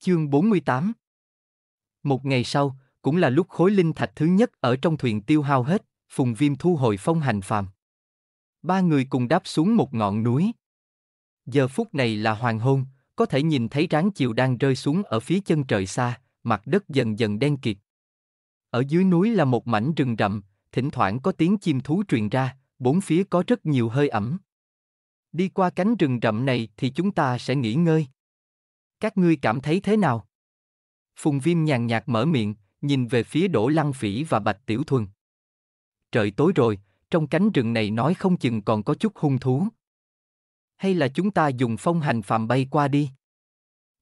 Chương 48 Một ngày sau, cũng là lúc khối linh thạch thứ nhất ở trong thuyền tiêu hao hết, Phùng Viêm thu hồi phong hành phàm. Ba người cùng đáp xuống một ngọn núi. Giờ phút này là hoàng hôn, có thể nhìn thấy ráng chiều đang rơi xuống ở phía chân trời xa, mặt đất dần dần đen kịt. Ở dưới núi là một mảnh rừng rậm, thỉnh thoảng có tiếng chim thú truyền ra, bốn phía có rất nhiều hơi ẩm. Đi qua cánh rừng rậm này thì chúng ta sẽ nghỉ ngơi. Các ngươi cảm thấy thế nào? Phùng Viêm nhàn nhạt mở miệng, nhìn về phía Đỗ Lăng Phỉ và Bạch Tiểu Thuần. Trời tối rồi, trong cánh rừng này nói không chừng còn có chút hung thú. Hay là chúng ta dùng phong hành phàm bay qua đi?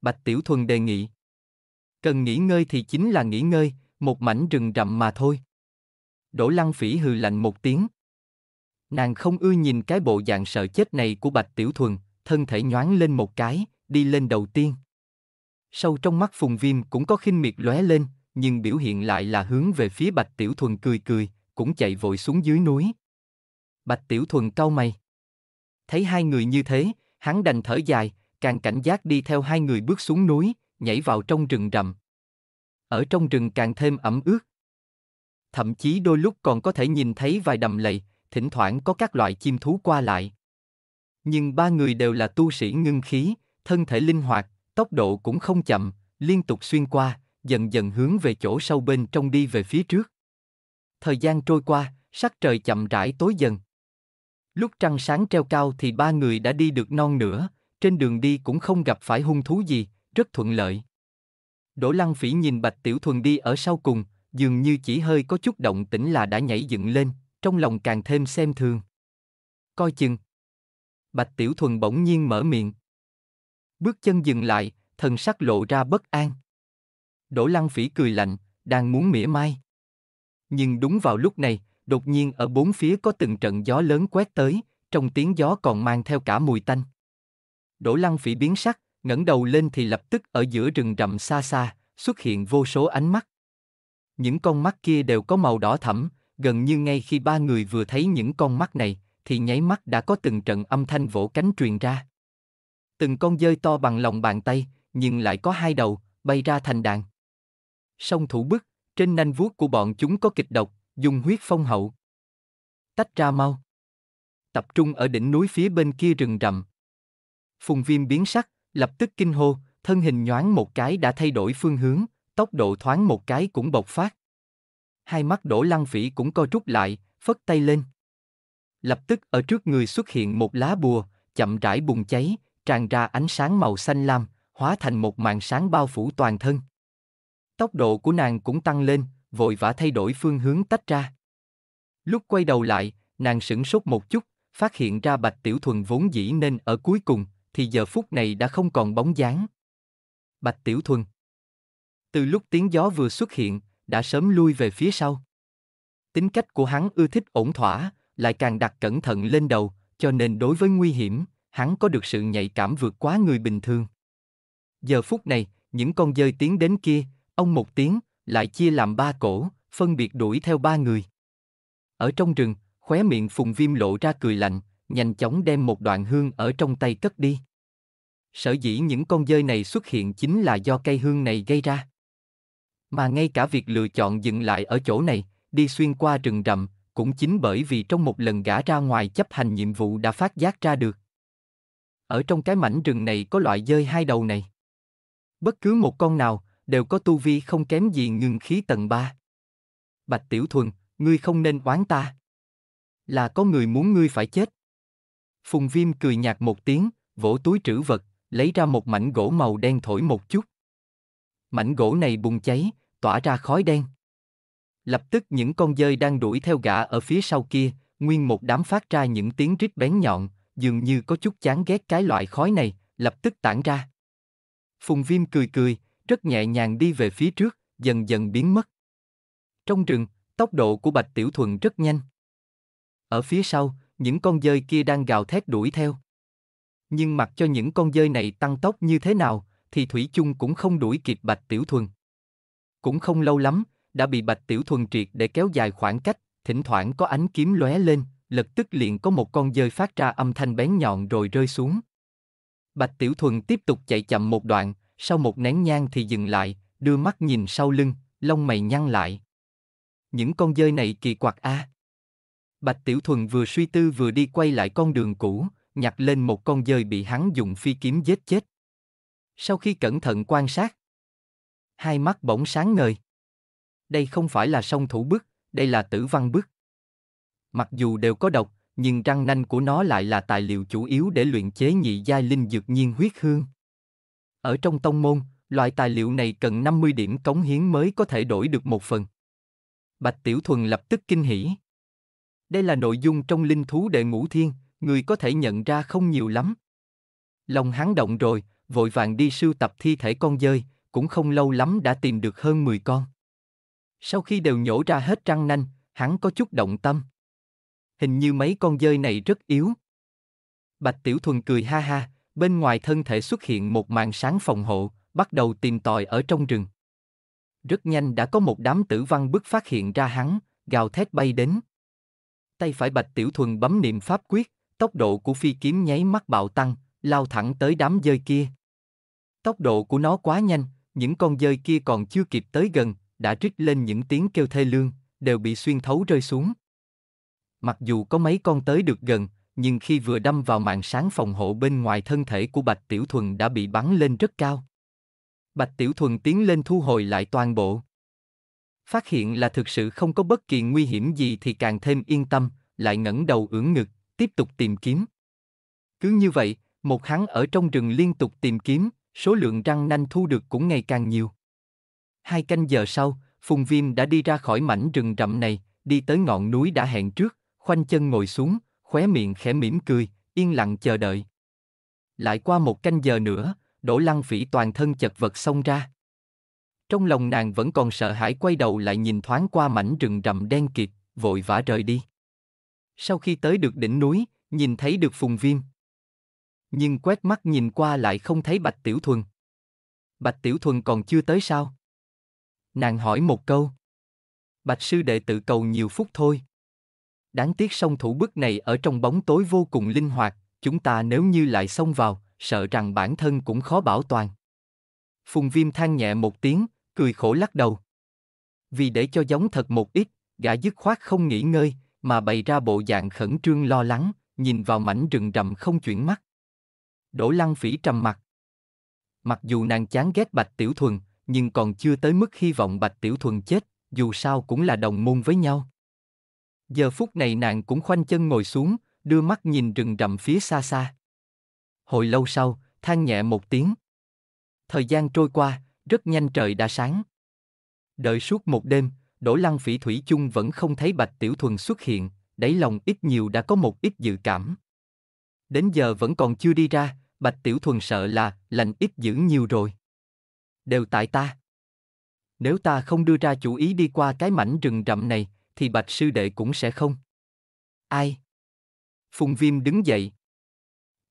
Bạch Tiểu Thuần đề nghị. Cần nghỉ ngơi thì chính là nghỉ ngơi, một mảnh rừng rậm mà thôi. Đỗ Lăng Phỉ hừ lạnh một tiếng. Nàng không ưa nhìn cái bộ dạng sợ chết này của Bạch Tiểu Thuần, thân thể nhoáng lên một cái, đi lên đầu tiên. Sâu trong mắt Phùng Viêm cũng có khinh miệt lóe lên, nhưng biểu hiện lại là hướng về phía Bạch Tiểu Thuần cười cười, cũng chạy vội xuống dưới núi. Bạch Tiểu Thuần cau mày. Thấy hai người như thế, hắn đành thở dài, càng cảnh giác đi theo hai người bước xuống núi, nhảy vào trong rừng rậm. Ở trong rừng càng thêm ẩm ướt. Thậm chí đôi lúc còn có thể nhìn thấy vài đầm lầy, thỉnh thoảng có các loại chim thú qua lại. Nhưng ba người đều là tu sĩ ngưng khí, thân thể linh hoạt, Tốc độ cũng không chậm, liên tục xuyên qua, dần dần hướng về chỗ sâu bên trong đi về phía trước. Thời gian trôi qua, sắc trời chậm rãi tối dần. Lúc trăng sáng treo cao thì ba người đã đi được non nửa, trên đường đi cũng không gặp phải hung thú gì, rất thuận lợi. Đỗ Lăng Phỉ nhìn Bạch Tiểu Thuần đi ở sau cùng, dường như chỉ hơi có chút động tĩnh là đã nhảy dựng lên, trong lòng càng thêm xem thường. Coi chừng. Bạch Tiểu Thuần bỗng nhiên mở miệng. Bước chân dừng lại, thần sắc lộ ra bất an. Đỗ Lăng Phỉ cười lạnh, đang muốn mỉa mai. Nhưng đúng vào lúc này, đột nhiên ở bốn phía có từng trận gió lớn quét tới, trong tiếng gió còn mang theo cả mùi tanh. Đỗ Lăng Phỉ biến sắc, ngẩng đầu lên thì lập tức ở giữa rừng rậm xa xa, xuất hiện vô số ánh mắt. Những con mắt kia đều có màu đỏ thẫm, gần như ngay khi ba người vừa thấy những con mắt này, thì nháy mắt đã có từng trận âm thanh vỗ cánh truyền ra từng con dơi to bằng lòng bàn tay, nhưng lại có hai đầu, bay ra thành đàn. Song thủ bức, trên nanh vuốt của bọn chúng có kịch độc, dùng huyết phong hậu. Tách ra mau. Tập trung ở đỉnh núi phía bên kia rừng rậm. Phùng viêm biến sắc, lập tức kinh hô, thân hình nhoáng một cái đã thay đổi phương hướng, tốc độ thoáng một cái cũng bộc phát. Hai mắt đổ lăng phỉ cũng co rút lại, phất tay lên. Lập tức ở trước người xuất hiện một lá bùa, chậm rãi bùng cháy, tràn ra ánh sáng màu xanh lam, hóa thành một màn sáng bao phủ toàn thân. Tốc độ của nàng cũng tăng lên, vội vã thay đổi phương hướng tách ra. Lúc quay đầu lại, nàng sửng sốt một chút, phát hiện ra Bạch Tiểu Thuần vốn dĩ nên ở cuối cùng, thì giờ phút này đã không còn bóng dáng. Bạch Tiểu Thuần Từ lúc tiếng gió vừa xuất hiện, đã sớm lui về phía sau. Tính cách của hắn ưa thích ổn thỏa, lại càng đặt cẩn thận lên đầu, cho nên đối với nguy hiểm, hắn có được sự nhạy cảm vượt quá người bình thường. Giờ phút này, những con dơi tiến đến kia, ông một tiếng, lại chia làm ba cổ, phân biệt đuổi theo ba người. Ở trong rừng, khóe miệng Phùng Viêm lộ ra cười lạnh, nhanh chóng đem một đoạn hương ở trong tay cất đi. Sở dĩ những con dơi này xuất hiện chính là do cây hương này gây ra. Mà ngay cả việc lựa chọn dừng lại ở chỗ này, đi xuyên qua rừng rậm, cũng chính bởi vì trong một lần gã ra ngoài chấp hành nhiệm vụ đã phát giác ra được ở trong cái mảnh rừng này có loại dơi hai đầu này. Bất cứ một con nào, đều có tu vi không kém gì ngừng khí tầng ba Bạch Tiểu Thuần, ngươi không nên oán ta. Là có người muốn ngươi phải chết. Phùng Viêm cười nhạt một tiếng, vỗ túi trữ vật, lấy ra một mảnh gỗ màu đen thổi một chút. Mảnh gỗ này bùng cháy, tỏa ra khói đen. Lập tức những con dơi đang đuổi theo gã ở phía sau kia, nguyên một đám phát ra những tiếng rít bén nhọn, dường như có chút chán ghét cái loại khói này, lập tức tản ra. Phùng Viêm cười cười, rất nhẹ nhàng đi về phía trước, dần dần biến mất. Trong rừng, tốc độ của Bạch Tiểu Thuần rất nhanh. Ở phía sau, những con dơi kia đang gào thét đuổi theo. Nhưng mặc cho những con dơi này tăng tốc như thế nào, thì Thủy chung cũng không đuổi kịp Bạch Tiểu Thuần. Cũng không lâu lắm, đã bị Bạch Tiểu Thuần triệt để kéo dài khoảng cách, thỉnh thoảng có ánh kiếm lóe lên, lập tức liền có một con dơi phát ra âm thanh bén nhọn rồi rơi xuống. Bạch Tiểu Thuần tiếp tục chạy chậm một đoạn, sau một nén nhang thì dừng lại, đưa mắt nhìn sau lưng, lông mày nhăn lại. Những con dơi này kỳ quặc a. À. Bạch Tiểu Thuần vừa suy tư vừa đi quay lại con đường cũ, nhặt lên một con dơi bị hắn dùng phi kiếm giết chết. Sau khi cẩn thận quan sát, hai mắt bỗng sáng ngời. Đây không phải là sông thủ bức, đây là tử văn bức mặc dù đều có độc, nhưng răng nanh của nó lại là tài liệu chủ yếu để luyện chế nhị giai linh dược nhiên huyết hương. Ở trong tông môn, loại tài liệu này cần 50 điểm cống hiến mới có thể đổi được một phần. Bạch Tiểu Thuần lập tức kinh hỉ. Đây là nội dung trong linh thú đệ ngũ thiên, người có thể nhận ra không nhiều lắm. Lòng hắn động rồi, vội vàng đi sưu tập thi thể con dơi, cũng không lâu lắm đã tìm được hơn 10 con. Sau khi đều nhổ ra hết răng nanh, hắn có chút động tâm hình như mấy con dơi này rất yếu. Bạch Tiểu Thuần cười ha ha, bên ngoài thân thể xuất hiện một màn sáng phòng hộ, bắt đầu tìm tòi ở trong rừng. Rất nhanh đã có một đám tử văn bức phát hiện ra hắn, gào thét bay đến. Tay phải Bạch Tiểu Thuần bấm niệm pháp quyết, tốc độ của phi kiếm nháy mắt bạo tăng, lao thẳng tới đám dơi kia. Tốc độ của nó quá nhanh, những con dơi kia còn chưa kịp tới gần, đã rít lên những tiếng kêu thê lương, đều bị xuyên thấu rơi xuống. Mặc dù có mấy con tới được gần, nhưng khi vừa đâm vào mạng sáng phòng hộ bên ngoài thân thể của Bạch Tiểu Thuần đã bị bắn lên rất cao. Bạch Tiểu Thuần tiến lên thu hồi lại toàn bộ. Phát hiện là thực sự không có bất kỳ nguy hiểm gì thì càng thêm yên tâm, lại ngẩng đầu ưỡn ngực, tiếp tục tìm kiếm. Cứ như vậy, một hắn ở trong rừng liên tục tìm kiếm, số lượng răng nanh thu được cũng ngày càng nhiều. Hai canh giờ sau, Phùng Viêm đã đi ra khỏi mảnh rừng rậm này, đi tới ngọn núi đã hẹn trước, khoanh chân ngồi xuống, khóe miệng khẽ mỉm cười, yên lặng chờ đợi. Lại qua một canh giờ nữa, Đỗ Lăng Phỉ toàn thân chật vật xông ra. Trong lòng nàng vẫn còn sợ hãi quay đầu lại nhìn thoáng qua mảnh rừng rậm đen kịt, vội vã rời đi. Sau khi tới được đỉnh núi, nhìn thấy được Phùng Viêm. Nhưng quét mắt nhìn qua lại không thấy Bạch Tiểu Thuần. Bạch Tiểu Thuần còn chưa tới sao? Nàng hỏi một câu. Bạch sư đệ tự cầu nhiều phút thôi. Đáng tiếc song thủ bức này ở trong bóng tối vô cùng linh hoạt, chúng ta nếu như lại xông vào, sợ rằng bản thân cũng khó bảo toàn. Phùng Viêm than nhẹ một tiếng, cười khổ lắc đầu. Vì để cho giống thật một ít, gã dứt khoát không nghỉ ngơi, mà bày ra bộ dạng khẩn trương lo lắng, nhìn vào mảnh rừng rậm không chuyển mắt. Đỗ Lăng Phỉ trầm mặt. Mặc dù nàng chán ghét Bạch Tiểu Thuần, nhưng còn chưa tới mức hy vọng Bạch Tiểu Thuần chết, dù sao cũng là đồng môn với nhau. Giờ phút này nàng cũng khoanh chân ngồi xuống, đưa mắt nhìn rừng rậm phía xa xa. Hồi lâu sau, than nhẹ một tiếng. Thời gian trôi qua, rất nhanh trời đã sáng. Đợi suốt một đêm, đổ Lăng Phỉ Thủy chung vẫn không thấy Bạch Tiểu Thuần xuất hiện, đáy lòng ít nhiều đã có một ít dự cảm. Đến giờ vẫn còn chưa đi ra, Bạch Tiểu Thuần sợ là lành ít giữ nhiều rồi. Đều tại ta. Nếu ta không đưa ra chủ ý đi qua cái mảnh rừng rậm này, thì bạch sư đệ cũng sẽ không. Ai? Phùng Viêm đứng dậy.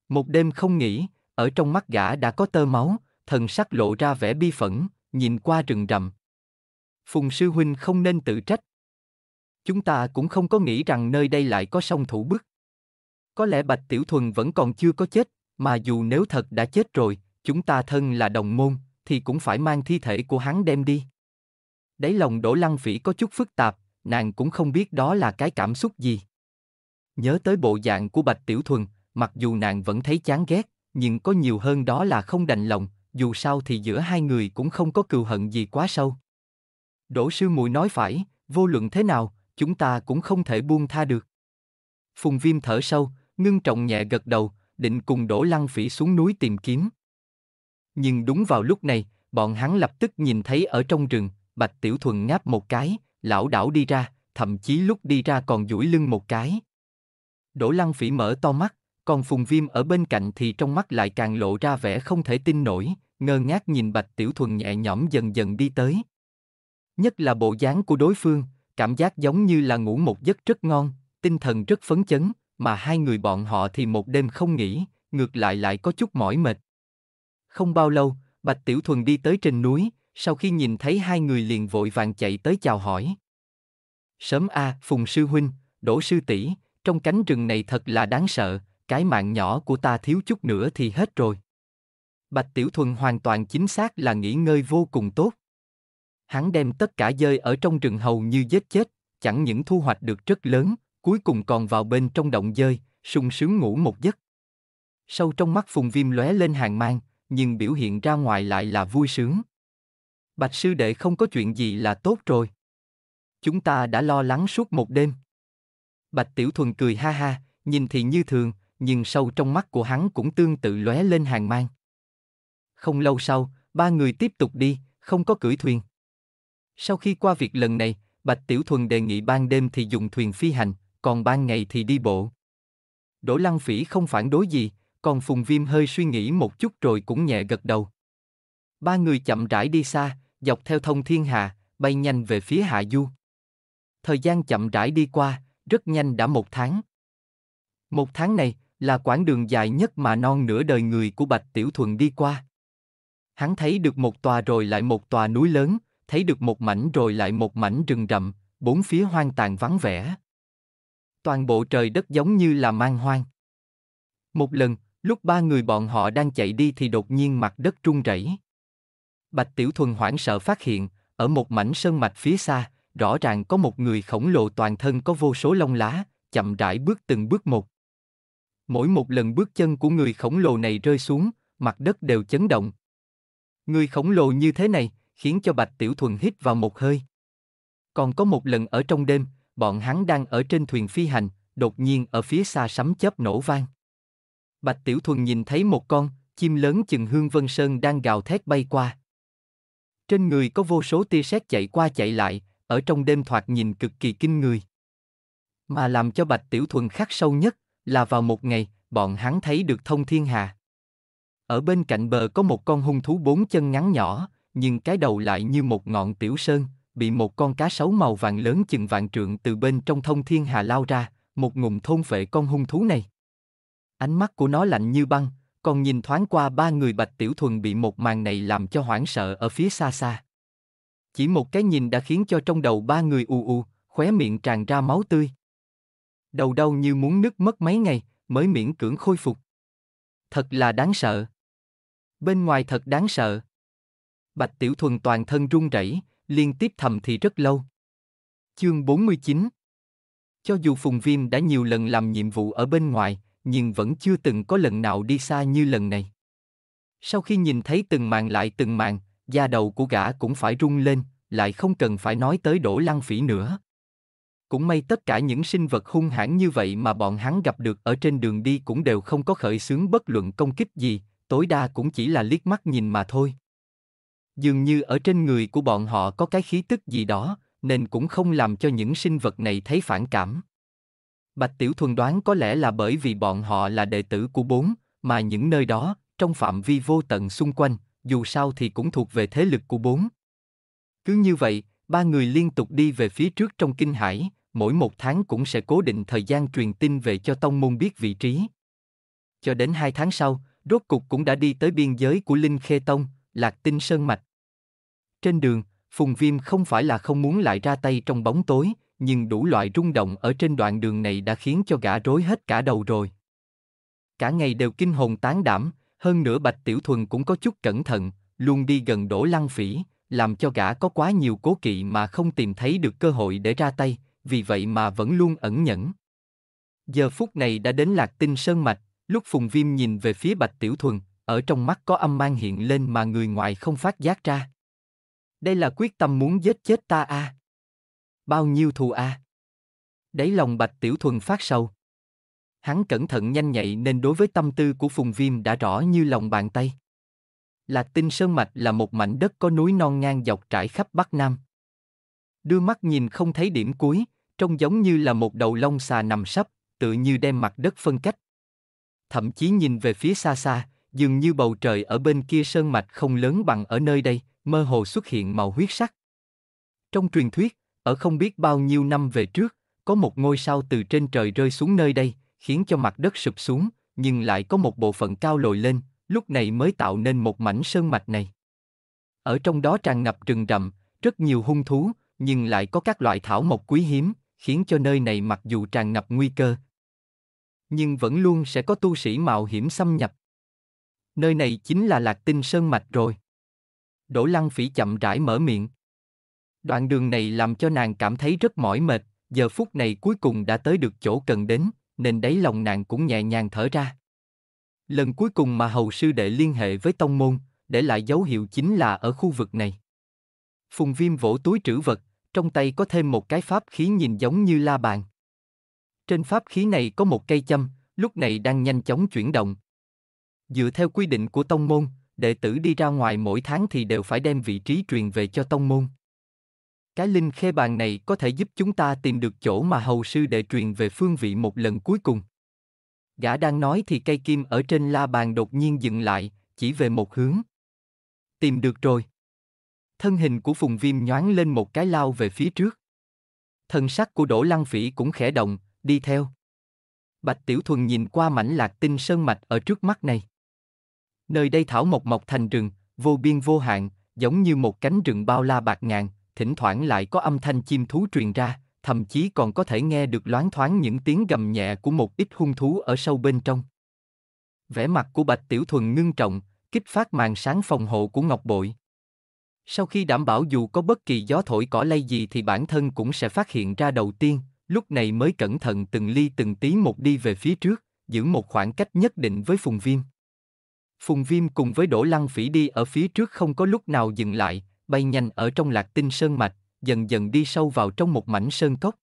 Một đêm không nghỉ, ở trong mắt gã đã có tơ máu, thần sắc lộ ra vẻ bi phẫn, nhìn qua rừng rậm. Phùng sư huynh không nên tự trách. Chúng ta cũng không có nghĩ rằng nơi đây lại có sông thủ bức. Có lẽ Bạch Tiểu Thuần vẫn còn chưa có chết, mà dù nếu thật đã chết rồi, chúng ta thân là đồng môn, thì cũng phải mang thi thể của hắn đem đi. Đấy lòng đổ Lăng Phỉ có chút phức tạp, nàng cũng không biết đó là cái cảm xúc gì. Nhớ tới bộ dạng của Bạch Tiểu Thuần, mặc dù nàng vẫn thấy chán ghét, nhưng có nhiều hơn đó là không đành lòng, dù sao thì giữa hai người cũng không có cừu hận gì quá sâu. Đỗ sư muội nói phải, vô luận thế nào, chúng ta cũng không thể buông tha được. Phùng Viêm thở sâu, ngưng trọng nhẹ gật đầu, định cùng Đỗ Lăng Phỉ xuống núi tìm kiếm. Nhưng đúng vào lúc này, bọn hắn lập tức nhìn thấy ở trong rừng, Bạch Tiểu Thuần ngáp một cái, lão đảo đi ra, thậm chí lúc đi ra còn duỗi lưng một cái. Đỗ Lăng Phỉ mở to mắt, còn Phùng Viêm ở bên cạnh thì trong mắt lại càng lộ ra vẻ không thể tin nổi, ngơ ngác nhìn Bạch Tiểu Thuần nhẹ nhõm dần dần đi tới. Nhất là bộ dáng của đối phương, cảm giác giống như là ngủ một giấc rất ngon, tinh thần rất phấn chấn, mà hai người bọn họ thì một đêm không nghỉ, ngược lại lại có chút mỏi mệt. Không bao lâu, Bạch Tiểu Thuần đi tới trên núi, sau khi nhìn thấy hai người liền vội vàng chạy tới chào hỏi. Sớm a, à, Phùng sư huynh, Đỗ sư tỷ, trong cánh rừng này thật là đáng sợ, cái mạng nhỏ của ta thiếu chút nữa thì hết rồi. Bạch Tiểu Thuần hoàn toàn chính xác là nghỉ ngơi vô cùng tốt. Hắn đem tất cả dơi ở trong rừng hầu như giết chết, chẳng những thu hoạch được rất lớn, cuối cùng còn vào bên trong động dơi, sung sướng ngủ một giấc. Sâu trong mắt Phùng Viêm lóe lên hàng mang, nhưng biểu hiện ra ngoài lại là vui sướng. Bạch sư đệ không có chuyện gì là tốt rồi. Chúng ta đã lo lắng suốt một đêm. Bạch Tiểu Thuần cười ha ha, nhìn thì như thường, nhưng sâu trong mắt của hắn cũng tương tự lóe lên hàng mang. Không lâu sau, ba người tiếp tục đi, không có cưỡi thuyền. Sau khi qua việc lần này, Bạch Tiểu Thuần đề nghị ban đêm thì dùng thuyền phi hành, còn ban ngày thì đi bộ. Đỗ Lăng Phỉ không phản đối gì, còn Phùng Viêm hơi suy nghĩ một chút rồi cũng nhẹ gật đầu. Ba người chậm rãi đi xa, dọc theo thông thiên hạ, bay nhanh về phía hạ du. Thời gian chậm rãi đi qua, rất nhanh đã một tháng. Một tháng này là quãng đường dài nhất mà non nửa đời người của Bạch Tiểu Thuận đi qua. Hắn thấy được một tòa rồi lại một tòa núi lớn, thấy được một mảnh rồi lại một mảnh rừng rậm, bốn phía hoang tàn vắng vẻ. Toàn bộ trời đất giống như là man hoang. Một lần, lúc ba người bọn họ đang chạy đi thì đột nhiên mặt đất rung rẩy. Bạch Tiểu Thuần hoảng sợ phát hiện, ở một mảnh sơn mạch phía xa, rõ ràng có một người khổng lồ toàn thân có vô số lông lá, chậm rãi bước từng bước một. Mỗi một lần bước chân của người khổng lồ này rơi xuống, mặt đất đều chấn động. Người khổng lồ như thế này, khiến cho Bạch Tiểu Thuần hít vào một hơi. Còn có một lần ở trong đêm, bọn hắn đang ở trên thuyền phi hành, đột nhiên ở phía xa sấm chớp nổ vang. Bạch Tiểu Thuần nhìn thấy một con, chim lớn chừng Hương Vân Sơn đang gào thét bay qua. Trên người có vô số tia sét chạy qua chạy lại, ở trong đêm thoạt nhìn cực kỳ kinh người. Mà làm cho Bạch Tiểu Thuần khắc sâu nhất là vào một ngày, bọn hắn thấy được thông thiên hà. Ở bên cạnh bờ có một con hung thú bốn chân ngắn nhỏ, nhưng cái đầu lại như một ngọn tiểu sơn, bị một con cá sấu màu vàng lớn chừng vạn trượng từ bên trong thông thiên hà lao ra, một ngụm thôn phệ con hung thú này. Ánh mắt của nó lạnh như băng, còn nhìn thoáng qua ba người Bạch Tiểu Thuần bị một màn này làm cho hoảng sợ ở phía xa xa. Chỉ một cái nhìn đã khiến cho trong đầu ba người u u, khóe miệng tràn ra máu tươi. Đầu đau như muốn nứt mất mấy ngày, mới miễn cưỡng khôi phục. Thật là đáng sợ. Bên ngoài thật đáng sợ. Bạch Tiểu Thuần toàn thân run rẩy, liên tiếp thầm thì rất lâu. Chương 49 Cho dù Phùng Viêm đã nhiều lần làm nhiệm vụ ở bên ngoài, nhưng vẫn chưa từng có lần nào đi xa như lần này. Sau khi nhìn thấy từng màn lại từng màn, da đầu của gã cũng phải rung lên, lại không cần phải nói tới đổ lăng phỉ nữa. Cũng may tất cả những sinh vật hung hãn như vậy mà bọn hắn gặp được ở trên đường đi cũng đều không có khởi xướng bất luận công kích gì, tối đa cũng chỉ là liếc mắt nhìn mà thôi. Dường như ở trên người của bọn họ có cái khí tức gì đó, nên cũng không làm cho những sinh vật này thấy phản cảm. Bạch Tiểu Thuần đoán có lẽ là bởi vì bọn họ là đệ tử của bốn, mà những nơi đó, trong phạm vi vô tận xung quanh, dù sao thì cũng thuộc về thế lực của bốn. Cứ như vậy, ba người liên tục đi về phía trước trong kinh hải, mỗi một tháng cũng sẽ cố định thời gian truyền tin về cho tông môn biết vị trí. Cho đến hai tháng sau, rốt cục cũng đã đi tới biên giới của Linh Khê Tông, Lạc Tinh Sơn Mạch. Trên đường, Phùng Viêm không phải là không muốn lại ra tay trong bóng tối, nhưng đủ loại rung động ở trên đoạn đường này đã khiến cho gã rối hết cả đầu rồi. Cả ngày đều kinh hồn tán đảm, hơn nữa Bạch Tiểu Thuần cũng có chút cẩn thận, luôn đi gần đổ lăng phỉ, làm cho gã có quá nhiều cố kỵ mà không tìm thấy được cơ hội để ra tay, vì vậy mà vẫn luôn ẩn nhẫn. Giờ phút này đã đến Lạc Tinh Sơn Mạch, lúc Phùng Viêm nhìn về phía Bạch Tiểu Thuần, ở trong mắt có âm mang hiện lên mà người ngoài không phát giác ra. Đây là quyết tâm muốn giết chết ta a. À. Bao nhiêu thù a? À? Đấy lòng Bạch Tiểu Thuần phát sâu. Hắn cẩn thận nhanh nhạy nên đối với tâm tư của Phùng Viêm đã rõ như lòng bàn tay. Lạc Tinh Sơn Mạch là một mảnh đất có núi non ngang dọc trải khắp Bắc Nam. Đưa mắt nhìn không thấy điểm cuối, trông giống như là một đầu lông xà nằm sấp, tự như đem mặt đất phân cách. Thậm chí nhìn về phía xa xa, dường như bầu trời ở bên kia sơn mạch không lớn bằng ở nơi đây, mơ hồ xuất hiện màu huyết sắc. Trong truyền thuyết, ở không biết bao nhiêu năm về trước, có một ngôi sao từ trên trời rơi xuống nơi đây, khiến cho mặt đất sụp xuống, nhưng lại có một bộ phận cao lồi lên, lúc này mới tạo nên một mảnh sơn mạch này. Ở trong đó tràn ngập rừng rậm, rất nhiều hung thú, nhưng lại có các loại thảo mộc quý hiếm, khiến cho nơi này mặc dù tràn ngập nguy cơ, nhưng vẫn luôn sẽ có tu sĩ mạo hiểm xâm nhập. Nơi này chính là Lạc Tinh Sơn Mạch rồi. Đỗ Lăng Phỉ chậm rãi mở miệng, Đoạn đường này làm cho nàng cảm thấy rất mỏi mệt, giờ phút này cuối cùng đã tới được chỗ cần đến, nên đáy lòng nàng cũng nhẹ nhàng thở ra. Lần cuối cùng mà hầu sư đệ liên hệ với tông môn, để lại dấu hiệu chính là ở khu vực này. Phùng Viêm vỗ túi trữ vật, trong tay có thêm một cái pháp khí nhìn giống như la bàn. Trên pháp khí này có một cây châm, lúc này đang nhanh chóng chuyển động. Dựa theo quy định của tông môn, đệ tử đi ra ngoài mỗi tháng thì đều phải đem vị trí truyền về cho tông môn. Cái linh khe bàn này có thể giúp chúng ta tìm được chỗ mà hầu sư đệ truyền về phương vị một lần cuối cùng. Gã đang nói thì cây kim ở trên la bàn đột nhiên dừng lại, chỉ về một hướng. Tìm được rồi. Thân hình của Phùng Viêm nhoáng lên một cái lao về phía trước. Thần sắc của Đỗ Lăng Phỉ cũng khẽ động, đi theo. Bạch Tiểu Thuần nhìn qua mảnh lạc tinh sơn mạch ở trước mắt này. Nơi đây thảo mộc mọc thành rừng, vô biên vô hạn, giống như một cánh rừng bao la bạc ngàn, thỉnh thoảng lại có âm thanh chim thú truyền ra, thậm chí còn có thể nghe được loáng thoáng những tiếng gầm nhẹ của một ít hung thú ở sâu bên trong. Vẻ mặt của Bạch Tiểu Thuần ngưng trọng, kích phát màn sáng phòng hộ của Ngọc Bội. Sau khi đảm bảo dù có bất kỳ gió thổi cỏ lay gì thì bản thân cũng sẽ phát hiện ra đầu tiên, lúc này mới cẩn thận từng ly từng tí một đi về phía trước, giữ một khoảng cách nhất định với Phùng Viêm. Phùng Viêm cùng với Đỗ Lăng Phỉ đi ở phía trước không có lúc nào dừng lại, bay nhanh ở trong lạc tinh sơn mạch, dần dần đi sâu vào trong một mảnh sơn cốc.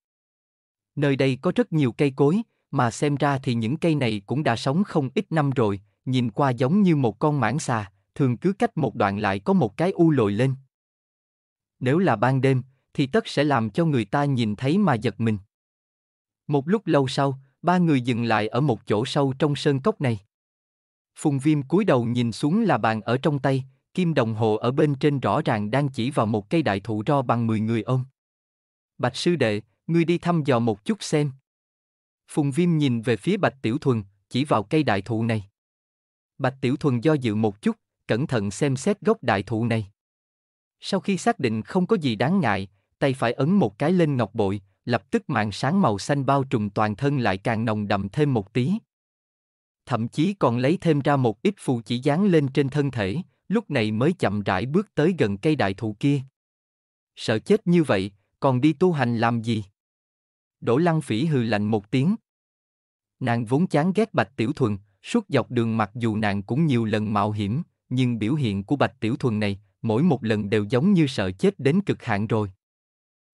Nơi đây có rất nhiều cây cối, mà xem ra thì những cây này cũng đã sống không ít năm rồi, nhìn qua giống như một con mãng xà, thường cứ cách một đoạn lại có một cái u lồi lên. Nếu là ban đêm, thì tất sẽ làm cho người ta nhìn thấy mà giật mình. Một lúc lâu sau, ba người dừng lại ở một chỗ sâu trong sơn cốc này. Phùng Viêm cúi đầu nhìn xuống là bàn ở trong tay, kim đồng hồ ở bên trên rõ ràng đang chỉ vào một cây đại thụ ro bằng 10 người ông. Bạch sư đệ, ngươi đi thăm dò một chút xem. Phùng Viêm nhìn về phía Bạch Tiểu Thuần, chỉ vào cây đại thụ này. Bạch Tiểu Thuần do dự một chút, cẩn thận xem xét gốc đại thụ này. Sau khi xác định không có gì đáng ngại, tay phải ấn một cái lên ngọc bội, lập tức mạng sáng màu xanh bao trùm toàn thân lại càng nồng đậm thêm một tí. Thậm chí còn lấy thêm ra một ít phù chỉ dán lên trên thân thể, lúc này mới chậm rãi bước tới gần cây đại thụ kia. Sợ chết như vậy, còn đi tu hành làm gì? Đỗ Lăng Phỉ hừ lạnh một tiếng. Nàng vốn chán ghét Bạch Tiểu Thuần, suốt dọc đường mặc dù nàng cũng nhiều lần mạo hiểm, nhưng biểu hiện của Bạch Tiểu Thuần này, mỗi một lần đều giống như sợ chết đến cực hạn rồi.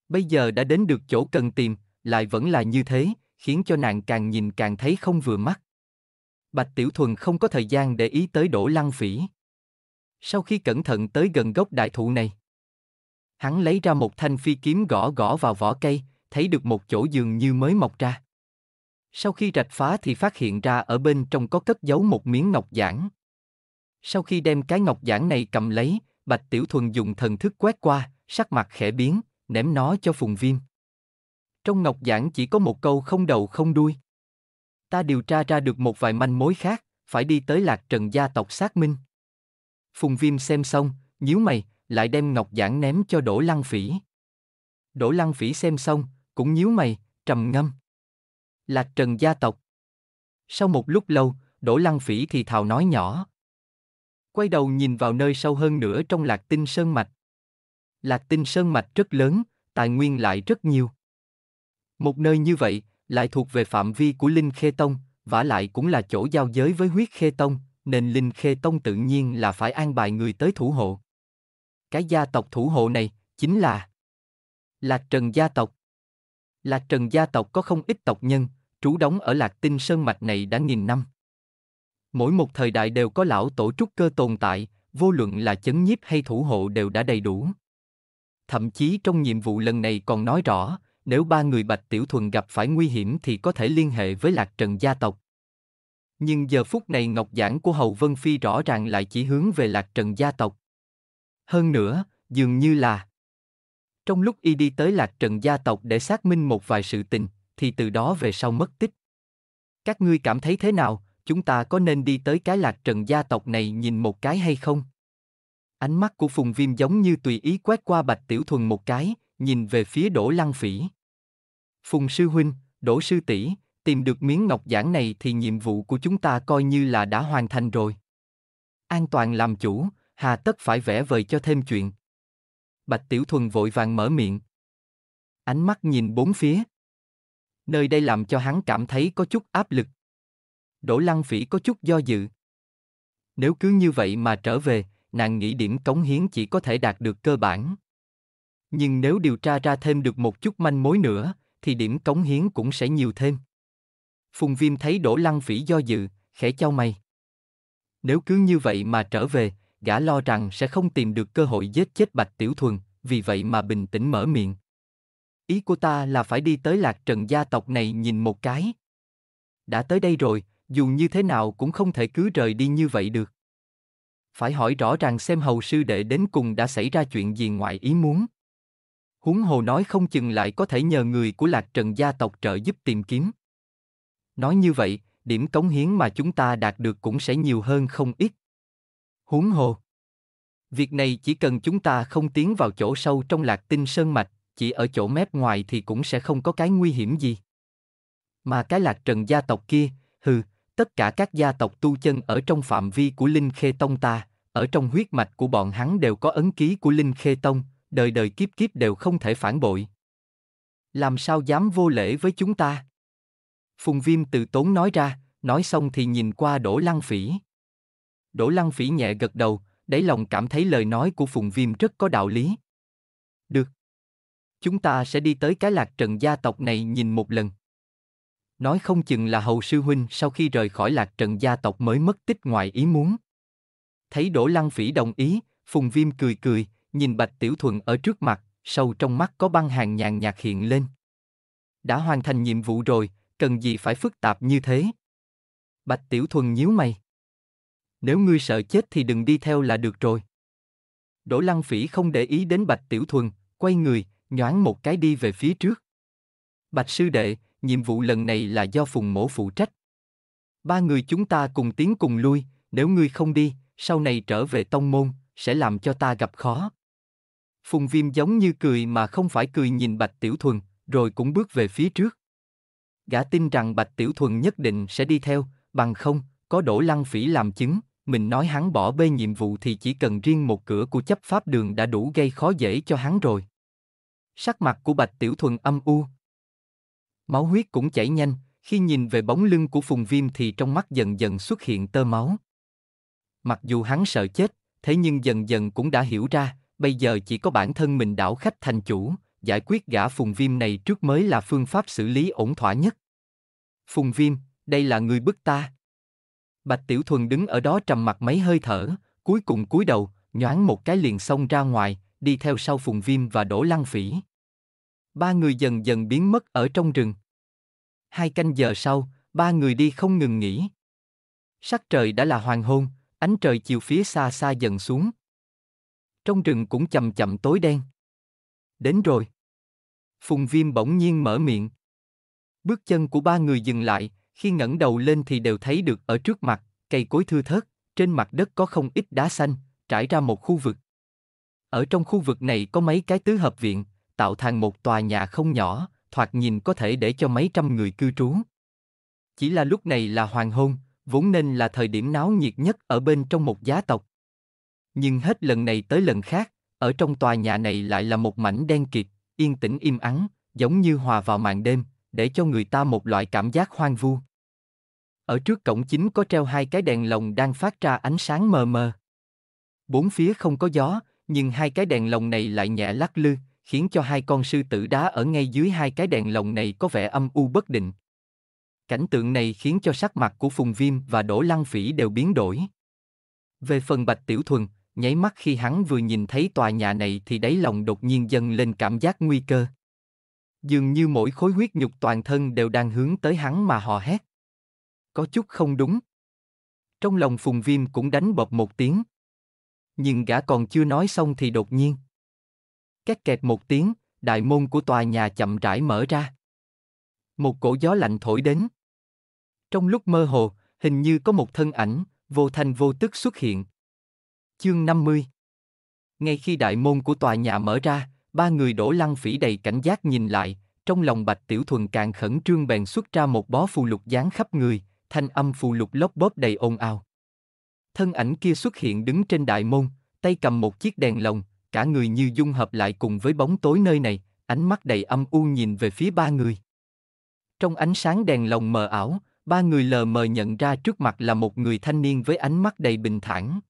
Bây giờ đã đến được chỗ cần tìm, lại vẫn là như thế, khiến cho nàng càng nhìn càng thấy không vừa mắt. Bạch Tiểu Thuần không có thời gian để ý tới Đỗ Lăng Phỉ. Sau khi cẩn thận tới gần gốc đại thụ này, hắn lấy ra một thanh phi kiếm gõ gõ vào vỏ cây, thấy được một chỗ giường như mới mọc ra. Sau khi rạch phá thì phát hiện ra ở bên trong có cất giấu một miếng ngọc giản. Sau khi đem cái ngọc giản này cầm lấy, Bạch Tiểu Thuần dùng thần thức quét qua, sắc mặt khẽ biến, ném nó cho Phùng Viêm. Trong ngọc giản chỉ có một câu không đầu không đuôi. Ta điều tra ra được một vài manh mối khác, phải đi tới Lạc Trần gia tộc xác minh. Phùng Viêm xem xong, nhíu mày, lại đem ngọc giản ném cho Đỗ Lăng Phỉ. Đỗ Lăng Phỉ xem xong, cũng nhíu mày, trầm ngâm. Là Trần gia tộc. Sau một lúc lâu, Đỗ Lăng Phỉ thì thào nói nhỏ. Quay đầu nhìn vào nơi sâu hơn nữa trong Lạc Tinh Sơn Mạch. Lạc Tinh Sơn Mạch rất lớn, tài nguyên lại rất nhiều. Một nơi như vậy, lại thuộc về phạm vi của Linh Khê Tông, vả lại cũng là chỗ giao giới với huyết Khê Tông, nên Linh Khê Tông tự nhiên là phải an bài người tới thủ hộ. Cái gia tộc thủ hộ này chính là Lạc Trần gia tộc. Lạc Trần gia tộc có không ít tộc nhân, trú đóng ở Lạc Tinh Sơn Mạch này đã nghìn năm. Mỗi một thời đại đều có lão tổ trúc cơ tồn tại, vô luận là chấn nhiếp hay thủ hộ đều đã đầy đủ. Thậm chí trong nhiệm vụ lần này còn nói rõ, nếu ba người Bạch Tiểu Thuần gặp phải nguy hiểm thì có thể liên hệ với Lạc Trần gia tộc nhưng giờ phút này ngọc giảng của Hầu Vân Phi rõ ràng lại chỉ hướng về Lạc Trần gia tộc. Hơn nữa, dường như là trong lúc y đi tới Lạc Trần gia tộc để xác minh một vài sự tình, thì từ đó về sau mất tích. Các ngươi cảm thấy thế nào, chúng ta có nên đi tới cái Lạc Trần gia tộc này nhìn một cái hay không? Ánh mắt của Phùng Viêm giống như tùy ý quét qua Bạch Tiểu Thuần một cái, nhìn về phía Đỗ Lăng Phỉ. Phùng sư huynh, Đỗ sư tỷ, tìm được miếng ngọc giản này thì nhiệm vụ của chúng ta coi như là đã hoàn thành rồi. An toàn làm chủ, hà tất phải vẽ vời cho thêm chuyện. Bạch Tiểu Thuần vội vàng mở miệng. Ánh mắt nhìn bốn phía. Nơi đây làm cho hắn cảm thấy có chút áp lực. Đỗ Lăng Phỉ có chút do dự. Nếu cứ như vậy mà trở về, nàng nghĩ điểm cống hiến chỉ có thể đạt được cơ bản. Nhưng nếu điều tra ra thêm được một chút manh mối nữa, thì điểm cống hiến cũng sẽ nhiều thêm. Phùng Viêm thấy Đỗ Lăng Phỉ do dự, khẽ chau mày. Nếu cứ như vậy mà trở về, gã lo rằng sẽ không tìm được cơ hội giết chết Bạch Tiểu Thuần, vì vậy mà bình tĩnh mở miệng. Ý của ta là phải đi tới lạc trần gia tộc này nhìn một cái. Đã tới đây rồi, dù như thế nào cũng không thể cứ rời đi như vậy được. Phải hỏi rõ ràng xem hầu sư đệ đến cùng đã xảy ra chuyện gì ngoại ý muốn. Huống hồ nói không chừng lại có thể nhờ người của lạc trần gia tộc trợ giúp tìm kiếm. Nói như vậy, điểm cống hiến mà chúng ta đạt được cũng sẽ nhiều hơn không ít. Huống hồ. Việc này chỉ cần chúng ta không tiến vào chỗ sâu trong lạc tinh sơn mạch, chỉ ở chỗ mép ngoài thì cũng sẽ không có cái nguy hiểm gì. Mà cái lạc trần gia tộc kia, hừ, tất cả các gia tộc tu chân ở trong phạm vi của Linh Khê Tông ta, ở trong huyết mạch của bọn hắn đều có ấn ký của Linh Khê Tông, đời đời kiếp kiếp đều không thể phản bội. Làm sao dám vô lễ với chúng ta? Phùng Viêm từ tốn nói ra, nói xong thì nhìn qua Đỗ Lăng Phỉ. Đỗ Lăng Phỉ nhẹ gật đầu, đáy lòng cảm thấy lời nói của Phùng Viêm rất có đạo lý. Được. Chúng ta sẽ đi tới cái lạc trần gia tộc này nhìn một lần. Nói không chừng là hầu sư huynh sau khi rời khỏi lạc trần gia tộc mới mất tích ngoài ý muốn. Thấy Đỗ Lăng Phỉ đồng ý, Phùng Viêm cười cười, nhìn Bạch Tiểu Thuần ở trước mặt, sâu trong mắt có băng hàng nhàn nhạt hiện lên. Đã hoàn thành nhiệm vụ rồi, cần gì phải phức tạp như thế? Bạch Tiểu Thuần nhíu mày. Nếu ngươi sợ chết thì đừng đi theo là được rồi. Đỗ Lăng Phỉ không để ý đến Bạch Tiểu Thuần, quay người, nhoáng một cái đi về phía trước. Bạch sư đệ, nhiệm vụ lần này là do Phùng Mổ phụ trách. Ba người chúng ta cùng tiến cùng lui, nếu ngươi không đi, sau này trở về tông môn, sẽ làm cho ta gặp khó. Phùng Viêm giống như cười mà không phải cười nhìn Bạch Tiểu Thuần, rồi cũng bước về phía trước gã tin rằng Bạch Tiểu Thuần nhất định sẽ đi theo, bằng không, có đổ Lăng Phỉ làm chứng, mình nói hắn bỏ bê nhiệm vụ thì chỉ cần riêng một cửa của chấp pháp đường đã đủ gây khó dễ cho hắn rồi. Sắc mặt của Bạch Tiểu Thuần âm u. Máu huyết cũng chảy nhanh, khi nhìn về bóng lưng của Phùng Viêm thì trong mắt dần dần xuất hiện tơ máu. Mặc dù hắn sợ chết, thế nhưng dần dần cũng đã hiểu ra, bây giờ chỉ có bản thân mình đảo khách thành chủ, giải quyết gã phùng viêm này trước mới là phương pháp xử lý ổn thỏa nhất. Phùng viêm, đây là người bức ta. Bạch Tiểu Thuần đứng ở đó trầm mặt mấy hơi thở, cuối cùng cúi đầu, nhoáng một cái liền xông ra ngoài, đi theo sau Phùng Viêm và đổ Lăng Phỉ. Ba người dần dần biến mất ở trong rừng. Hai canh giờ sau, ba người đi không ngừng nghỉ. Sắc trời đã là hoàng hôn, ánh trời chiều phía xa xa dần xuống. Trong rừng cũng chậm chậm tối đen đến rồi. Phùng Viêm bỗng nhiên mở miệng. Bước chân của ba người dừng lại, khi ngẩng đầu lên thì đều thấy được ở trước mặt, cây cối thưa thớt, trên mặt đất có không ít đá xanh, trải ra một khu vực. Ở trong khu vực này có mấy cái tứ hợp viện, tạo thành một tòa nhà không nhỏ, thoạt nhìn có thể để cho mấy trăm người cư trú. Chỉ là lúc này là hoàng hôn, vốn nên là thời điểm náo nhiệt nhất ở bên trong một giá tộc. Nhưng hết lần này tới lần khác, ở trong tòa nhà này lại là một mảnh đen kịt, yên tĩnh im ắng, giống như hòa vào màn đêm, để cho người ta một loại cảm giác hoang vu. Ở trước cổng chính có treo hai cái đèn lồng đang phát ra ánh sáng mờ mờ. Bốn phía không có gió, nhưng hai cái đèn lồng này lại nhẹ lắc lư, khiến cho hai con sư tử đá ở ngay dưới hai cái đèn lồng này có vẻ âm u bất định. Cảnh tượng này khiến cho sắc mặt của Phùng Viêm và Đỗ Lăng Phỉ đều biến đổi. Về phần Bạch Tiểu Thuần, nháy mắt khi hắn vừa nhìn thấy tòa nhà này thì đáy lòng đột nhiên dâng lên cảm giác nguy cơ. Dường như mỗi khối huyết nhục toàn thân đều đang hướng tới hắn mà hò hét. Có chút không đúng. Trong lòng Phùng Viêm cũng đánh bập một tiếng. Nhưng gã còn chưa nói xong thì đột nhiên. Két kẹt một tiếng, đại môn của tòa nhà chậm rãi mở ra. Một cổ gió lạnh thổi đến. Trong lúc mơ hồ, hình như có một thân ảnh, vô thanh vô tức xuất hiện, Chương 50 Ngay khi đại môn của tòa nhà mở ra, ba người đổ lăng phỉ đầy cảnh giác nhìn lại, trong lòng Bạch Tiểu Thuần càng khẩn trương bèn xuất ra một bó phù lục dán khắp người, thanh âm phù lục lóc bóp đầy ồn ào. Thân ảnh kia xuất hiện đứng trên đại môn, tay cầm một chiếc đèn lồng, cả người như dung hợp lại cùng với bóng tối nơi này, ánh mắt đầy âm u nhìn về phía ba người. Trong ánh sáng đèn lồng mờ ảo, ba người lờ mờ nhận ra trước mặt là một người thanh niên với ánh mắt đầy bình thản,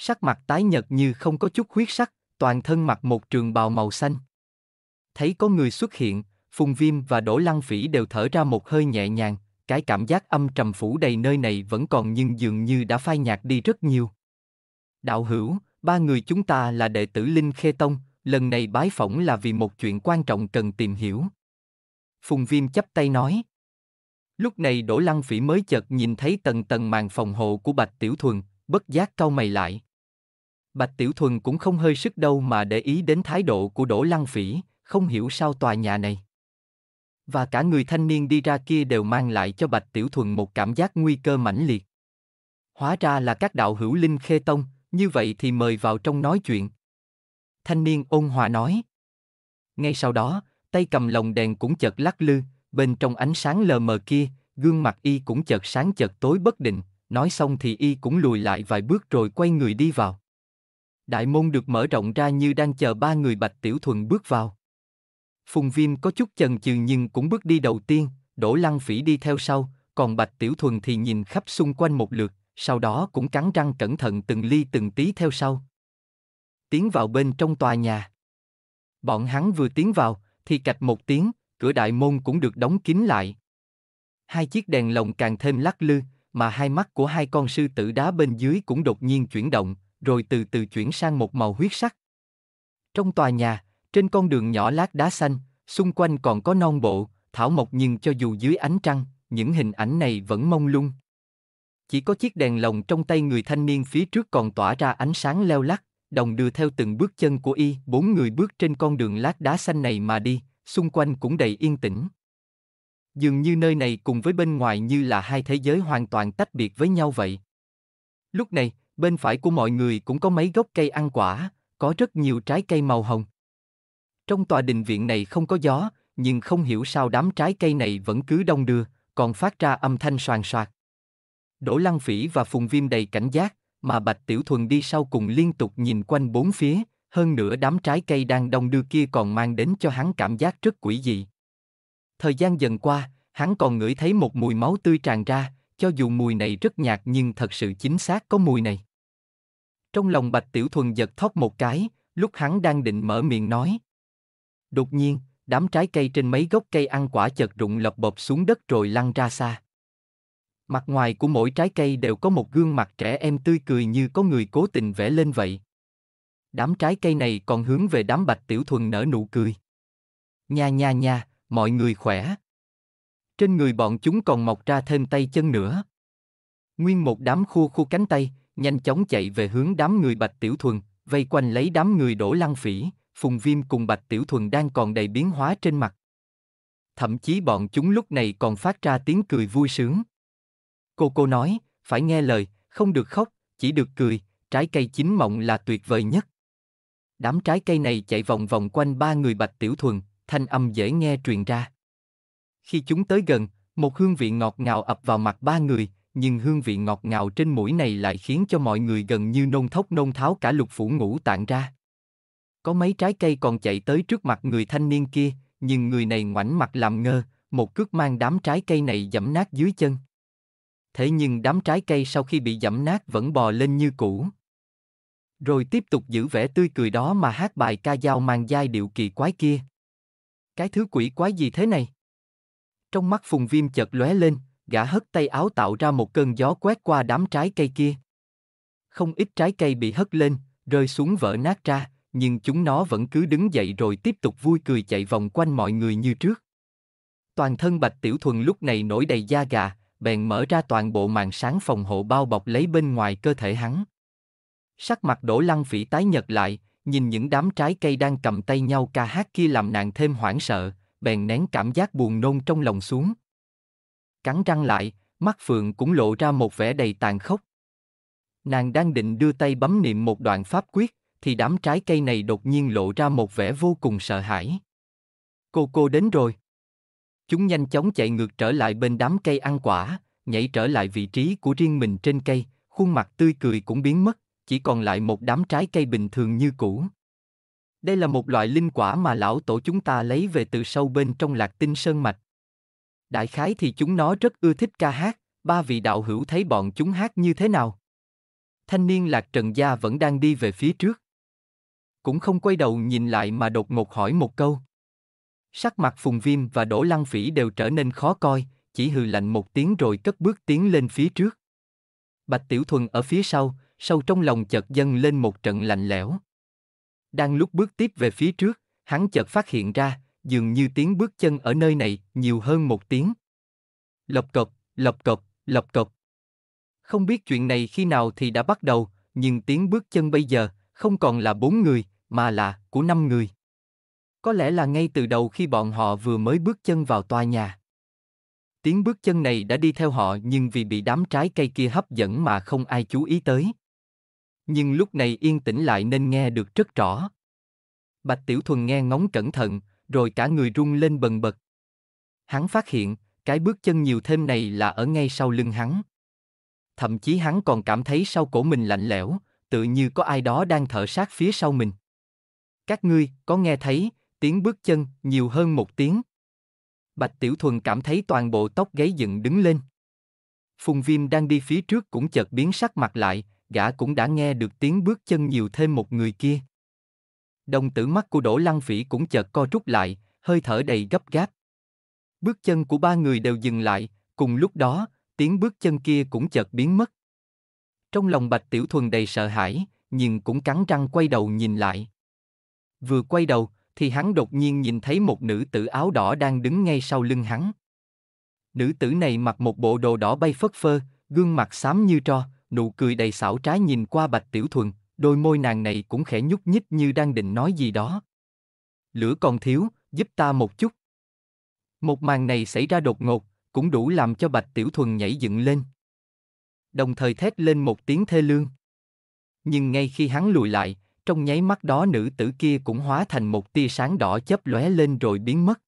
sắc mặt tái nhợt như không có chút huyết sắc, toàn thân mặc một trường bào màu xanh. Thấy có người xuất hiện, Phùng Viêm và Đỗ Lăng Phỉ đều thở ra một hơi nhẹ nhàng, cái cảm giác âm trầm phủ đầy nơi này vẫn còn nhưng dường như đã phai nhạt đi rất nhiều. Đạo hữu, ba người chúng ta là đệ tử Linh Khê Tông, lần này bái phỏng là vì một chuyện quan trọng cần tìm hiểu. Phùng Viêm chấp tay nói. Lúc này Đỗ Lăng Phỉ mới chợt nhìn thấy tầng tầng màn phòng hộ của Bạch Tiểu Thuần, bất giác cau mày lại. Bạch Tiểu Thuần cũng không hơi sức đâu mà để ý đến thái độ của Đỗ Lăng Phỉ, không hiểu sao tòa nhà này. Và cả người thanh niên đi ra kia đều mang lại cho Bạch Tiểu Thuần một cảm giác nguy cơ mãnh liệt. Hóa ra là các đạo hữu Linh Khê Tông, như vậy thì mời vào trong nói chuyện. Thanh niên ôn hòa nói. Ngay sau đó, tay cầm lồng đèn cũng chợt lắc lư, bên trong ánh sáng lờ mờ kia, gương mặt y cũng chợt sáng chợt tối bất định, nói xong thì y cũng lùi lại vài bước rồi quay người đi vào. Đại môn được mở rộng ra như đang chờ ba người Bạch Tiểu Thuần bước vào. Phùng Viêm có chút chần chừ nhưng cũng bước đi đầu tiên, Đỗ Lăng Phỉ đi theo sau, còn Bạch Tiểu Thuần thì nhìn khắp xung quanh một lượt, sau đó cũng cắn răng cẩn thận từng ly từng tí theo sau. Tiến vào bên trong tòa nhà. Bọn hắn vừa tiến vào, thì cạch một tiếng, cửa đại môn cũng được đóng kín lại. Hai chiếc đèn lồng càng thêm lắc lư, mà hai mắt của hai con sư tử đá bên dưới cũng đột nhiên chuyển động, rồi từ từ chuyển sang một màu huyết sắc. Trong tòa nhà, trên con đường nhỏ lát đá xanh, xung quanh còn có non bộ, thảo mộc nhưng cho dù dưới ánh trăng, những hình ảnh này vẫn mông lung. Chỉ có chiếc đèn lồng trong tay người thanh niên phía trước còn tỏa ra ánh sáng leo lắc, đồng đưa theo từng bước chân của y, bốn người bước trên con đường lát đá xanh này mà đi, xung quanh cũng đầy yên tĩnh. Dường như nơi này cùng với bên ngoài như là hai thế giới hoàn toàn tách biệt với nhau vậy. Lúc này, bên phải của mọi người cũng có mấy gốc cây ăn quả, có rất nhiều trái cây màu hồng. Trong tòa đình viện này không có gió, nhưng không hiểu sao đám trái cây này vẫn cứ đông đưa, còn phát ra âm thanh soàn soạt. Đỗ Lăng Phỉ và Phùng Viêm đầy cảnh giác, mà Bạch Tiểu Thuần đi sau cùng liên tục nhìn quanh bốn phía, hơn nữa đám trái cây đang đông đưa kia còn mang đến cho hắn cảm giác rất quỷ dị. Thời gian dần qua, hắn còn ngửi thấy một mùi máu tươi tràn ra, cho dù mùi này rất nhạt nhưng thật sự chính xác có mùi này. Trong lòng Bạch Tiểu Thuần giật thót một cái, lúc hắn đang định mở miệng nói. Đột nhiên, đám trái cây trên mấy gốc cây ăn quả chợt rụng lọc bọc xuống đất rồi lăn ra xa. Mặt ngoài của mỗi trái cây đều có một gương mặt trẻ em tươi cười như có người cố tình vẽ lên vậy. Đám trái cây này còn hướng về đám bạch tiểu thuần nở nụ cười. Nha nha nha, mọi người khỏe. Trên người bọn chúng còn mọc ra thêm tay chân nữa. Nguyên một đám khua khu cánh tay, nhanh chóng chạy về hướng đám người Bạch Tiểu Thuần, vây quanh lấy đám người đổ lăng phỉ, Phùng Viêm cùng Bạch Tiểu Thuần đang còn đầy biến hóa trên mặt. Thậm chí bọn chúng lúc này còn phát ra tiếng cười vui sướng. Cô cô nói, phải nghe lời, không được khóc, chỉ được cười, trái cây chín mộng là tuyệt vời nhất. Đám trái cây này chạy vòng vòng quanh ba người Bạch Tiểu Thuần, thanh âm dễ nghe truyền ra. Khi chúng tới gần, một hương vị ngọt ngào ập vào mặt ba người, nhưng hương vị ngọt ngào trên mũi này lại khiến cho mọi người gần như nôn thốc nôn tháo cả lục phủ ngũ tạng ra. Có mấy trái cây còn chạy tới trước mặt người thanh niên kia, nhưng người này ngoảnh mặt làm ngơ, một cước mang đám trái cây này dẫm nát dưới chân. Thế nhưng đám trái cây sau khi bị dẫm nát vẫn bò lên như cũ. Rồi tiếp tục giữ vẻ tươi cười đó mà hát bài ca dao mang giai điệu kỳ quái kia. Cái thứ quỷ quái gì thế này? Trong mắt Phùng Viêm chợt lóe lên, gã hất tay áo tạo ra một cơn gió quét qua đám trái cây kia. Không ít trái cây bị hất lên, rơi xuống vỡ nát ra, nhưng chúng nó vẫn cứ đứng dậy rồi tiếp tục vui cười chạy vòng quanh mọi người như trước. Toàn thân Bạch Tiểu Thuần lúc này nổi đầy da gà, bèn mở ra toàn bộ màn sáng phòng hộ bao bọc lấy bên ngoài cơ thể hắn. Sắc mặt đổ lăng phỉ tái nhật lại, nhìn những đám trái cây đang cầm tay nhau ca hát kia làm nàng thêm hoảng sợ, bèn nén cảm giác buồn nôn trong lòng xuống cắn răng lại, mắt Phượng cũng lộ ra một vẻ đầy tàn khốc. Nàng đang định đưa tay bấm niệm một đoạn pháp quyết, thì đám trái cây này đột nhiên lộ ra một vẻ vô cùng sợ hãi. Cô cô đến rồi. Chúng nhanh chóng chạy ngược trở lại bên đám cây ăn quả, nhảy trở lại vị trí của riêng mình trên cây, khuôn mặt tươi cười cũng biến mất, chỉ còn lại một đám trái cây bình thường như cũ. Đây là một loại linh quả mà lão tổ chúng ta lấy về từ sâu bên trong lạc tinh sơn mạch đại khái thì chúng nó rất ưa thích ca hát, ba vị đạo hữu thấy bọn chúng hát như thế nào? Thanh niên lạc trần gia vẫn đang đi về phía trước. Cũng không quay đầu nhìn lại mà đột ngột hỏi một câu. Sắc mặt Phùng Viêm và Đỗ Lăng Phỉ đều trở nên khó coi, chỉ hừ lạnh một tiếng rồi cất bước tiến lên phía trước. Bạch Tiểu Thuần ở phía sau, sâu trong lòng chợt dâng lên một trận lạnh lẽo. Đang lúc bước tiếp về phía trước, hắn chợt phát hiện ra, dường như tiếng bước chân ở nơi này nhiều hơn một tiếng. Lộc cộc, lộc cộc, lộc cộc. Không biết chuyện này khi nào thì đã bắt đầu, nhưng tiếng bước chân bây giờ không còn là bốn người, mà là của năm người. Có lẽ là ngay từ đầu khi bọn họ vừa mới bước chân vào tòa nhà. Tiếng bước chân này đã đi theo họ nhưng vì bị đám trái cây kia hấp dẫn mà không ai chú ý tới. Nhưng lúc này yên tĩnh lại nên nghe được rất rõ. Bạch Tiểu Thuần nghe ngóng cẩn thận, rồi cả người rung lên bần bật. Hắn phát hiện, cái bước chân nhiều thêm này là ở ngay sau lưng hắn. Thậm chí hắn còn cảm thấy sau cổ mình lạnh lẽo, tự như có ai đó đang thở sát phía sau mình. Các ngươi có nghe thấy tiếng bước chân nhiều hơn một tiếng. Bạch Tiểu Thuần cảm thấy toàn bộ tóc gáy dựng đứng lên. Phùng Viêm đang đi phía trước cũng chợt biến sắc mặt lại, gã cũng đã nghe được tiếng bước chân nhiều thêm một người kia. Đồng tử mắt của Đỗ Lăng Phỉ cũng chợt co rút lại, hơi thở đầy gấp gáp. Bước chân của ba người đều dừng lại, cùng lúc đó, tiếng bước chân kia cũng chợt biến mất. Trong lòng Bạch Tiểu Thuần đầy sợ hãi, nhưng cũng cắn răng quay đầu nhìn lại. Vừa quay đầu, thì hắn đột nhiên nhìn thấy một nữ tử áo đỏ đang đứng ngay sau lưng hắn. Nữ tử này mặc một bộ đồ đỏ bay phất phơ, gương mặt xám như tro, nụ cười đầy xảo trái nhìn qua Bạch Tiểu Thuần, đôi môi nàng này cũng khẽ nhúc nhích như đang định nói gì đó. Lửa còn thiếu, giúp ta một chút. Một màn này xảy ra đột ngột, cũng đủ làm cho Bạch Tiểu Thuần nhảy dựng lên. Đồng thời thét lên một tiếng thê lương. Nhưng ngay khi hắn lùi lại, trong nháy mắt đó nữ tử kia cũng hóa thành một tia sáng đỏ chớp lóe lên rồi biến mất.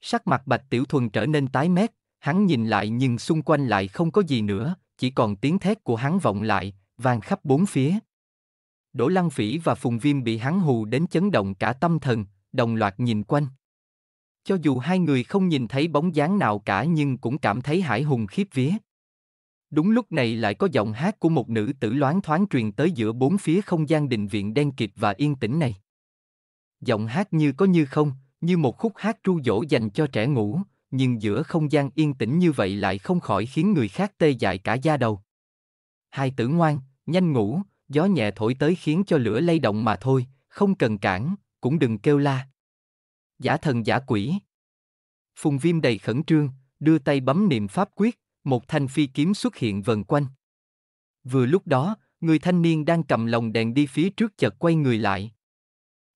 Sắc mặt Bạch Tiểu Thuần trở nên tái mét, hắn nhìn lại nhưng xung quanh lại không có gì nữa, chỉ còn tiếng thét của hắn vọng lại, vang khắp bốn phía. Đỗ Lăng Phỉ và Phùng Viêm bị hắn hù đến chấn động cả tâm thần, đồng loạt nhìn quanh. Cho dù hai người không nhìn thấy bóng dáng nào cả nhưng cũng cảm thấy hải hùng khiếp vía. Đúng lúc này lại có giọng hát của một nữ tử loáng thoáng truyền tới giữa bốn phía không gian đình viện đen kịt và yên tĩnh này. Giọng hát như có như không, như một khúc hát tru dỗ dành cho trẻ ngủ, nhưng giữa không gian yên tĩnh như vậy lại không khỏi khiến người khác tê dại cả da đầu. Hai tử ngoan, nhanh ngủ, gió nhẹ thổi tới khiến cho lửa lay động mà thôi, không cần cản, cũng đừng kêu la. Giả thần giả quỷ. Phùng viêm đầy khẩn trương, đưa tay bấm niệm pháp quyết, một thanh phi kiếm xuất hiện vần quanh. Vừa lúc đó, người thanh niên đang cầm lồng đèn đi phía trước chợt quay người lại.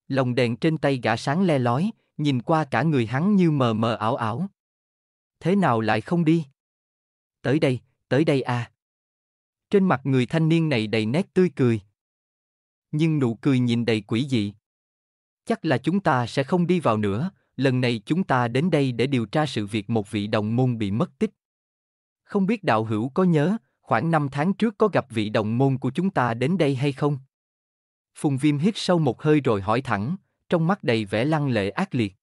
Lồng đèn trên tay gã sáng le lói, nhìn qua cả người hắn như mờ mờ ảo ảo. Thế nào lại không đi? Tới đây, tới đây à. Trên mặt người thanh niên này đầy nét tươi cười. Nhưng nụ cười nhìn đầy quỷ dị. Chắc là chúng ta sẽ không đi vào nữa, lần này chúng ta đến đây để điều tra sự việc một vị đồng môn bị mất tích. Không biết đạo hữu có nhớ, khoảng 5 tháng trước có gặp vị đồng môn của chúng ta đến đây hay không? Phùng Viêm hít sâu một hơi rồi hỏi thẳng, trong mắt đầy vẻ lăng lệ ác liệt.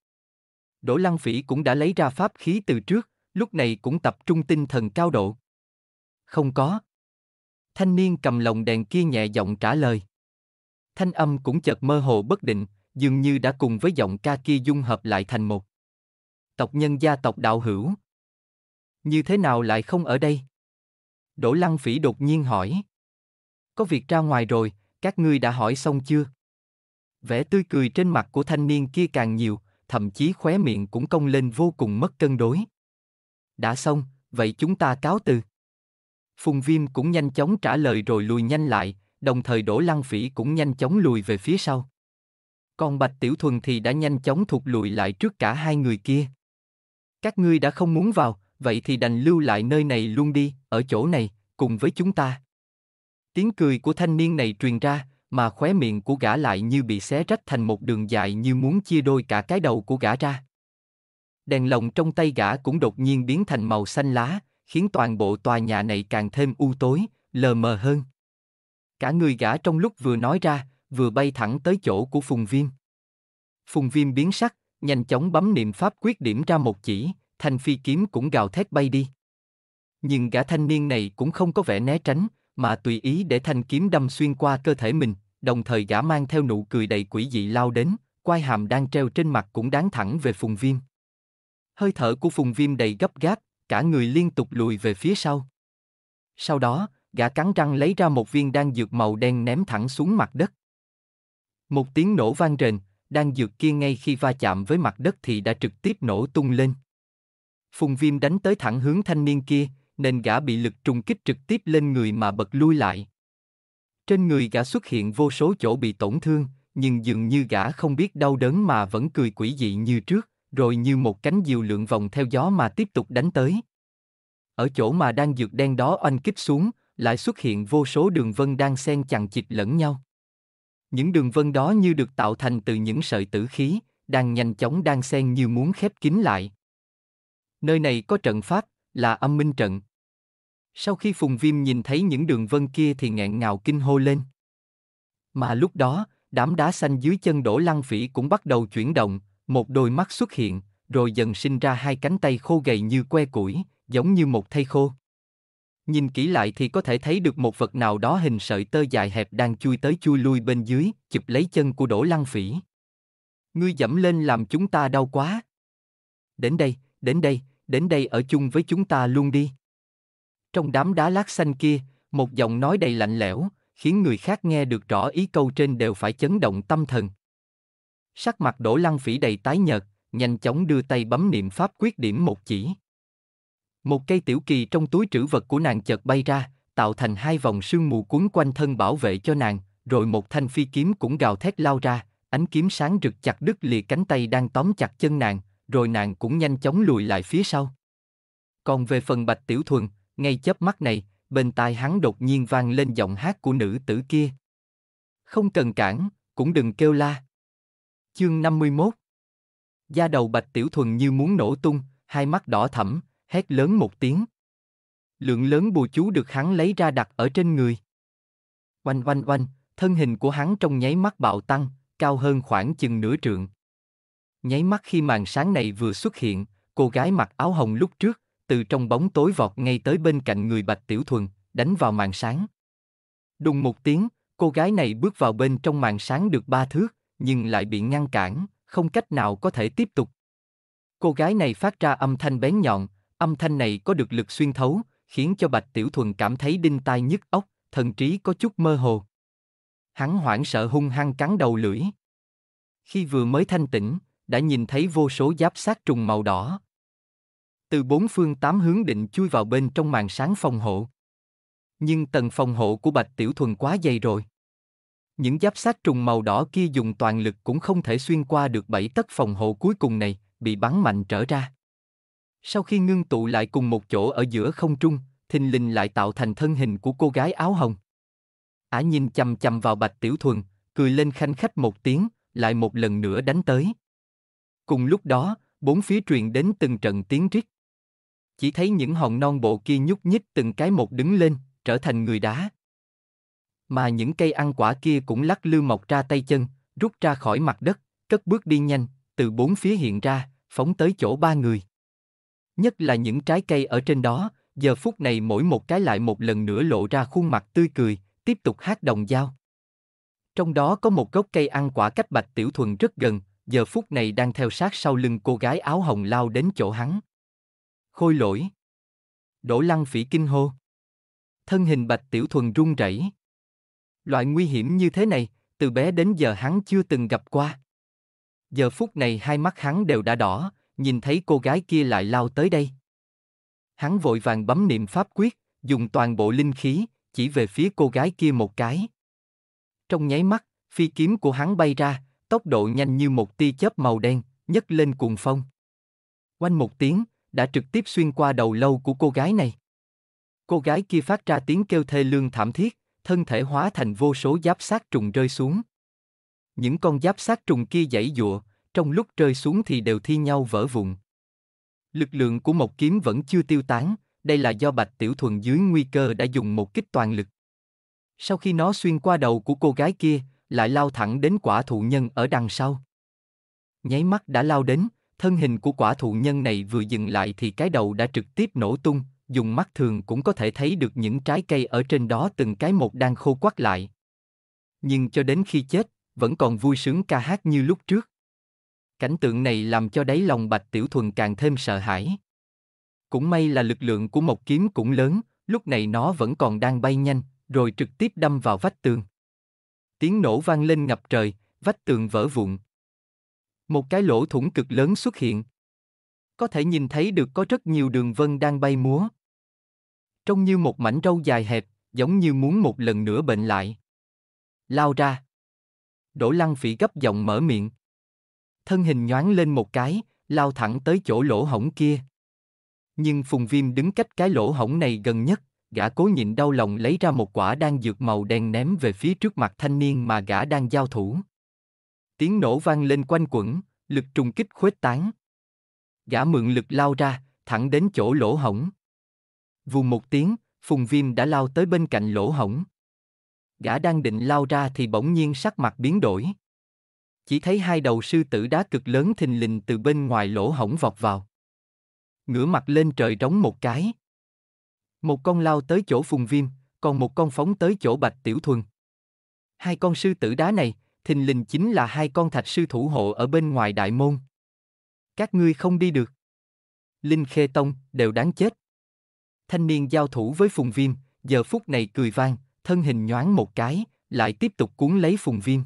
Đỗ Lăng Phỉ cũng đã lấy ra pháp khí từ trước, lúc này cũng tập trung tinh thần cao độ. Không có, Thanh niên cầm lồng đèn kia nhẹ giọng trả lời. Thanh âm cũng chợt mơ hồ bất định, dường như đã cùng với giọng ca kia dung hợp lại thành một. Tộc nhân gia tộc đạo hữu. Như thế nào lại không ở đây? Đỗ Lăng Phỉ đột nhiên hỏi. Có việc ra ngoài rồi, các ngươi đã hỏi xong chưa? Vẻ tươi cười trên mặt của thanh niên kia càng nhiều, thậm chí khóe miệng cũng cong lên vô cùng mất cân đối. Đã xong, vậy chúng ta cáo từ. Phùng Viêm cũng nhanh chóng trả lời rồi lùi nhanh lại, đồng thời Đỗ Lăng Phỉ cũng nhanh chóng lùi về phía sau. Còn Bạch Tiểu Thuần thì đã nhanh chóng thụt lùi lại trước cả hai người kia. Các ngươi đã không muốn vào, vậy thì đành lưu lại nơi này luôn đi, ở chỗ này, cùng với chúng ta. Tiếng cười của thanh niên này truyền ra, mà khóe miệng của gã lại như bị xé rách thành một đường dài như muốn chia đôi cả cái đầu của gã ra. Đèn lồng trong tay gã cũng đột nhiên biến thành màu xanh lá, khiến toàn bộ tòa nhà này càng thêm u tối, lờ mờ hơn. Cả người gã trong lúc vừa nói ra, vừa bay thẳng tới chỗ của Phùng Viêm. Phùng Viêm biến sắc, nhanh chóng bấm niệm pháp quyết điểm ra một chỉ, thanh phi kiếm cũng gào thét bay đi. Nhưng gã thanh niên này cũng không có vẻ né tránh, mà tùy ý để thanh kiếm đâm xuyên qua cơ thể mình, đồng thời gã mang theo nụ cười đầy quỷ dị lao đến, quai hàm đang treo trên mặt cũng đáng thẳng về Phùng Viêm. Hơi thở của Phùng Viêm đầy gấp gáp, cả người liên tục lùi về phía sau. Sau đó, gã cắn răng lấy ra một viên đan dược màu đen ném thẳng xuống mặt đất. Một tiếng nổ vang rền, đan dược kia ngay khi va chạm với mặt đất thì đã trực tiếp nổ tung lên. Phùng viêm đánh tới thẳng hướng thanh niên kia, nên gã bị lực trùng kích trực tiếp lên người mà bật lui lại. Trên người gã xuất hiện vô số chỗ bị tổn thương, nhưng dường như gã không biết đau đớn mà vẫn cười quỷ dị như trước, rồi như một cánh diều lượn vòng theo gió mà tiếp tục đánh tới. Ở chỗ mà đang dược đen đó oanh kích xuống, lại xuất hiện vô số đường vân đang xen chằng chịt lẫn nhau. Những đường vân đó như được tạo thành từ những sợi tử khí, đang nhanh chóng đang xen như muốn khép kín lại. Nơi này có trận pháp, là âm minh trận. Sau khi Phùng Viêm nhìn thấy những đường vân kia thì ngẹn ngào kinh hô lên. Mà lúc đó, đám đá xanh dưới chân đổ lăng phỉ cũng bắt đầu chuyển động, một đôi mắt xuất hiện, rồi dần sinh ra hai cánh tay khô gầy như que củi, giống như một thây khô. Nhìn kỹ lại thì có thể thấy được một vật nào đó hình sợi tơ dài hẹp đang chui tới chui lui bên dưới, chụp lấy chân của Đỗ Lăng Phỉ. Ngươi dẫm lên làm chúng ta đau quá. Đến đây, đến đây, đến đây ở chung với chúng ta luôn đi. Trong đám đá lát xanh kia, một giọng nói đầy lạnh lẽo, khiến người khác nghe được rõ ý câu trên đều phải chấn động tâm thần. Sắc mặt đổ lăng phỉ đầy tái nhợt, nhanh chóng đưa tay bấm niệm pháp quyết điểm một chỉ. Một cây tiểu kỳ trong túi trữ vật của nàng chợt bay ra, tạo thành hai vòng sương mù cuốn quanh thân bảo vệ cho nàng, rồi một thanh phi kiếm cũng gào thét lao ra, ánh kiếm sáng rực chặt đứt lìa cánh tay đang tóm chặt chân nàng, rồi nàng cũng nhanh chóng lùi lại phía sau. Còn về phần bạch tiểu thuần, ngay chớp mắt này, bên tai hắn đột nhiên vang lên giọng hát của nữ tử kia. Không cần cản, cũng đừng kêu la. Chương 51 Da đầu Bạch Tiểu Thuần như muốn nổ tung, hai mắt đỏ thẫm, hét lớn một tiếng. Lượng lớn bùa chú được hắn lấy ra đặt ở trên người. Oanh oanh oanh, thân hình của hắn trong nháy mắt bạo tăng, cao hơn khoảng chừng nửa trượng. Nháy mắt khi màn sáng này vừa xuất hiện, cô gái mặc áo hồng lúc trước, từ trong bóng tối vọt ngay tới bên cạnh người Bạch Tiểu Thuần, đánh vào màn sáng. Đùng một tiếng, cô gái này bước vào bên trong màn sáng được ba thước, nhưng lại bị ngăn cản, không cách nào có thể tiếp tục. Cô gái này phát ra âm thanh bén nhọn, âm thanh này có được lực xuyên thấu, khiến cho Bạch Tiểu Thuần cảm thấy đinh tai nhức óc, thần trí có chút mơ hồ. Hắn hoảng sợ hung hăng cắn đầu lưỡi. Khi vừa mới thanh tỉnh, đã nhìn thấy vô số giáp sát trùng màu đỏ. Từ bốn phương tám hướng định chui vào bên trong màn sáng phòng hộ. Nhưng tầng phòng hộ của Bạch Tiểu Thuần quá dày rồi những giáp sát trùng màu đỏ kia dùng toàn lực cũng không thể xuyên qua được bảy tấc phòng hộ cuối cùng này, bị bắn mạnh trở ra. Sau khi ngưng tụ lại cùng một chỗ ở giữa không trung, thình lình lại tạo thành thân hình của cô gái áo hồng. Ả nhìn chầm chầm vào Bạch Tiểu Thuần, cười lên khanh khách một tiếng, lại một lần nữa đánh tới. Cùng lúc đó, bốn phía truyền đến từng trận tiếng rít. Chỉ thấy những hòn non bộ kia nhúc nhích từng cái một đứng lên, trở thành người đá mà những cây ăn quả kia cũng lắc lư mọc ra tay chân, rút ra khỏi mặt đất, cất bước đi nhanh, từ bốn phía hiện ra, phóng tới chỗ ba người. Nhất là những trái cây ở trên đó, giờ phút này mỗi một cái lại một lần nữa lộ ra khuôn mặt tươi cười, tiếp tục hát đồng dao. Trong đó có một gốc cây ăn quả cách Bạch Tiểu Thuần rất gần, giờ phút này đang theo sát sau lưng cô gái áo hồng lao đến chỗ hắn. Khôi lỗi. Đỗ Lăng Phỉ kinh hô. Thân hình Bạch Tiểu Thuần run rẩy. Loại nguy hiểm như thế này, từ bé đến giờ hắn chưa từng gặp qua. Giờ phút này hai mắt hắn đều đã đỏ, nhìn thấy cô gái kia lại lao tới đây. Hắn vội vàng bấm niệm pháp quyết, dùng toàn bộ linh khí, chỉ về phía cô gái kia một cái. Trong nháy mắt, phi kiếm của hắn bay ra, tốc độ nhanh như một tia chớp màu đen, nhấc lên cuồng phong. Quanh một tiếng, đã trực tiếp xuyên qua đầu lâu của cô gái này. Cô gái kia phát ra tiếng kêu thê lương thảm thiết, thân thể hóa thành vô số giáp sát trùng rơi xuống. Những con giáp sát trùng kia dãy dụa, trong lúc rơi xuống thì đều thi nhau vỡ vụn. Lực lượng của một kiếm vẫn chưa tiêu tán, đây là do Bạch Tiểu Thuần dưới nguy cơ đã dùng một kích toàn lực. Sau khi nó xuyên qua đầu của cô gái kia, lại lao thẳng đến quả thụ nhân ở đằng sau. Nháy mắt đã lao đến, thân hình của quả thụ nhân này vừa dừng lại thì cái đầu đã trực tiếp nổ tung, dùng mắt thường cũng có thể thấy được những trái cây ở trên đó từng cái một đang khô quắt lại. Nhưng cho đến khi chết, vẫn còn vui sướng ca hát như lúc trước. Cảnh tượng này làm cho đáy lòng Bạch Tiểu Thuần càng thêm sợ hãi. Cũng may là lực lượng của một kiếm cũng lớn, lúc này nó vẫn còn đang bay nhanh, rồi trực tiếp đâm vào vách tường. Tiếng nổ vang lên ngập trời, vách tường vỡ vụn. Một cái lỗ thủng cực lớn xuất hiện. Có thể nhìn thấy được có rất nhiều đường vân đang bay múa, trông như một mảnh râu dài hẹp, giống như muốn một lần nữa bệnh lại. Lao ra. Đỗ lăng phỉ gấp giọng mở miệng. Thân hình nhoáng lên một cái, lao thẳng tới chỗ lỗ hổng kia. Nhưng Phùng Viêm đứng cách cái lỗ hổng này gần nhất, gã cố nhịn đau lòng lấy ra một quả đan dược màu đen ném về phía trước mặt thanh niên mà gã đang giao thủ. Tiếng nổ vang lên quanh quẩn, lực trùng kích khuếch tán. Gã mượn lực lao ra, thẳng đến chỗ lỗ hổng. Vùng một tiếng, Phùng Viêm đã lao tới bên cạnh lỗ hổng. Gã đang định lao ra thì bỗng nhiên sắc mặt biến đổi. Chỉ thấy hai đầu sư tử đá cực lớn thình lình từ bên ngoài lỗ hổng vọt vào. Ngửa mặt lên trời rống một cái. Một con lao tới chỗ Phùng Viêm, còn một con phóng tới chỗ Bạch Tiểu Thuần. Hai con sư tử đá này, thình lình chính là hai con thạch sư thủ hộ ở bên ngoài đại môn. Các ngươi không đi được. Linh Khê Tông đều đáng chết thanh niên giao thủ với Phùng Viêm, giờ phút này cười vang, thân hình nhoáng một cái, lại tiếp tục cuốn lấy Phùng Viêm.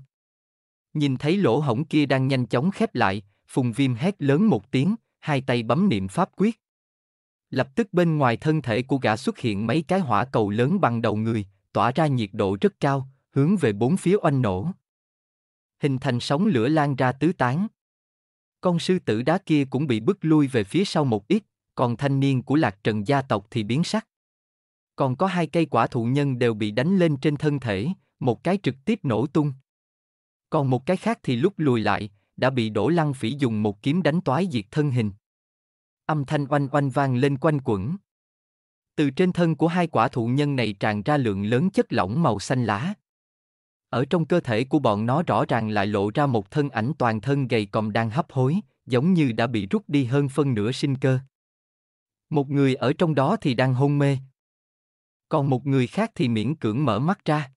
Nhìn thấy lỗ hổng kia đang nhanh chóng khép lại, Phùng Viêm hét lớn một tiếng, hai tay bấm niệm pháp quyết. Lập tức bên ngoài thân thể của gã xuất hiện mấy cái hỏa cầu lớn bằng đầu người, tỏa ra nhiệt độ rất cao, hướng về bốn phía oanh nổ. Hình thành sóng lửa lan ra tứ tán. Con sư tử đá kia cũng bị bức lui về phía sau một ít, còn thanh niên của lạc trần gia tộc thì biến sắc. Còn có hai cây quả thụ nhân đều bị đánh lên trên thân thể, một cái trực tiếp nổ tung. Còn một cái khác thì lúc lùi lại, đã bị đổ lăng phỉ dùng một kiếm đánh toái diệt thân hình. Âm thanh oanh oanh vang lên quanh quẩn. Từ trên thân của hai quả thụ nhân này tràn ra lượng lớn chất lỏng màu xanh lá. Ở trong cơ thể của bọn nó rõ ràng lại lộ ra một thân ảnh toàn thân gầy còm đang hấp hối, giống như đã bị rút đi hơn phân nửa sinh cơ. Một người ở trong đó thì đang hôn mê. Còn một người khác thì miễn cưỡng mở mắt ra.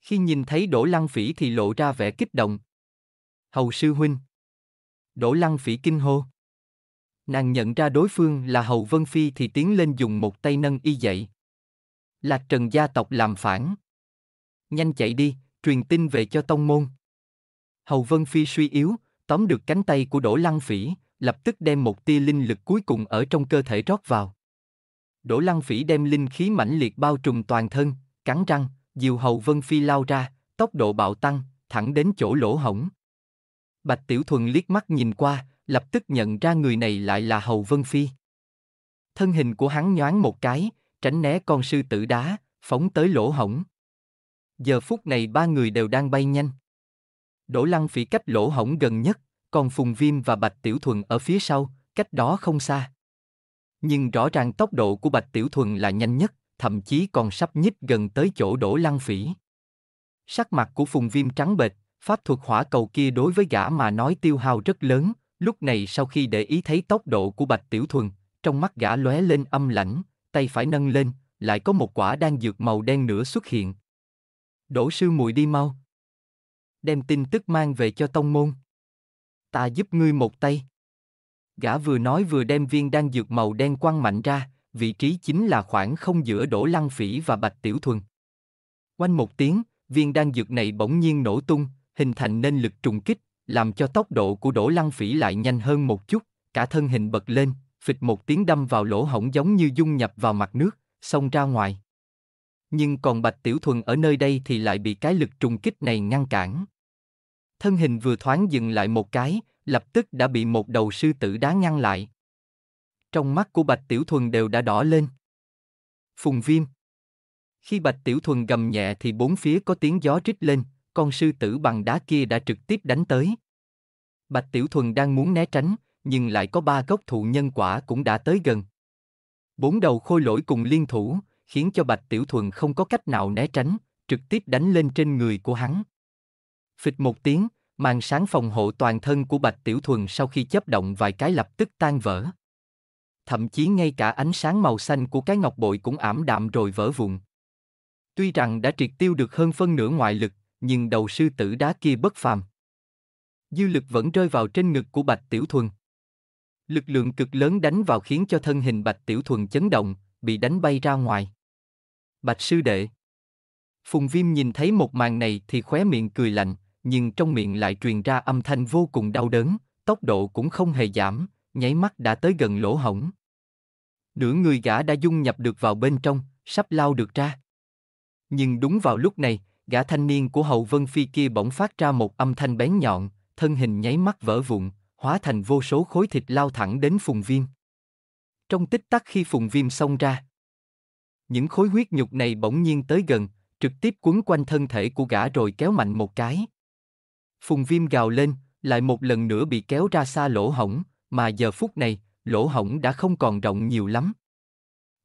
Khi nhìn thấy Đỗ Lăng Phỉ thì lộ ra vẻ kích động. Hầu sư huynh. Đỗ Lăng Phỉ kinh hô. Nàng nhận ra đối phương là Hầu Vân Phi thì tiến lên dùng một tay nâng y dậy. Lạc Trần gia tộc làm phản. Nhanh chạy đi, truyền tin về cho tông môn. Hầu Vân Phi suy yếu, tóm được cánh tay của Đỗ Lăng Phỉ, lập tức đem một tia linh lực cuối cùng ở trong cơ thể rót vào. Đỗ Lăng Phỉ đem linh khí mãnh liệt bao trùm toàn thân, cắn răng, Diều Hầu Vân Phi lao ra, tốc độ bạo tăng, thẳng đến chỗ lỗ hổng. Bạch Tiểu Thuần liếc mắt nhìn qua, lập tức nhận ra người này lại là Hầu Vân Phi. Thân hình của hắn nhoáng một cái, tránh né con sư tử đá, phóng tới lỗ hổng. Giờ phút này ba người đều đang bay nhanh. Đỗ Lăng Phỉ cách lỗ hổng gần nhất, còn Phùng Viêm và Bạch Tiểu Thuần ở phía sau, cách đó không xa. Nhưng rõ ràng tốc độ của Bạch Tiểu Thuần là nhanh nhất, thậm chí còn sắp nhích gần tới chỗ đổ lăng phỉ. Sắc mặt của Phùng Viêm trắng bệch, pháp thuật hỏa cầu kia đối với gã mà nói tiêu hao rất lớn, lúc này sau khi để ý thấy tốc độ của Bạch Tiểu Thuần, trong mắt gã lóe lên âm lãnh, tay phải nâng lên, lại có một quả đan dược màu đen nữa xuất hiện. Đổ sư mùi đi mau. Đem tin tức mang về cho tông môn ta giúp ngươi một tay. Gã vừa nói vừa đem viên đan dược màu đen quăng mạnh ra, vị trí chính là khoảng không giữa Đỗ Lăng Phỉ và Bạch Tiểu Thuần. Quanh một tiếng, viên đan dược này bỗng nhiên nổ tung, hình thành nên lực trùng kích, làm cho tốc độ của Đỗ Lăng Phỉ lại nhanh hơn một chút, cả thân hình bật lên, phịch một tiếng đâm vào lỗ hổng giống như dung nhập vào mặt nước, xông ra ngoài. Nhưng còn Bạch Tiểu Thuần ở nơi đây thì lại bị cái lực trùng kích này ngăn cản thân hình vừa thoáng dừng lại một cái, lập tức đã bị một đầu sư tử đá ngăn lại. Trong mắt của Bạch Tiểu Thuần đều đã đỏ lên. Phùng viêm. Khi Bạch Tiểu Thuần gầm nhẹ thì bốn phía có tiếng gió rít lên, con sư tử bằng đá kia đã trực tiếp đánh tới. Bạch Tiểu Thuần đang muốn né tránh, nhưng lại có ba gốc thụ nhân quả cũng đã tới gần. Bốn đầu khôi lỗi cùng liên thủ, khiến cho Bạch Tiểu Thuần không có cách nào né tránh, trực tiếp đánh lên trên người của hắn phịch một tiếng, màn sáng phòng hộ toàn thân của Bạch Tiểu Thuần sau khi chấp động vài cái lập tức tan vỡ. Thậm chí ngay cả ánh sáng màu xanh của cái ngọc bội cũng ảm đạm rồi vỡ vụn. Tuy rằng đã triệt tiêu được hơn phân nửa ngoại lực, nhưng đầu sư tử đá kia bất phàm. Dư lực vẫn rơi vào trên ngực của Bạch Tiểu Thuần. Lực lượng cực lớn đánh vào khiến cho thân hình Bạch Tiểu Thuần chấn động, bị đánh bay ra ngoài. Bạch sư đệ. Phùng Viêm nhìn thấy một màn này thì khóe miệng cười lạnh, nhưng trong miệng lại truyền ra âm thanh vô cùng đau đớn, tốc độ cũng không hề giảm, nháy mắt đã tới gần lỗ hổng. Nửa người gã đã dung nhập được vào bên trong, sắp lao được ra. Nhưng đúng vào lúc này, gã thanh niên của hậu vân phi kia bỗng phát ra một âm thanh bén nhọn, thân hình nháy mắt vỡ vụn, hóa thành vô số khối thịt lao thẳng đến phùng viêm. Trong tích tắc khi phùng viêm xông ra, những khối huyết nhục này bỗng nhiên tới gần, trực tiếp quấn quanh thân thể của gã rồi kéo mạnh một cái. Phùng Viêm gào lên, lại một lần nữa bị kéo ra xa lỗ hổng, mà giờ phút này, lỗ hổng đã không còn rộng nhiều lắm.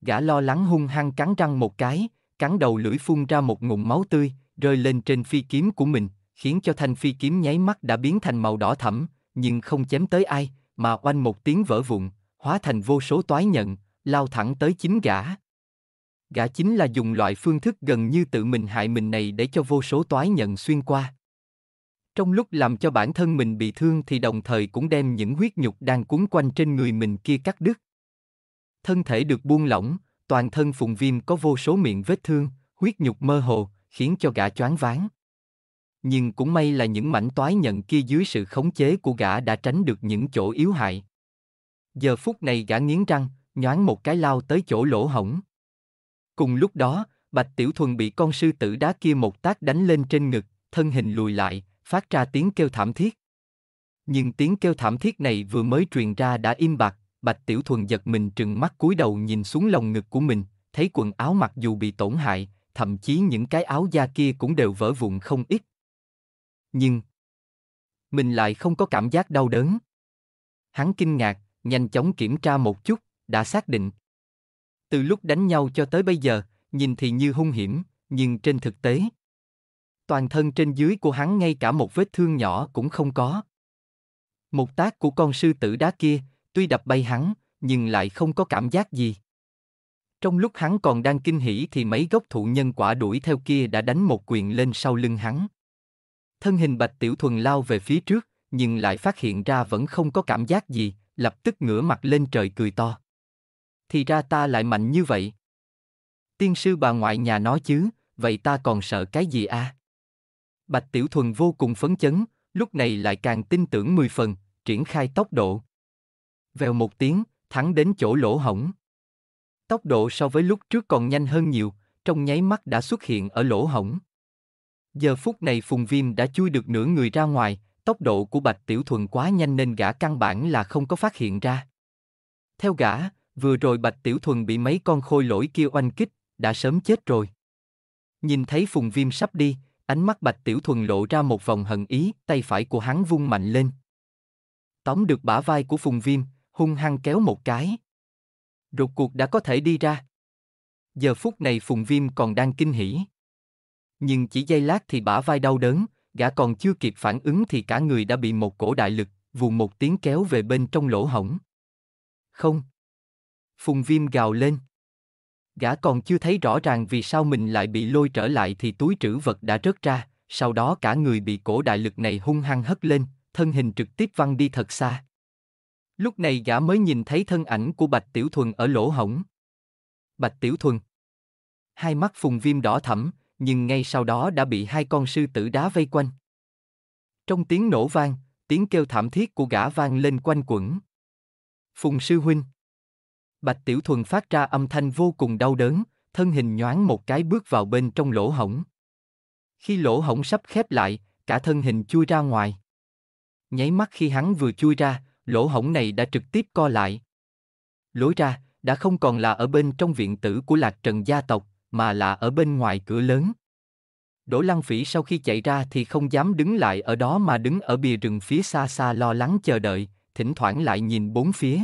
Gã lo lắng hung hăng cắn răng một cái, cắn đầu lưỡi phun ra một ngụm máu tươi, rơi lên trên phi kiếm của mình, khiến cho thanh phi kiếm nháy mắt đã biến thành màu đỏ thẫm, nhưng không chém tới ai, mà oanh một tiếng vỡ vụn, hóa thành vô số toái nhận, lao thẳng tới chính gã. Gã chính là dùng loại phương thức gần như tự mình hại mình này để cho vô số toái nhận xuyên qua trong lúc làm cho bản thân mình bị thương thì đồng thời cũng đem những huyết nhục đang cuốn quanh trên người mình kia cắt đứt. Thân thể được buông lỏng, toàn thân phùng viêm có vô số miệng vết thương, huyết nhục mơ hồ, khiến cho gã choáng váng. Nhưng cũng may là những mảnh toái nhận kia dưới sự khống chế của gã đã tránh được những chỗ yếu hại. Giờ phút này gã nghiến răng, nhoáng một cái lao tới chỗ lỗ hổng. Cùng lúc đó, Bạch Tiểu Thuần bị con sư tử đá kia một tác đánh lên trên ngực, thân hình lùi lại, phát ra tiếng kêu thảm thiết. Nhưng tiếng kêu thảm thiết này vừa mới truyền ra đã im bặt, Bạch Tiểu Thuần giật mình trừng mắt cúi đầu nhìn xuống lồng ngực của mình, thấy quần áo mặc dù bị tổn hại, thậm chí những cái áo da kia cũng đều vỡ vụn không ít. Nhưng mình lại không có cảm giác đau đớn. Hắn kinh ngạc, nhanh chóng kiểm tra một chút, đã xác định. Từ lúc đánh nhau cho tới bây giờ, nhìn thì như hung hiểm, nhưng trên thực tế, toàn thân trên dưới của hắn ngay cả một vết thương nhỏ cũng không có. Một tác của con sư tử đá kia, tuy đập bay hắn, nhưng lại không có cảm giác gì. Trong lúc hắn còn đang kinh hỉ thì mấy gốc thụ nhân quả đuổi theo kia đã đánh một quyền lên sau lưng hắn. Thân hình bạch tiểu thuần lao về phía trước, nhưng lại phát hiện ra vẫn không có cảm giác gì, lập tức ngửa mặt lên trời cười to. Thì ra ta lại mạnh như vậy. Tiên sư bà ngoại nhà nói chứ, vậy ta còn sợ cái gì a? À? Bạch Tiểu Thuần vô cùng phấn chấn, lúc này lại càng tin tưởng 10 phần, triển khai tốc độ. Vèo một tiếng, thẳng đến chỗ lỗ hổng. Tốc độ so với lúc trước còn nhanh hơn nhiều, trong nháy mắt đã xuất hiện ở lỗ hổng. Giờ phút này Phùng Viêm đã chui được nửa người ra ngoài, tốc độ của Bạch Tiểu Thuần quá nhanh nên gã căn bản là không có phát hiện ra. Theo gã, vừa rồi Bạch Tiểu Thuần bị mấy con khôi lỗi kia oanh kích, đã sớm chết rồi. Nhìn thấy Phùng Viêm sắp đi, Ánh mắt Bạch Tiểu Thuần lộ ra một vòng hận ý, tay phải của hắn vung mạnh lên. Tóm được bả vai của Phùng Viêm, hung hăng kéo một cái. Rột cuộc đã có thể đi ra. Giờ phút này Phùng Viêm còn đang kinh hỉ. Nhưng chỉ giây lát thì bả vai đau đớn, gã còn chưa kịp phản ứng thì cả người đã bị một cổ đại lực, vùng một tiếng kéo về bên trong lỗ hổng. Không. Phùng Viêm gào lên gã còn chưa thấy rõ ràng vì sao mình lại bị lôi trở lại thì túi trữ vật đã rớt ra, sau đó cả người bị cổ đại lực này hung hăng hất lên, thân hình trực tiếp văng đi thật xa. Lúc này gã mới nhìn thấy thân ảnh của Bạch Tiểu Thuần ở lỗ hổng. Bạch Tiểu Thuần Hai mắt phùng viêm đỏ thẫm, nhưng ngay sau đó đã bị hai con sư tử đá vây quanh. Trong tiếng nổ vang, tiếng kêu thảm thiết của gã vang lên quanh quẩn. Phùng sư huynh Bạch Tiểu Thuần phát ra âm thanh vô cùng đau đớn, thân hình nhoáng một cái bước vào bên trong lỗ hổng. Khi lỗ hổng sắp khép lại, cả thân hình chui ra ngoài. Nháy mắt khi hắn vừa chui ra, lỗ hổng này đã trực tiếp co lại. Lối ra, đã không còn là ở bên trong viện tử của lạc trần gia tộc, mà là ở bên ngoài cửa lớn. Đỗ Lăng Phỉ sau khi chạy ra thì không dám đứng lại ở đó mà đứng ở bìa rừng phía xa xa lo lắng chờ đợi, thỉnh thoảng lại nhìn bốn phía.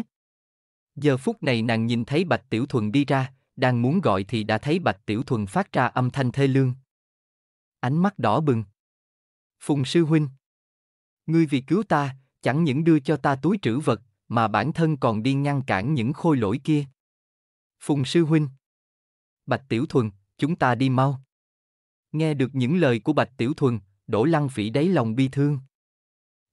Giờ phút này nàng nhìn thấy Bạch Tiểu Thuần đi ra, đang muốn gọi thì đã thấy Bạch Tiểu Thuần phát ra âm thanh thê lương. Ánh mắt đỏ bừng. Phùng sư huynh. Ngươi vì cứu ta, chẳng những đưa cho ta túi trữ vật, mà bản thân còn đi ngăn cản những khôi lỗi kia. Phùng sư huynh. Bạch Tiểu Thuần, chúng ta đi mau. Nghe được những lời của Bạch Tiểu Thuần, đổ Lăng Phỉ đáy lòng bi thương.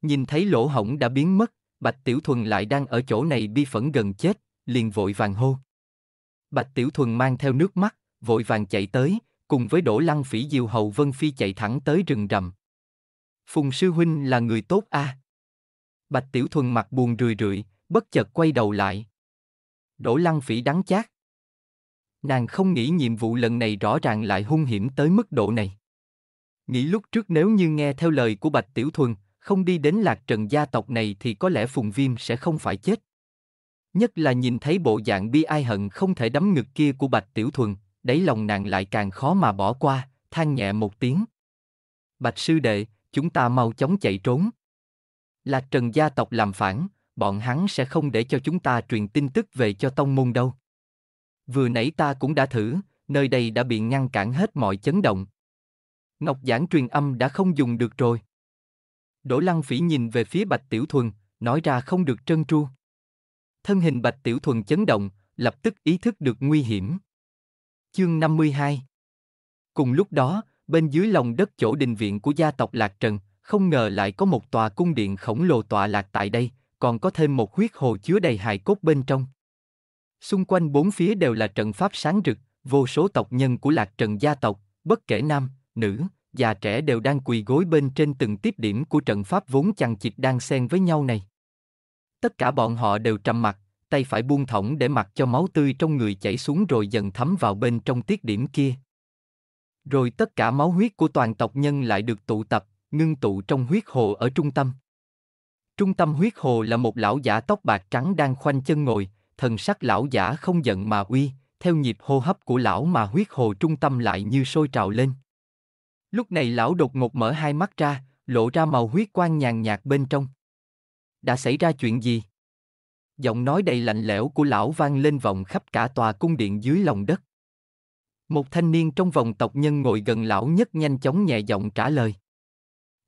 Nhìn thấy lỗ hổng đã biến mất, Bạch Tiểu Thuần lại đang ở chỗ này bi phẫn gần chết, liền vội vàng hô. Bạch Tiểu Thuần mang theo nước mắt, vội vàng chạy tới, cùng với Đỗ Lăng Phỉ Diều Hầu Vân Phi chạy thẳng tới rừng rậm. Phùng Sư Huynh là người tốt a. À? Bạch Tiểu Thuần mặt buồn rười rượi, bất chợt quay đầu lại. Đỗ Lăng Phỉ đắng chát. Nàng không nghĩ nhiệm vụ lần này rõ ràng lại hung hiểm tới mức độ này. Nghĩ lúc trước nếu như nghe theo lời của Bạch Tiểu Thuần, không đi đến lạc trần gia tộc này thì có lẽ Phùng Viêm sẽ không phải chết. Nhất là nhìn thấy bộ dạng bi ai hận không thể đấm ngực kia của Bạch Tiểu Thuần, đáy lòng nàng lại càng khó mà bỏ qua, than nhẹ một tiếng. Bạch sư đệ, chúng ta mau chóng chạy trốn. Lạc trần gia tộc làm phản, bọn hắn sẽ không để cho chúng ta truyền tin tức về cho tông môn đâu. Vừa nãy ta cũng đã thử, nơi đây đã bị ngăn cản hết mọi chấn động. Ngọc giảng truyền âm đã không dùng được rồi. Đỗ Lăng Phỉ nhìn về phía Bạch Tiểu Thuần, nói ra không được trân tru. Thân hình Bạch Tiểu Thuần chấn động, lập tức ý thức được nguy hiểm. Chương 52 Cùng lúc đó, bên dưới lòng đất chỗ đình viện của gia tộc Lạc Trần, không ngờ lại có một tòa cung điện khổng lồ tọa lạc tại đây, còn có thêm một huyết hồ chứa đầy hài cốt bên trong. Xung quanh bốn phía đều là trận pháp sáng rực, vô số tộc nhân của Lạc Trần gia tộc, bất kể nam, nữ, già trẻ đều đang quỳ gối bên trên từng tiếp điểm của trận pháp vốn chằng chịt đang xen với nhau này. Tất cả bọn họ đều trầm mặt, tay phải buông thõng để mặc cho máu tươi trong người chảy xuống rồi dần thấm vào bên trong tiết điểm kia. Rồi tất cả máu huyết của toàn tộc nhân lại được tụ tập, ngưng tụ trong huyết hồ ở trung tâm. Trung tâm huyết hồ là một lão giả tóc bạc trắng đang khoanh chân ngồi, thần sắc lão giả không giận mà uy, theo nhịp hô hấp của lão mà huyết hồ trung tâm lại như sôi trào lên. Lúc này lão đột ngột mở hai mắt ra, lộ ra màu huyết quang nhàn nhạt bên trong. Đã xảy ra chuyện gì? Giọng nói đầy lạnh lẽo của lão vang lên vòng khắp cả tòa cung điện dưới lòng đất. Một thanh niên trong vòng tộc nhân ngồi gần lão nhất nhanh chóng nhẹ giọng trả lời.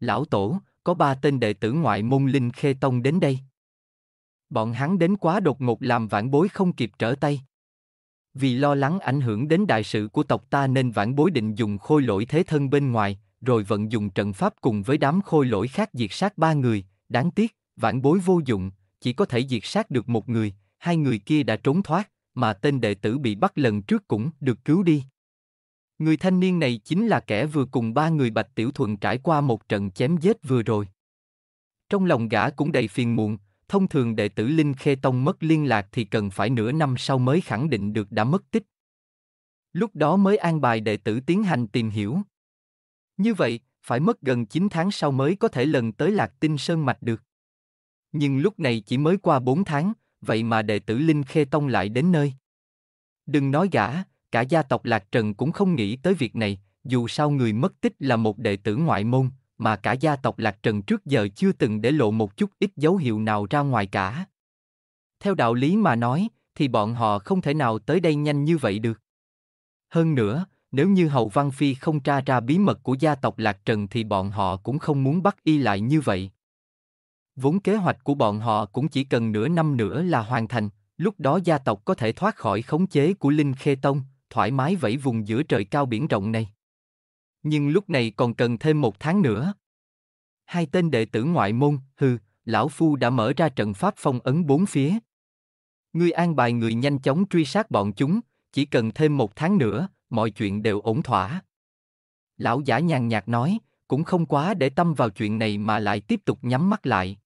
Lão tổ, có ba tên đệ tử ngoại môn linh khê tông đến đây. Bọn hắn đến quá đột ngột làm vãn bối không kịp trở tay vì lo lắng ảnh hưởng đến đại sự của tộc ta nên vãn bối định dùng khôi lỗi thế thân bên ngoài, rồi vận dụng trận pháp cùng với đám khôi lỗi khác diệt sát ba người, đáng tiếc, vãn bối vô dụng, chỉ có thể diệt sát được một người, hai người kia đã trốn thoát, mà tên đệ tử bị bắt lần trước cũng được cứu đi. Người thanh niên này chính là kẻ vừa cùng ba người Bạch Tiểu Thuần trải qua một trận chém giết vừa rồi. Trong lòng gã cũng đầy phiền muộn, Thông thường đệ tử Linh Khê Tông mất liên lạc thì cần phải nửa năm sau mới khẳng định được đã mất tích. Lúc đó mới an bài đệ tử tiến hành tìm hiểu. Như vậy, phải mất gần 9 tháng sau mới có thể lần tới Lạc Tinh Sơn Mạch được. Nhưng lúc này chỉ mới qua 4 tháng, vậy mà đệ tử Linh Khê Tông lại đến nơi. Đừng nói gã, cả gia tộc Lạc Trần cũng không nghĩ tới việc này, dù sao người mất tích là một đệ tử ngoại môn, mà cả gia tộc Lạc Trần trước giờ chưa từng để lộ một chút ít dấu hiệu nào ra ngoài cả. Theo đạo lý mà nói, thì bọn họ không thể nào tới đây nhanh như vậy được. Hơn nữa, nếu như Hậu Văn Phi không tra ra bí mật của gia tộc Lạc Trần thì bọn họ cũng không muốn bắt y lại như vậy. Vốn kế hoạch của bọn họ cũng chỉ cần nửa năm nữa là hoàn thành, lúc đó gia tộc có thể thoát khỏi khống chế của Linh Khê Tông, thoải mái vẫy vùng giữa trời cao biển rộng này nhưng lúc này còn cần thêm một tháng nữa. Hai tên đệ tử ngoại môn, hừ, lão phu đã mở ra trận pháp phong ấn bốn phía. Ngươi an bài người nhanh chóng truy sát bọn chúng, chỉ cần thêm một tháng nữa, mọi chuyện đều ổn thỏa. Lão giả nhàn nhạt nói, cũng không quá để tâm vào chuyện này mà lại tiếp tục nhắm mắt lại.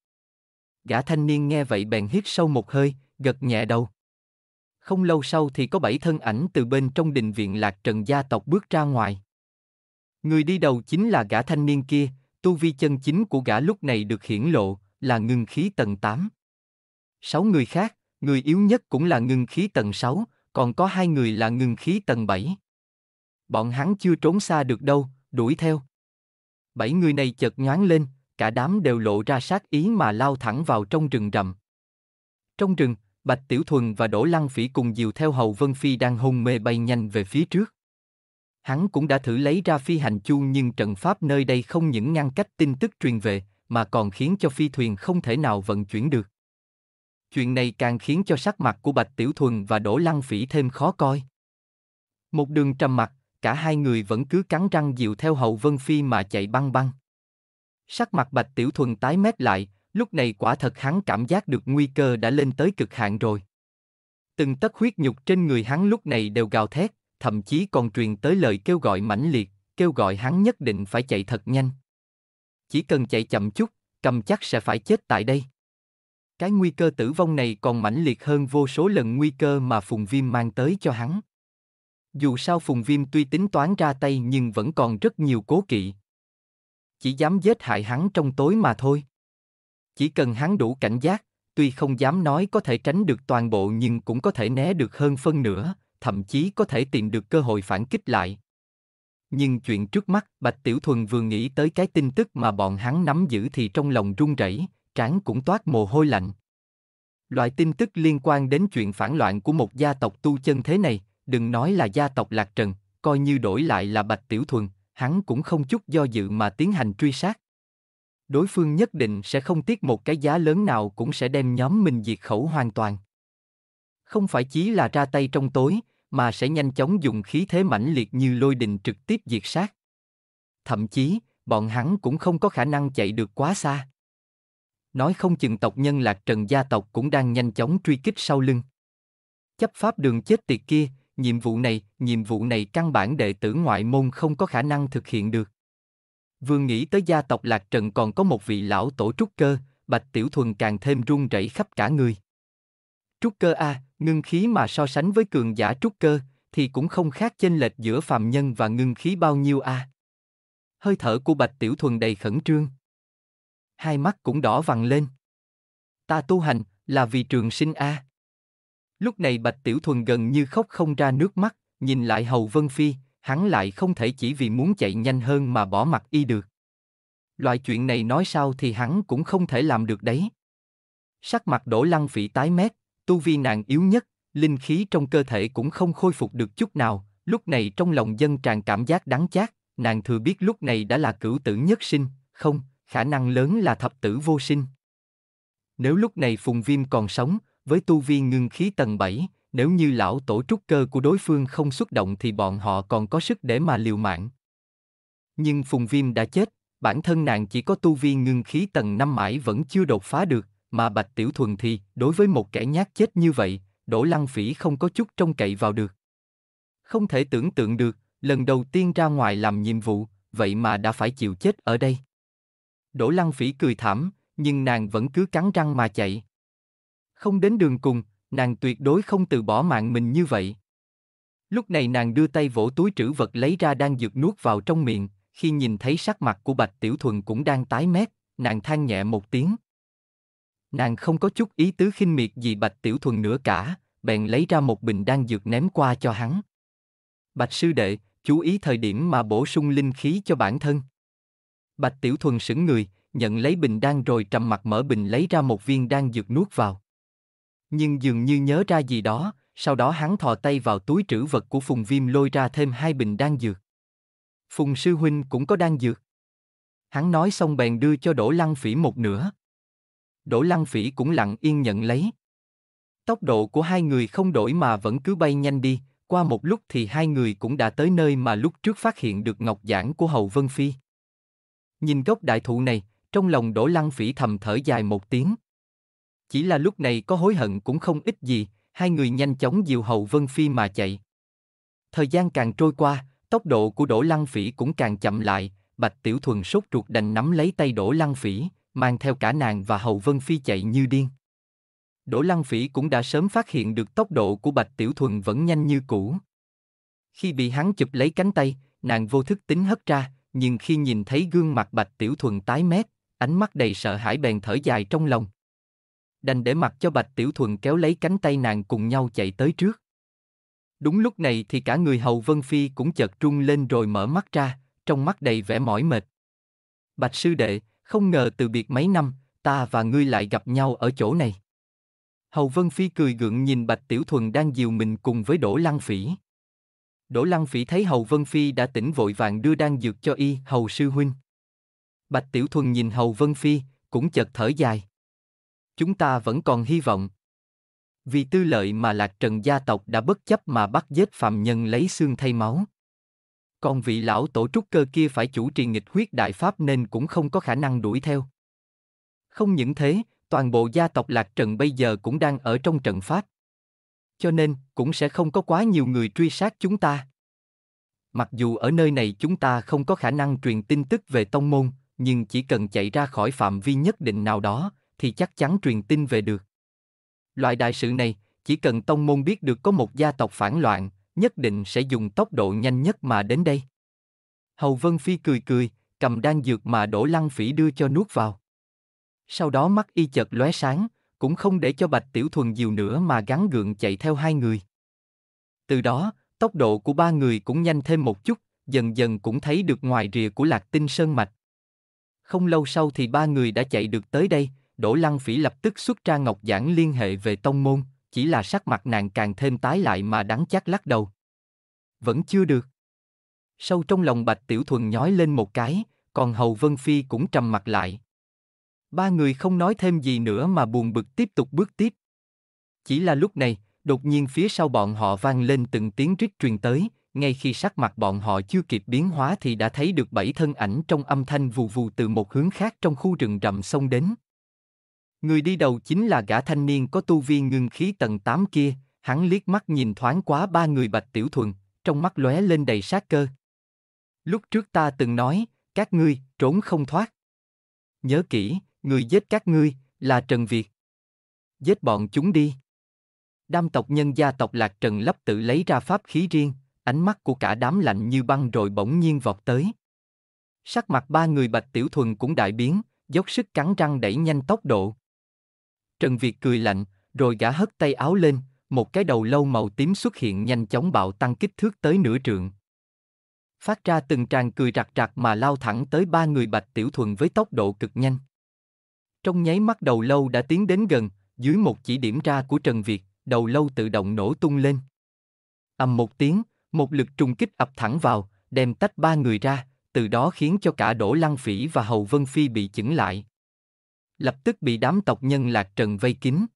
Gã thanh niên nghe vậy bèn hít sâu một hơi, gật nhẹ đầu. Không lâu sau thì có bảy thân ảnh từ bên trong đình viện lạc trần gia tộc bước ra ngoài. Người đi đầu chính là gã thanh niên kia, tu vi chân chính của gã lúc này được hiển lộ, là ngưng khí tầng 8. Sáu người khác, người yếu nhất cũng là ngưng khí tầng 6, còn có hai người là ngưng khí tầng 7. Bọn hắn chưa trốn xa được đâu, đuổi theo. Bảy người này chợt nhoáng lên, cả đám đều lộ ra sát ý mà lao thẳng vào trong rừng rậm. Trong rừng, Bạch Tiểu Thuần và Đỗ Lăng Phỉ cùng dìu theo Hầu Vân Phi đang hôn mê bay nhanh về phía trước. Hắn cũng đã thử lấy ra phi hành chu nhưng trận pháp nơi đây không những ngăn cách tin tức truyền về, mà còn khiến cho phi thuyền không thể nào vận chuyển được. Chuyện này càng khiến cho sắc mặt của Bạch Tiểu Thuần và Đỗ Lăng Phỉ thêm khó coi. Một đường trầm mặt, cả hai người vẫn cứ cắn răng dịu theo hậu Vân Phi mà chạy băng băng. Sắc mặt Bạch Tiểu Thuần tái mét lại, lúc này quả thật hắn cảm giác được nguy cơ đã lên tới cực hạn rồi. Từng tấc huyết nhục trên người hắn lúc này đều gào thét, thậm chí còn truyền tới lời kêu gọi mãnh liệt, kêu gọi hắn nhất định phải chạy thật nhanh. Chỉ cần chạy chậm chút, cầm chắc sẽ phải chết tại đây. Cái nguy cơ tử vong này còn mãnh liệt hơn vô số lần nguy cơ mà Phùng Viêm mang tới cho hắn. Dù sao Phùng Viêm tuy tính toán ra tay nhưng vẫn còn rất nhiều cố kỵ. Chỉ dám giết hại hắn trong tối mà thôi. Chỉ cần hắn đủ cảnh giác, tuy không dám nói có thể tránh được toàn bộ nhưng cũng có thể né được hơn phân nửa, thậm chí có thể tìm được cơ hội phản kích lại. Nhưng chuyện trước mắt, Bạch Tiểu Thuần vừa nghĩ tới cái tin tức mà bọn hắn nắm giữ thì trong lòng run rẩy, trán cũng toát mồ hôi lạnh. Loại tin tức liên quan đến chuyện phản loạn của một gia tộc tu chân thế này, đừng nói là gia tộc Lạc Trần, coi như đổi lại là Bạch Tiểu Thuần, hắn cũng không chút do dự mà tiến hành truy sát. Đối phương nhất định sẽ không tiếc một cái giá lớn nào cũng sẽ đem nhóm mình diệt khẩu hoàn toàn. Không phải chí là ra tay trong tối, mà sẽ nhanh chóng dùng khí thế mãnh liệt như lôi đình trực tiếp diệt sát. Thậm chí, bọn hắn cũng không có khả năng chạy được quá xa. Nói không chừng tộc nhân lạc trần gia tộc cũng đang nhanh chóng truy kích sau lưng. Chấp pháp đường chết tiệt kia, nhiệm vụ này, nhiệm vụ này căn bản đệ tử ngoại môn không có khả năng thực hiện được. Vương nghĩ tới gia tộc Lạc Trần còn có một vị lão tổ trúc cơ, Bạch Tiểu Thuần càng thêm run rẩy khắp cả người. Trúc cơ a, Ngưng khí mà so sánh với cường giả trúc cơ, thì cũng không khác chênh lệch giữa phàm nhân và ngưng khí bao nhiêu a. À. Hơi thở của Bạch Tiểu Thuần đầy khẩn trương. Hai mắt cũng đỏ vằn lên. Ta tu hành là vì trường sinh a. À. Lúc này Bạch Tiểu Thuần gần như khóc không ra nước mắt, nhìn lại Hầu Vân Phi, hắn lại không thể chỉ vì muốn chạy nhanh hơn mà bỏ mặt y được. Loại chuyện này nói sao thì hắn cũng không thể làm được đấy. Sắc mặt đổ Lăng Phỉ tái mét, tu vi nàng yếu nhất, linh khí trong cơ thể cũng không khôi phục được chút nào, lúc này trong lòng dân tràn cảm giác đáng chát, nàng thừa biết lúc này đã là cửu tử nhất sinh, không, khả năng lớn là thập tử vô sinh. Nếu lúc này Phùng Viêm còn sống, với tu vi ngưng khí tầng 7, nếu như lão tổ trúc cơ của đối phương không xuất động thì bọn họ còn có sức để mà liều mạng. Nhưng Phùng Viêm đã chết, bản thân nàng chỉ có tu vi ngưng khí tầng 5 mãi vẫn chưa đột phá được, mà Bạch Tiểu Thuần thì, đối với một kẻ nhát chết như vậy, Đỗ Lăng Phỉ không có chút trông cậy vào được. Không thể tưởng tượng được, lần đầu tiên ra ngoài làm nhiệm vụ, vậy mà đã phải chịu chết ở đây. Đỗ Lăng Phỉ cười thảm, nhưng nàng vẫn cứ cắn răng mà chạy. Không đến đường cùng, nàng tuyệt đối không từ bỏ mạng mình như vậy. Lúc này nàng đưa tay vỗ túi trữ vật lấy ra đang dược nuốt vào trong miệng, khi nhìn thấy sắc mặt của Bạch Tiểu Thuần cũng đang tái mét, nàng than nhẹ một tiếng, Nàng không có chút ý tứ khinh miệt gì Bạch Tiểu Thuần nữa cả, bèn lấy ra một bình đan dược ném qua cho hắn. Bạch sư đệ, chú ý thời điểm mà bổ sung linh khí cho bản thân. Bạch Tiểu Thuần sững người, nhận lấy bình đan rồi trầm mặt mở bình lấy ra một viên đan dược nuốt vào. Nhưng dường như nhớ ra gì đó, sau đó hắn thò tay vào túi trữ vật của Phùng Viêm lôi ra thêm hai bình đan dược. Phùng sư huynh cũng có đan dược. Hắn nói xong bèn đưa cho Đỗ Lăng Phỉ một nửa. Đỗ Lăng Phỉ cũng lặng yên nhận lấy. Tốc độ của hai người không đổi mà vẫn cứ bay nhanh đi, qua một lúc thì hai người cũng đã tới nơi mà lúc trước phát hiện được ngọc giản của Hầu Vân Phi. Nhìn gốc đại thụ này, trong lòng Đỗ Lăng Phỉ thầm thở dài một tiếng. Chỉ là lúc này có hối hận cũng không ít gì, hai người nhanh chóng dìu Hầu Vân Phi mà chạy. Thời gian càng trôi qua, tốc độ của Đỗ Lăng Phỉ cũng càng chậm lại, Bạch Tiểu Thuần sốt ruột đành nắm lấy tay Đỗ Lăng Phỉ, mang theo cả nàng và Hậu Vân Phi chạy như điên. Đỗ Lăng Phỉ cũng đã sớm phát hiện được tốc độ của Bạch Tiểu Thuần vẫn nhanh như cũ. Khi bị hắn chụp lấy cánh tay, nàng vô thức tính hất ra, nhưng khi nhìn thấy gương mặt Bạch Tiểu Thuần tái mét, ánh mắt đầy sợ hãi bèn thở dài trong lòng. Đành để mặc cho Bạch Tiểu Thuần kéo lấy cánh tay nàng cùng nhau chạy tới trước. Đúng lúc này thì cả người Hầu Vân Phi cũng chợt trung lên rồi mở mắt ra, trong mắt đầy vẻ mỏi mệt. Bạch sư đệ, không ngờ từ biệt mấy năm, ta và ngươi lại gặp nhau ở chỗ này. Hầu Vân Phi cười gượng nhìn Bạch Tiểu Thuần đang dìu mình cùng với Đỗ Lăng Phỉ. Đỗ Lăng Phỉ thấy Hầu Vân Phi đã tỉnh vội vàng đưa đan dược cho y, Hầu Sư Huynh. Bạch Tiểu Thuần nhìn Hầu Vân Phi, cũng chợt thở dài. Chúng ta vẫn còn hy vọng. Vì tư lợi mà Lạc Trần gia tộc đã bất chấp mà bắt giết phạm nhân lấy xương thay máu còn vị lão tổ trúc cơ kia phải chủ trì nghịch huyết đại pháp nên cũng không có khả năng đuổi theo. Không những thế, toàn bộ gia tộc Lạc Trần bây giờ cũng đang ở trong trận pháp. Cho nên, cũng sẽ không có quá nhiều người truy sát chúng ta. Mặc dù ở nơi này chúng ta không có khả năng truyền tin tức về tông môn, nhưng chỉ cần chạy ra khỏi phạm vi nhất định nào đó, thì chắc chắn truyền tin về được. Loại đại sự này, chỉ cần tông môn biết được có một gia tộc phản loạn, nhất định sẽ dùng tốc độ nhanh nhất mà đến đây. Hầu Vân Phi cười cười, cầm đan dược mà đổ Lăng Phỉ đưa cho nuốt vào. Sau đó mắt y chợt lóe sáng, cũng không để cho Bạch Tiểu Thuần nhiều nữa mà gắn gượng chạy theo hai người. Từ đó, tốc độ của ba người cũng nhanh thêm một chút, dần dần cũng thấy được ngoài rìa của Lạc Tinh Sơn Mạch. Không lâu sau thì ba người đã chạy được tới đây, Đỗ Lăng Phỉ lập tức xuất ra ngọc giảng liên hệ về tông môn, chỉ là sắc mặt nàng càng thêm tái lại mà đắng chắc lắc đầu. Vẫn chưa được. Sâu trong lòng Bạch Tiểu Thuần nhói lên một cái, còn Hầu Vân Phi cũng trầm mặt lại. Ba người không nói thêm gì nữa mà buồn bực tiếp tục bước tiếp. Chỉ là lúc này, đột nhiên phía sau bọn họ vang lên từng tiếng rít truyền tới, ngay khi sắc mặt bọn họ chưa kịp biến hóa thì đã thấy được bảy thân ảnh trong âm thanh vù vù từ một hướng khác trong khu rừng rậm sông đến. Người đi đầu chính là gã thanh niên có tu vi ngưng khí tầng 8 kia, hắn liếc mắt nhìn thoáng quá ba người Bạch Tiểu Thuần, trong mắt lóe lên đầy sát cơ. Lúc trước ta từng nói, các ngươi trốn không thoát. Nhớ kỹ, người giết các ngươi là Trần Việt. Giết bọn chúng đi. Đam tộc nhân gia tộc Lạc Trần lấp tự lấy ra pháp khí riêng, ánh mắt của cả đám lạnh như băng rồi bỗng nhiên vọt tới. Sắc mặt ba người Bạch Tiểu Thuần cũng đại biến, dốc sức cắn răng đẩy nhanh tốc độ. Trần Việt cười lạnh, rồi gã hất tay áo lên, một cái đầu lâu màu tím xuất hiện nhanh chóng bạo tăng kích thước tới nửa trượng. Phát ra từng tràng cười rạc rạc mà lao thẳng tới ba người Bạch Tiểu Thuần với tốc độ cực nhanh. Trong nháy mắt đầu lâu đã tiến đến gần, dưới một chỉ điểm ra của Trần Việt, đầu lâu tự động nổ tung lên. ầm một tiếng, một lực trùng kích ập thẳng vào, đem tách ba người ra, từ đó khiến cho cả Đỗ Lăng Phỉ và Hầu Vân Phi bị chững lại lập tức bị đám tộc nhân lạc trần vây kín.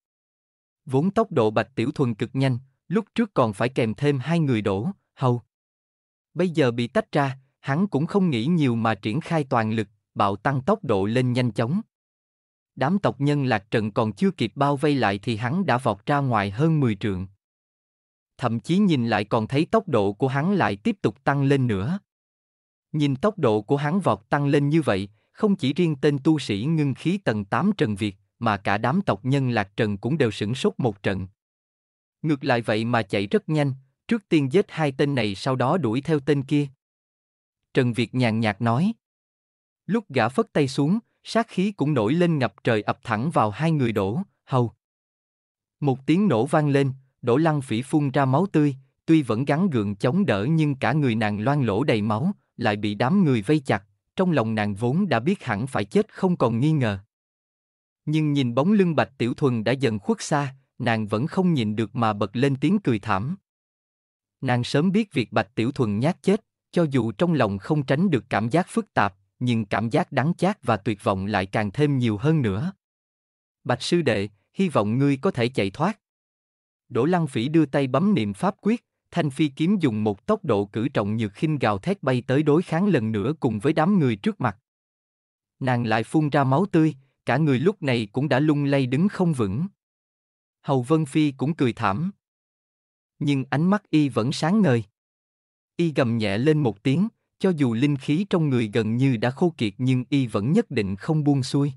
Vốn tốc độ Bạch Tiểu Thuần cực nhanh, lúc trước còn phải kèm thêm hai người đổ, hầu. Bây giờ bị tách ra, hắn cũng không nghĩ nhiều mà triển khai toàn lực, bạo tăng tốc độ lên nhanh chóng. Đám tộc nhân lạc trận còn chưa kịp bao vây lại thì hắn đã vọt ra ngoài hơn 10 trượng. Thậm chí nhìn lại còn thấy tốc độ của hắn lại tiếp tục tăng lên nữa. Nhìn tốc độ của hắn vọt tăng lên như vậy, không chỉ riêng tên tu sĩ ngưng khí tầng 8 Trần Việt, mà cả đám tộc nhân Lạc Trần cũng đều sửng sốt một trận. Ngược lại vậy mà chạy rất nhanh, trước tiên giết hai tên này sau đó đuổi theo tên kia. Trần Việt nhàn nhạt nói. Lúc gã phất tay xuống, sát khí cũng nổi lên ngập trời ập thẳng vào hai người đổ, hầu. Một tiếng nổ vang lên, đổ lăng phỉ phun ra máu tươi, tuy vẫn gắn gượng chống đỡ nhưng cả người nàng loang lỗ đầy máu, lại bị đám người vây chặt, trong lòng nàng vốn đã biết hẳn phải chết không còn nghi ngờ. Nhưng nhìn bóng lưng Bạch Tiểu Thuần đã dần khuất xa, nàng vẫn không nhìn được mà bật lên tiếng cười thảm. Nàng sớm biết việc Bạch Tiểu Thuần nhát chết, cho dù trong lòng không tránh được cảm giác phức tạp, nhưng cảm giác đắng chát và tuyệt vọng lại càng thêm nhiều hơn nữa. Bạch sư đệ, hy vọng ngươi có thể chạy thoát. Đỗ Lăng Phỉ đưa tay bấm niệm pháp quyết, thanh phi kiếm dùng một tốc độ cử trọng nhược khinh gào thét bay tới đối kháng lần nữa cùng với đám người trước mặt. Nàng lại phun ra máu tươi, cả người lúc này cũng đã lung lay đứng không vững. Hầu Vân Phi cũng cười thảm. Nhưng ánh mắt y vẫn sáng ngời. Y gầm nhẹ lên một tiếng, cho dù linh khí trong người gần như đã khô kiệt nhưng y vẫn nhất định không buông xuôi.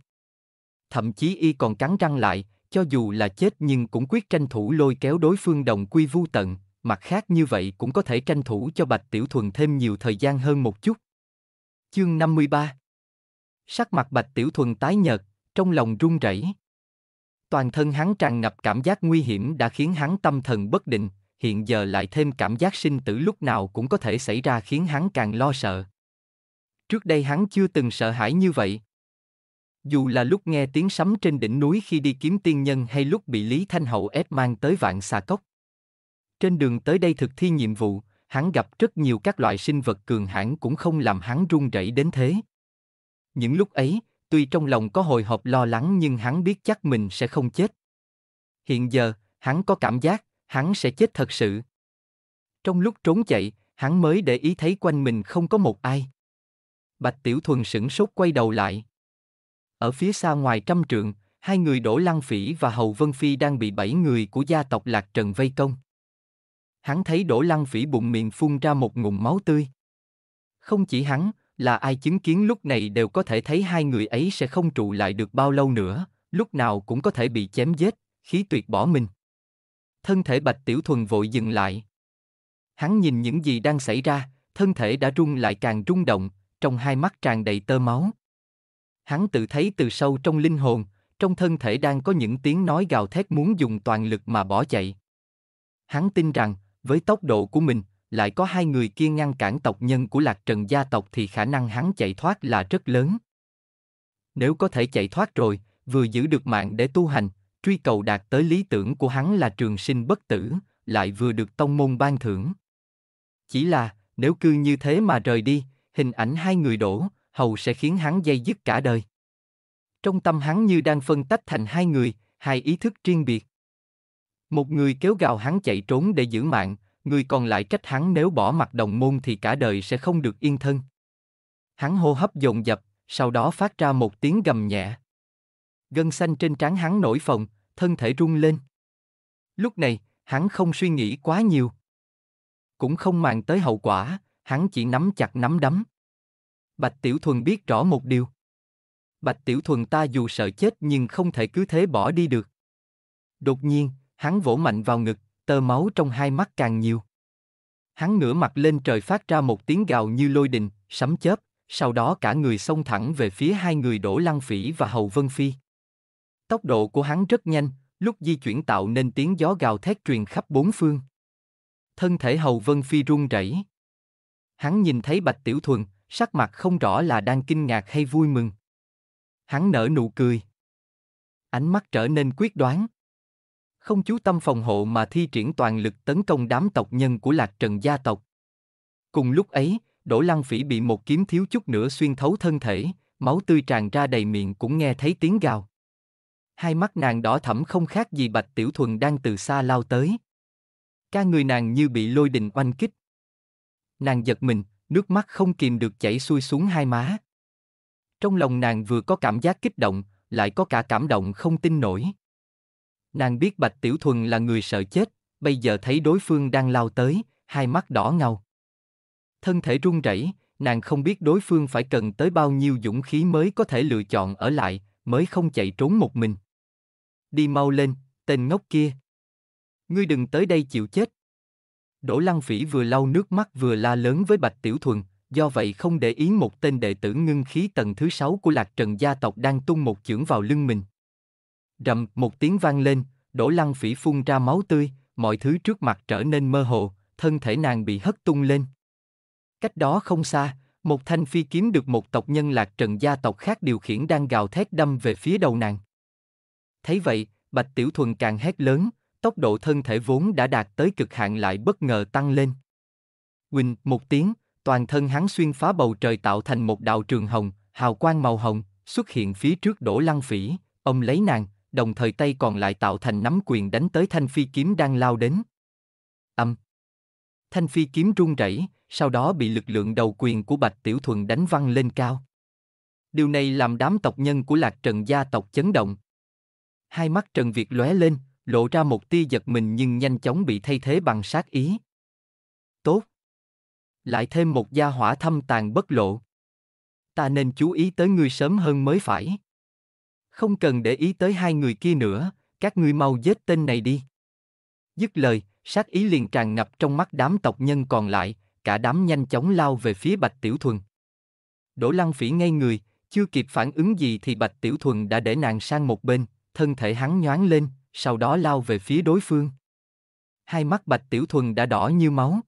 Thậm chí y còn cắn răng lại, cho dù là chết nhưng cũng quyết tranh thủ lôi kéo đối phương đồng quy vu tận, mặt khác như vậy cũng có thể tranh thủ cho Bạch Tiểu Thuần thêm nhiều thời gian hơn một chút. Chương 53 Sắc mặt Bạch Tiểu Thuần tái nhợt, trong lòng run rẩy. Toàn thân hắn tràn ngập cảm giác nguy hiểm đã khiến hắn tâm thần bất định, hiện giờ lại thêm cảm giác sinh tử lúc nào cũng có thể xảy ra khiến hắn càng lo sợ. Trước đây hắn chưa từng sợ hãi như vậy. Dù là lúc nghe tiếng sấm trên đỉnh núi khi đi kiếm tiên nhân hay lúc bị Lý Thanh Hậu ép mang tới vạn xà cốc. Trên đường tới đây thực thi nhiệm vụ, hắn gặp rất nhiều các loại sinh vật cường hãn cũng không làm hắn run rẩy đến thế. Những lúc ấy, tuy trong lòng có hồi hộp lo lắng nhưng hắn biết chắc mình sẽ không chết. Hiện giờ, hắn có cảm giác, hắn sẽ chết thật sự. Trong lúc trốn chạy, hắn mới để ý thấy quanh mình không có một ai. Bạch Tiểu Thuần sửng sốt quay đầu lại. Ở phía xa ngoài trăm trượng, hai người Đỗ Lăng Phỉ và Hầu Vân Phi đang bị bảy người của gia tộc Lạc Trần vây công hắn thấy Đỗ Lăng Phỉ bụng miệng phun ra một ngụm máu tươi. Không chỉ hắn, là ai chứng kiến lúc này đều có thể thấy hai người ấy sẽ không trụ lại được bao lâu nữa, lúc nào cũng có thể bị chém giết, khí tuyệt bỏ mình. Thân thể Bạch Tiểu Thuần vội dừng lại. Hắn nhìn những gì đang xảy ra, thân thể đã rung lại càng rung động, trong hai mắt tràn đầy tơ máu. Hắn tự thấy từ sâu trong linh hồn, trong thân thể đang có những tiếng nói gào thét muốn dùng toàn lực mà bỏ chạy. Hắn tin rằng, với tốc độ của mình, lại có hai người kia ngăn cản tộc nhân của Lạc Trần gia tộc thì khả năng hắn chạy thoát là rất lớn. Nếu có thể chạy thoát rồi, vừa giữ được mạng để tu hành, truy cầu đạt tới lý tưởng của hắn là trường sinh bất tử, lại vừa được tông môn ban thưởng. Chỉ là, nếu cứ như thế mà rời đi, hình ảnh hai người đổ, hầu sẽ khiến hắn dây dứt cả đời. Trong tâm hắn như đang phân tách thành hai người, hai ý thức riêng biệt. Một người kéo gào hắn chạy trốn để giữ mạng, người còn lại trách hắn nếu bỏ mặt đồng môn thì cả đời sẽ không được yên thân. Hắn hô hấp dồn dập, sau đó phát ra một tiếng gầm nhẹ. Gân xanh trên trán hắn nổi phồng, thân thể rung lên. Lúc này, hắn không suy nghĩ quá nhiều. Cũng không màng tới hậu quả, hắn chỉ nắm chặt nắm đấm. Bạch Tiểu Thuần biết rõ một điều. Bạch Tiểu Thuần ta dù sợ chết nhưng không thể cứ thế bỏ đi được. Đột nhiên, Hắn vỗ mạnh vào ngực, tơ máu trong hai mắt càng nhiều. Hắn ngửa mặt lên trời phát ra một tiếng gào như lôi đình, sấm chớp, sau đó cả người xông thẳng về phía hai người Đỗ Lăng Phỉ và Hầu Vân Phi. Tốc độ của hắn rất nhanh, lúc di chuyển tạo nên tiếng gió gào thét truyền khắp bốn phương. Thân thể Hầu Vân Phi run rẩy. Hắn nhìn thấy Bạch Tiểu Thuần, sắc mặt không rõ là đang kinh ngạc hay vui mừng. Hắn nở nụ cười. Ánh mắt trở nên quyết đoán không chú tâm phòng hộ mà thi triển toàn lực tấn công đám tộc nhân của lạc trần gia tộc. Cùng lúc ấy, Đỗ Lăng Phỉ bị một kiếm thiếu chút nữa xuyên thấu thân thể, máu tươi tràn ra đầy miệng cũng nghe thấy tiếng gào. Hai mắt nàng đỏ thẫm không khác gì Bạch Tiểu Thuần đang từ xa lao tới. Ca người nàng như bị lôi đình oanh kích. Nàng giật mình, nước mắt không kìm được chảy xuôi xuống hai má. Trong lòng nàng vừa có cảm giác kích động, lại có cả cảm động không tin nổi. Nàng biết Bạch Tiểu Thuần là người sợ chết, bây giờ thấy đối phương đang lao tới, hai mắt đỏ ngầu. Thân thể run rẩy, nàng không biết đối phương phải cần tới bao nhiêu dũng khí mới có thể lựa chọn ở lại, mới không chạy trốn một mình. Đi mau lên, tên ngốc kia. Ngươi đừng tới đây chịu chết. Đỗ Lăng Phỉ vừa lau nước mắt vừa la lớn với Bạch Tiểu Thuần, do vậy không để ý một tên đệ tử ngưng khí tầng thứ sáu của Lạc Trần gia tộc đang tung một chưởng vào lưng mình. Rầm, một tiếng vang lên, đổ lăng phỉ phun ra máu tươi, mọi thứ trước mặt trở nên mơ hồ, thân thể nàng bị hất tung lên. Cách đó không xa, một thanh phi kiếm được một tộc nhân lạc trần gia tộc khác điều khiển đang gào thét đâm về phía đầu nàng. Thấy vậy, Bạch Tiểu Thuần càng hét lớn, tốc độ thân thể vốn đã đạt tới cực hạn lại bất ngờ tăng lên. Quỳnh, một tiếng, toàn thân hắn xuyên phá bầu trời tạo thành một đạo trường hồng, hào quang màu hồng, xuất hiện phía trước đổ lăng phỉ, ông lấy nàng, đồng thời tay còn lại tạo thành nắm quyền đánh tới thanh phi kiếm đang lao đến. Âm. Thanh phi kiếm rung rẩy, sau đó bị lực lượng đầu quyền của Bạch Tiểu Thuần đánh văng lên cao. Điều này làm đám tộc nhân của Lạc Trần gia tộc chấn động. Hai mắt Trần Việt lóe lên, lộ ra một tia giật mình nhưng nhanh chóng bị thay thế bằng sát ý. Tốt. Lại thêm một gia hỏa thâm tàn bất lộ. Ta nên chú ý tới ngươi sớm hơn mới phải. Không cần để ý tới hai người kia nữa, các ngươi mau giết tên này đi. Dứt lời, sát ý liền tràn ngập trong mắt đám tộc nhân còn lại, cả đám nhanh chóng lao về phía Bạch Tiểu Thuần. Đỗ Lăng Phỉ ngay người, chưa kịp phản ứng gì thì Bạch Tiểu Thuần đã để nàng sang một bên, thân thể hắn nhoáng lên, sau đó lao về phía đối phương. Hai mắt Bạch Tiểu Thuần đã đỏ như máu.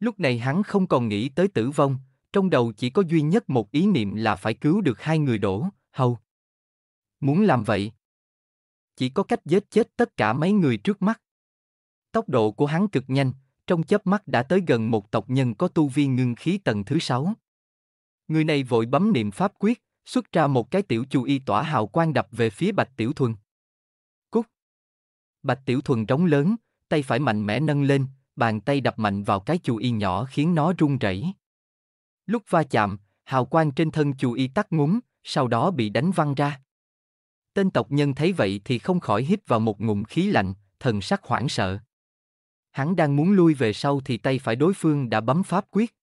Lúc này hắn không còn nghĩ tới tử vong, trong đầu chỉ có duy nhất một ý niệm là phải cứu được hai người đổ, hầu. Muốn làm vậy, chỉ có cách giết chết tất cả mấy người trước mắt. Tốc độ của hắn cực nhanh, trong chớp mắt đã tới gần một tộc nhân có tu vi ngưng khí tầng thứ sáu. Người này vội bấm niệm pháp quyết, xuất ra một cái tiểu chu y tỏa hào quang đập về phía Bạch Tiểu Thuần. Cút! Bạch Tiểu Thuần trống lớn, tay phải mạnh mẽ nâng lên, bàn tay đập mạnh vào cái chu y nhỏ khiến nó rung rẩy. Lúc va chạm, hào quang trên thân chu y tắt ngúng, sau đó bị đánh văng ra. Tên tộc nhân thấy vậy thì không khỏi hít vào một ngụm khí lạnh, thần sắc hoảng sợ. Hắn đang muốn lui về sau thì tay phải đối phương đã bấm pháp quyết.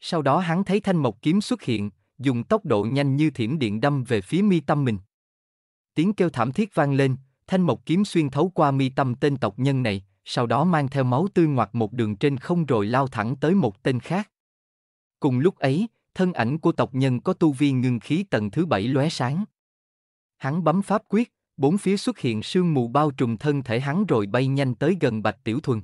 Sau đó hắn thấy thanh mộc kiếm xuất hiện, dùng tốc độ nhanh như thiểm điện đâm về phía mi tâm mình. Tiếng kêu thảm thiết vang lên, thanh mộc kiếm xuyên thấu qua mi tâm tên tộc nhân này, sau đó mang theo máu tươi ngoặt một đường trên không rồi lao thẳng tới một tên khác. Cùng lúc ấy, thân ảnh của tộc nhân có tu vi ngưng khí tầng thứ bảy lóe sáng. Hắn bấm pháp quyết, bốn phía xuất hiện sương mù bao trùm thân thể hắn rồi bay nhanh tới gần Bạch Tiểu Thuần.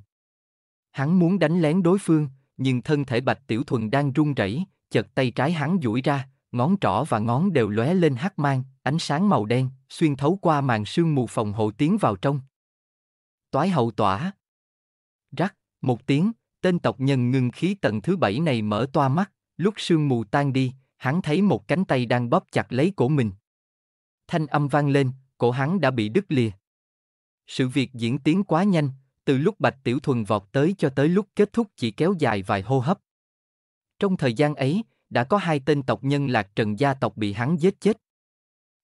Hắn muốn đánh lén đối phương, nhưng thân thể Bạch Tiểu Thuần đang run rẩy, chợt tay trái hắn duỗi ra, ngón trỏ và ngón đều lóe lên hắc mang, ánh sáng màu đen, xuyên thấu qua màn sương mù phòng hộ tiến vào trong. Toái hậu tỏa. Rắc, một tiếng, tên tộc nhân ngưng khí tầng thứ bảy này mở toa mắt, lúc sương mù tan đi, hắn thấy một cánh tay đang bóp chặt lấy cổ mình thanh âm vang lên, cổ hắn đã bị đứt lìa. Sự việc diễn tiến quá nhanh, từ lúc Bạch Tiểu Thuần vọt tới cho tới lúc kết thúc chỉ kéo dài vài hô hấp. Trong thời gian ấy, đã có hai tên tộc nhân lạc trần gia tộc bị hắn giết chết.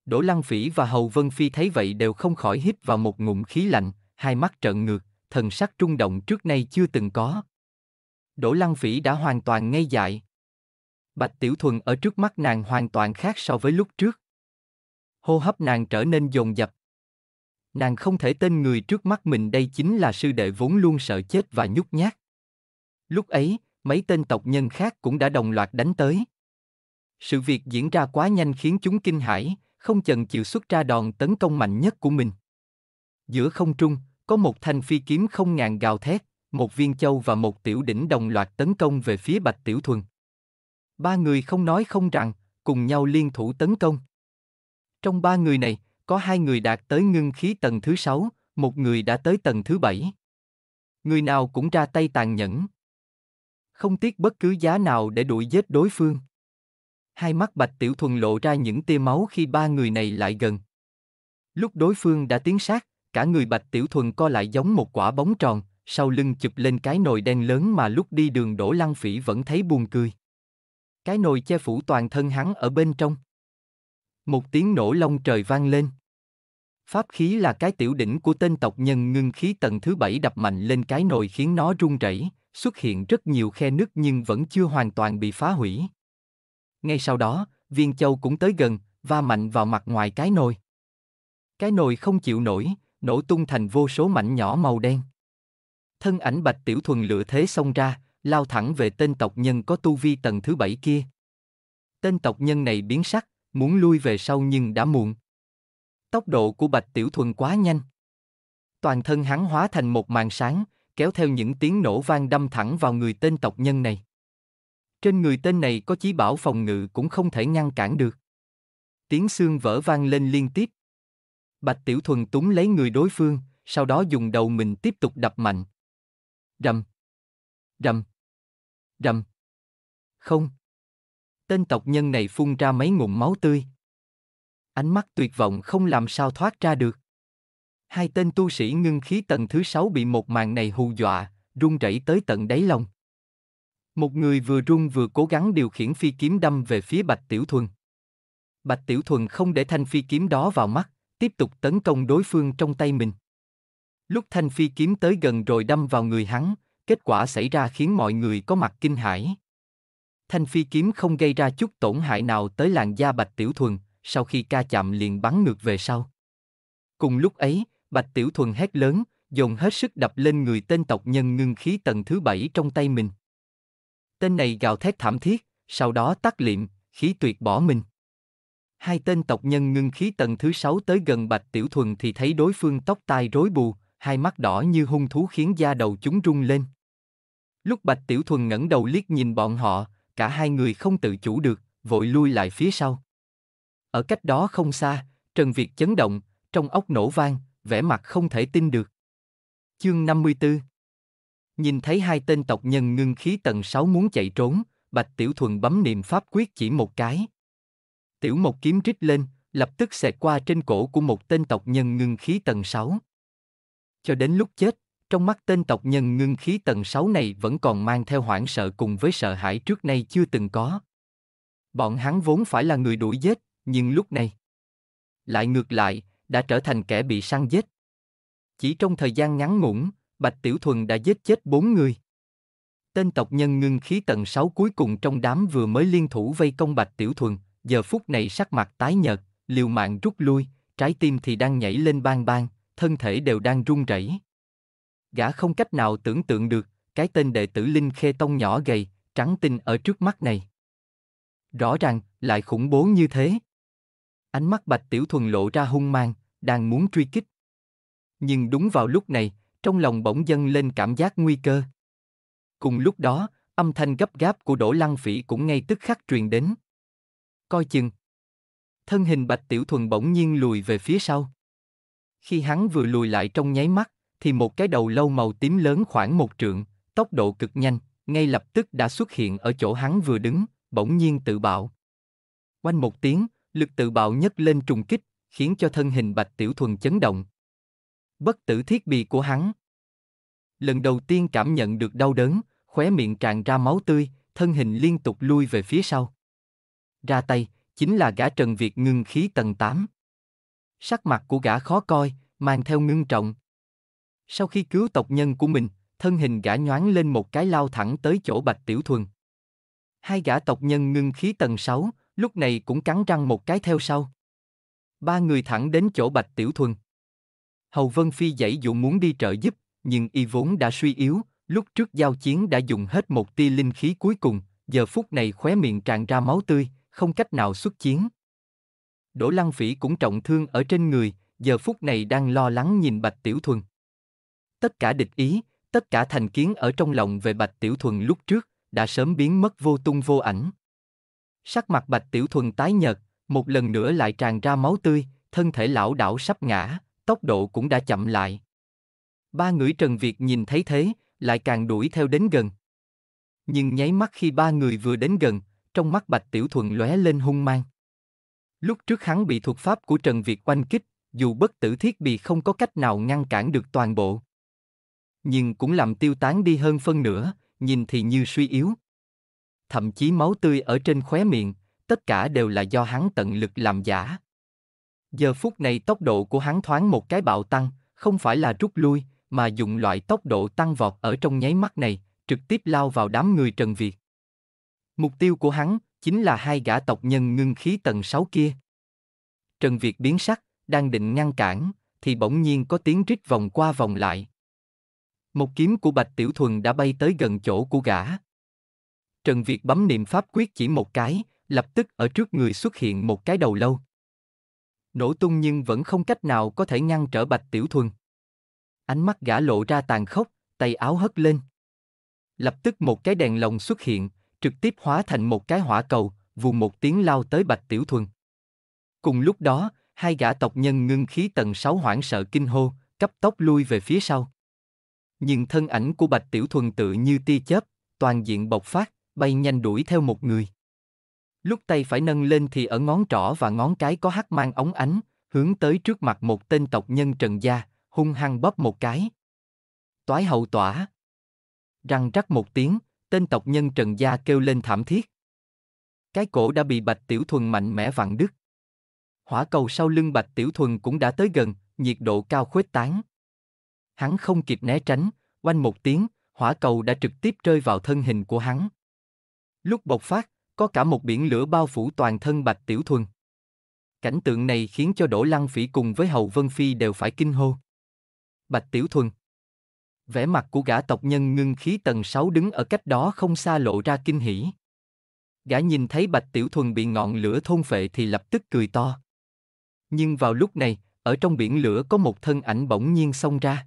Đỗ Lăng Phỉ và Hầu Vân Phi thấy vậy đều không khỏi hít vào một ngụm khí lạnh, hai mắt trợn ngược, thần sắc trung động trước nay chưa từng có. Đỗ Lăng Phỉ đã hoàn toàn ngây dại. Bạch Tiểu Thuần ở trước mắt nàng hoàn toàn khác so với lúc trước hô hấp nàng trở nên dồn dập. Nàng không thể tin người trước mắt mình đây chính là sư đệ vốn luôn sợ chết và nhút nhát. Lúc ấy, mấy tên tộc nhân khác cũng đã đồng loạt đánh tới. Sự việc diễn ra quá nhanh khiến chúng kinh hãi, không chần chịu xuất ra đòn tấn công mạnh nhất của mình. Giữa không trung, có một thanh phi kiếm không ngàn gào thét, một viên châu và một tiểu đỉnh đồng loạt tấn công về phía Bạch Tiểu Thuần. Ba người không nói không rằng, cùng nhau liên thủ tấn công. Trong ba người này, có hai người đạt tới ngưng khí tầng thứ sáu, một người đã tới tầng thứ bảy. Người nào cũng ra tay tàn nhẫn. Không tiếc bất cứ giá nào để đuổi giết đối phương. Hai mắt Bạch Tiểu Thuần lộ ra những tia máu khi ba người này lại gần. Lúc đối phương đã tiến sát, cả người Bạch Tiểu Thuần co lại giống một quả bóng tròn, sau lưng chụp lên cái nồi đen lớn mà lúc đi đường đổ lăng phỉ vẫn thấy buồn cười. Cái nồi che phủ toàn thân hắn ở bên trong. Một tiếng nổ long trời vang lên. Pháp khí là cái tiểu đỉnh của tên tộc nhân ngưng khí tầng thứ bảy đập mạnh lên cái nồi khiến nó rung rẩy, xuất hiện rất nhiều khe nứt nhưng vẫn chưa hoàn toàn bị phá hủy. Ngay sau đó, viên châu cũng tới gần, va mạnh vào mặt ngoài cái nồi. Cái nồi không chịu nổi, nổ tung thành vô số mảnh nhỏ màu đen. Thân ảnh bạch tiểu thuần lựa thế xông ra, lao thẳng về tên tộc nhân có tu vi tầng thứ bảy kia. Tên tộc nhân này biến sắc, muốn lui về sau nhưng đã muộn. Tốc độ của Bạch Tiểu Thuần quá nhanh. Toàn thân hắn hóa thành một màn sáng, kéo theo những tiếng nổ vang đâm thẳng vào người tên tộc nhân này. Trên người tên này có chí bảo phòng ngự cũng không thể ngăn cản được. Tiếng xương vỡ vang lên liên tiếp. Bạch Tiểu Thuần túng lấy người đối phương, sau đó dùng đầu mình tiếp tục đập mạnh. Rầm, rầm, rầm, Không, Tên tộc nhân này phun ra mấy ngụm máu tươi. Ánh mắt tuyệt vọng không làm sao thoát ra được. Hai tên tu sĩ ngưng khí tầng thứ sáu bị một màn này hù dọa, run rẩy tới tận đáy lòng. Một người vừa run vừa cố gắng điều khiển phi kiếm đâm về phía Bạch Tiểu Thuần. Bạch Tiểu Thuần không để thanh phi kiếm đó vào mắt, tiếp tục tấn công đối phương trong tay mình. Lúc thanh phi kiếm tới gần rồi đâm vào người hắn, kết quả xảy ra khiến mọi người có mặt kinh hãi. Thanh phi kiếm không gây ra chút tổn hại nào tới làn da Bạch Tiểu Thuần, sau khi ca chạm liền bắn ngược về sau. Cùng lúc ấy, Bạch Tiểu Thuần hét lớn, dồn hết sức đập lên người tên tộc nhân ngưng khí tầng thứ bảy trong tay mình. Tên này gào thét thảm thiết, sau đó tắt liệm, khí tuyệt bỏ mình. Hai tên tộc nhân ngưng khí tầng thứ sáu tới gần Bạch Tiểu Thuần thì thấy đối phương tóc tai rối bù, hai mắt đỏ như hung thú khiến da đầu chúng rung lên. Lúc Bạch Tiểu Thuần ngẩng đầu liếc nhìn bọn họ, cả hai người không tự chủ được, vội lui lại phía sau. Ở cách đó không xa, Trần Việt chấn động, trong ốc nổ vang, vẻ mặt không thể tin được. Chương 54 Nhìn thấy hai tên tộc nhân ngưng khí tầng 6 muốn chạy trốn, Bạch Tiểu Thuần bấm niệm pháp quyết chỉ một cái. Tiểu Mộc kiếm rít lên, lập tức xẹt qua trên cổ của một tên tộc nhân ngưng khí tầng 6. Cho đến lúc chết, trong mắt tên tộc nhân ngưng khí tầng 6 này vẫn còn mang theo hoảng sợ cùng với sợ hãi trước nay chưa từng có. Bọn hắn vốn phải là người đuổi giết, nhưng lúc này lại ngược lại, đã trở thành kẻ bị săn giết. Chỉ trong thời gian ngắn ngủn, Bạch Tiểu Thuần đã giết chết bốn người. Tên tộc nhân ngưng khí tầng 6 cuối cùng trong đám vừa mới liên thủ vây công Bạch Tiểu Thuần, giờ phút này sắc mặt tái nhợt, liều mạng rút lui, trái tim thì đang nhảy lên bang bang, thân thể đều đang run rẩy gã không cách nào tưởng tượng được, cái tên đệ tử Linh Khê Tông nhỏ gầy, trắng tinh ở trước mắt này. Rõ ràng, lại khủng bố như thế. Ánh mắt Bạch Tiểu Thuần lộ ra hung mang, đang muốn truy kích. Nhưng đúng vào lúc này, trong lòng bỗng dâng lên cảm giác nguy cơ. Cùng lúc đó, âm thanh gấp gáp của Đỗ Lăng Phỉ cũng ngay tức khắc truyền đến. Coi chừng. Thân hình Bạch Tiểu Thuần bỗng nhiên lùi về phía sau. Khi hắn vừa lùi lại trong nháy mắt, thì một cái đầu lâu màu tím lớn khoảng một trượng, tốc độ cực nhanh, ngay lập tức đã xuất hiện ở chỗ hắn vừa đứng, bỗng nhiên tự bạo. Quanh một tiếng, lực tự bạo nhấc lên trùng kích, khiến cho thân hình bạch tiểu thuần chấn động. Bất tử thiết bị của hắn. Lần đầu tiên cảm nhận được đau đớn, khóe miệng tràn ra máu tươi, thân hình liên tục lui về phía sau. Ra tay, chính là gã Trần Việt ngưng khí tầng 8. Sắc mặt của gã khó coi, mang theo ngưng trọng. Sau khi cứu tộc nhân của mình, thân hình gã nhoáng lên một cái lao thẳng tới chỗ Bạch Tiểu Thuần. Hai gã tộc nhân ngưng khí tầng 6, lúc này cũng cắn răng một cái theo sau. Ba người thẳng đến chỗ Bạch Tiểu Thuần. Hầu Vân Phi dãy dụ muốn đi trợ giúp, nhưng y vốn đã suy yếu, lúc trước giao chiến đã dùng hết một tia linh khí cuối cùng, giờ phút này khóe miệng tràn ra máu tươi, không cách nào xuất chiến. Đỗ Lăng Phỉ cũng trọng thương ở trên người, giờ phút này đang lo lắng nhìn Bạch Tiểu Thuần tất cả địch ý, tất cả thành kiến ở trong lòng về Bạch Tiểu Thuần lúc trước, đã sớm biến mất vô tung vô ảnh. Sắc mặt Bạch Tiểu Thuần tái nhợt, một lần nữa lại tràn ra máu tươi, thân thể lão đảo sắp ngã, tốc độ cũng đã chậm lại. Ba người Trần Việt nhìn thấy thế, lại càng đuổi theo đến gần. Nhưng nháy mắt khi ba người vừa đến gần, trong mắt Bạch Tiểu Thuần lóe lên hung mang. Lúc trước hắn bị thuật pháp của Trần Việt oanh kích, dù bất tử thiết bị không có cách nào ngăn cản được toàn bộ nhưng cũng làm tiêu tán đi hơn phân nửa, nhìn thì như suy yếu. Thậm chí máu tươi ở trên khóe miệng, tất cả đều là do hắn tận lực làm giả. Giờ phút này tốc độ của hắn thoáng một cái bạo tăng, không phải là rút lui, mà dùng loại tốc độ tăng vọt ở trong nháy mắt này, trực tiếp lao vào đám người Trần Việt. Mục tiêu của hắn chính là hai gã tộc nhân ngưng khí tầng 6 kia. Trần Việt biến sắc, đang định ngăn cản, thì bỗng nhiên có tiếng rít vòng qua vòng lại, một kiếm của Bạch Tiểu Thuần đã bay tới gần chỗ của gã. Trần Việt bấm niệm pháp quyết chỉ một cái, lập tức ở trước người xuất hiện một cái đầu lâu. Nổ tung nhưng vẫn không cách nào có thể ngăn trở Bạch Tiểu Thuần. Ánh mắt gã lộ ra tàn khốc, tay áo hất lên. Lập tức một cái đèn lồng xuất hiện, trực tiếp hóa thành một cái hỏa cầu, vùng một tiếng lao tới Bạch Tiểu Thuần. Cùng lúc đó, hai gã tộc nhân ngưng khí tầng 6 hoảng sợ kinh hô, cấp tốc lui về phía sau nhưng thân ảnh của Bạch Tiểu Thuần tự như tia chớp, toàn diện bộc phát, bay nhanh đuổi theo một người. Lúc tay phải nâng lên thì ở ngón trỏ và ngón cái có hắc mang ống ánh, hướng tới trước mặt một tên tộc nhân Trần Gia, hung hăng bóp một cái. Toái hậu tỏa. Răng rắc một tiếng, tên tộc nhân Trần Gia kêu lên thảm thiết. Cái cổ đã bị Bạch Tiểu Thuần mạnh mẽ vặn đứt. Hỏa cầu sau lưng Bạch Tiểu Thuần cũng đã tới gần, nhiệt độ cao khuếch tán hắn không kịp né tránh, oanh một tiếng, hỏa cầu đã trực tiếp rơi vào thân hình của hắn. Lúc bộc phát, có cả một biển lửa bao phủ toàn thân Bạch Tiểu Thuần. Cảnh tượng này khiến cho Đỗ Lăng Phỉ cùng với Hầu Vân Phi đều phải kinh hô. Bạch Tiểu Thuần Vẻ mặt của gã tộc nhân ngưng khí tầng 6 đứng ở cách đó không xa lộ ra kinh hỉ. Gã nhìn thấy Bạch Tiểu Thuần bị ngọn lửa thôn phệ thì lập tức cười to. Nhưng vào lúc này, ở trong biển lửa có một thân ảnh bỗng nhiên xông ra.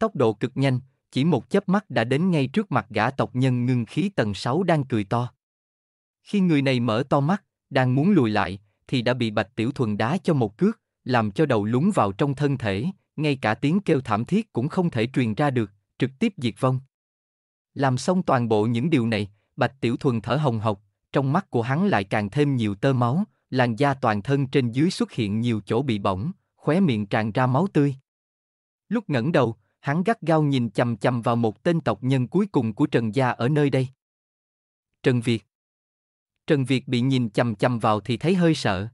Tốc độ cực nhanh, chỉ một chớp mắt đã đến ngay trước mặt gã tộc nhân ngưng khí tầng 6 đang cười to. Khi người này mở to mắt, đang muốn lùi lại, thì đã bị Bạch Tiểu Thuần đá cho một cước, làm cho đầu lún vào trong thân thể, ngay cả tiếng kêu thảm thiết cũng không thể truyền ra được, trực tiếp diệt vong. Làm xong toàn bộ những điều này, Bạch Tiểu Thuần thở hồng hộc, trong mắt của hắn lại càng thêm nhiều tơ máu, làn da toàn thân trên dưới xuất hiện nhiều chỗ bị bỏng, khóe miệng tràn ra máu tươi. Lúc ngẩng đầu, hắn gắt gao nhìn chầm chầm vào một tên tộc nhân cuối cùng của Trần Gia ở nơi đây. Trần Việt Trần Việt bị nhìn chầm chầm vào thì thấy hơi sợ.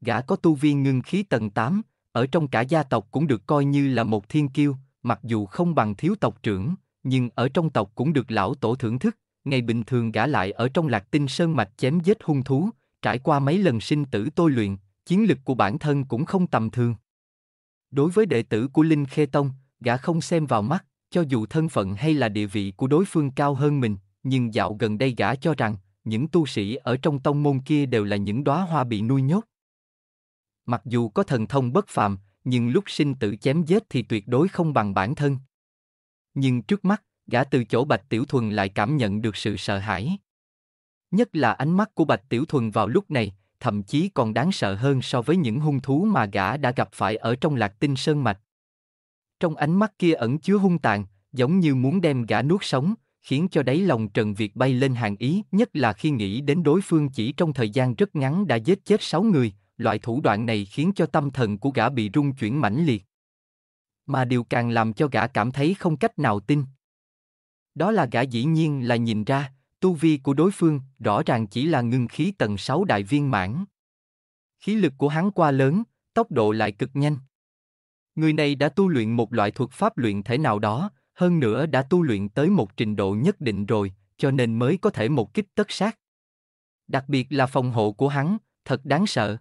Gã có tu vi ngưng khí tầng 8, ở trong cả gia tộc cũng được coi như là một thiên kiêu, mặc dù không bằng thiếu tộc trưởng, nhưng ở trong tộc cũng được lão tổ thưởng thức, ngày bình thường gã lại ở trong lạc tinh sơn mạch chém giết hung thú, trải qua mấy lần sinh tử tôi luyện, chiến lực của bản thân cũng không tầm thường. Đối với đệ tử của Linh Khê Tông, gã không xem vào mắt, cho dù thân phận hay là địa vị của đối phương cao hơn mình, nhưng dạo gần đây gã cho rằng, những tu sĩ ở trong tông môn kia đều là những đóa hoa bị nuôi nhốt. Mặc dù có thần thông bất phàm, nhưng lúc sinh tử chém giết thì tuyệt đối không bằng bản thân. Nhưng trước mắt, gã từ chỗ Bạch Tiểu Thuần lại cảm nhận được sự sợ hãi. Nhất là ánh mắt của Bạch Tiểu Thuần vào lúc này, thậm chí còn đáng sợ hơn so với những hung thú mà gã đã gặp phải ở trong lạc tinh sơn mạch. Trong ánh mắt kia ẩn chứa hung tàn, giống như muốn đem gã nuốt sống, khiến cho đáy lòng Trần Việt bay lên hàng ý, nhất là khi nghĩ đến đối phương chỉ trong thời gian rất ngắn đã giết chết sáu người, loại thủ đoạn này khiến cho tâm thần của gã bị rung chuyển mãnh liệt. Mà điều càng làm cho gã cảm thấy không cách nào tin. Đó là gã dĩ nhiên là nhìn ra, tu vi của đối phương rõ ràng chỉ là ngưng khí tầng 6 đại viên mãn. Khí lực của hắn qua lớn, tốc độ lại cực nhanh. Người này đã tu luyện một loại thuật pháp luyện thể nào đó, hơn nữa đã tu luyện tới một trình độ nhất định rồi, cho nên mới có thể một kích tất sát. Đặc biệt là phòng hộ của hắn, thật đáng sợ.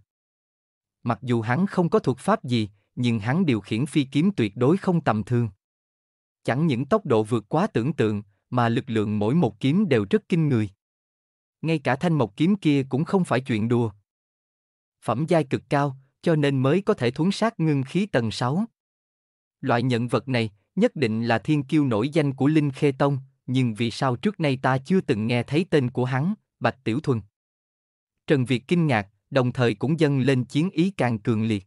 Mặc dù hắn không có thuật pháp gì, nhưng hắn điều khiển phi kiếm tuyệt đối không tầm thường. Chẳng những tốc độ vượt quá tưởng tượng, mà lực lượng mỗi một kiếm đều rất kinh người. Ngay cả thanh mộc kiếm kia cũng không phải chuyện đùa. Phẩm giai cực cao, cho nên mới có thể thuấn sát ngưng khí tầng 6. Loại nhận vật này, nhất định là thiên kiêu nổi danh của Linh Khê Tông, nhưng vì sao trước nay ta chưa từng nghe thấy tên của hắn, Bạch Tiểu Thuần. Trần Việt kinh ngạc, đồng thời cũng dâng lên chiến ý càng cường liệt.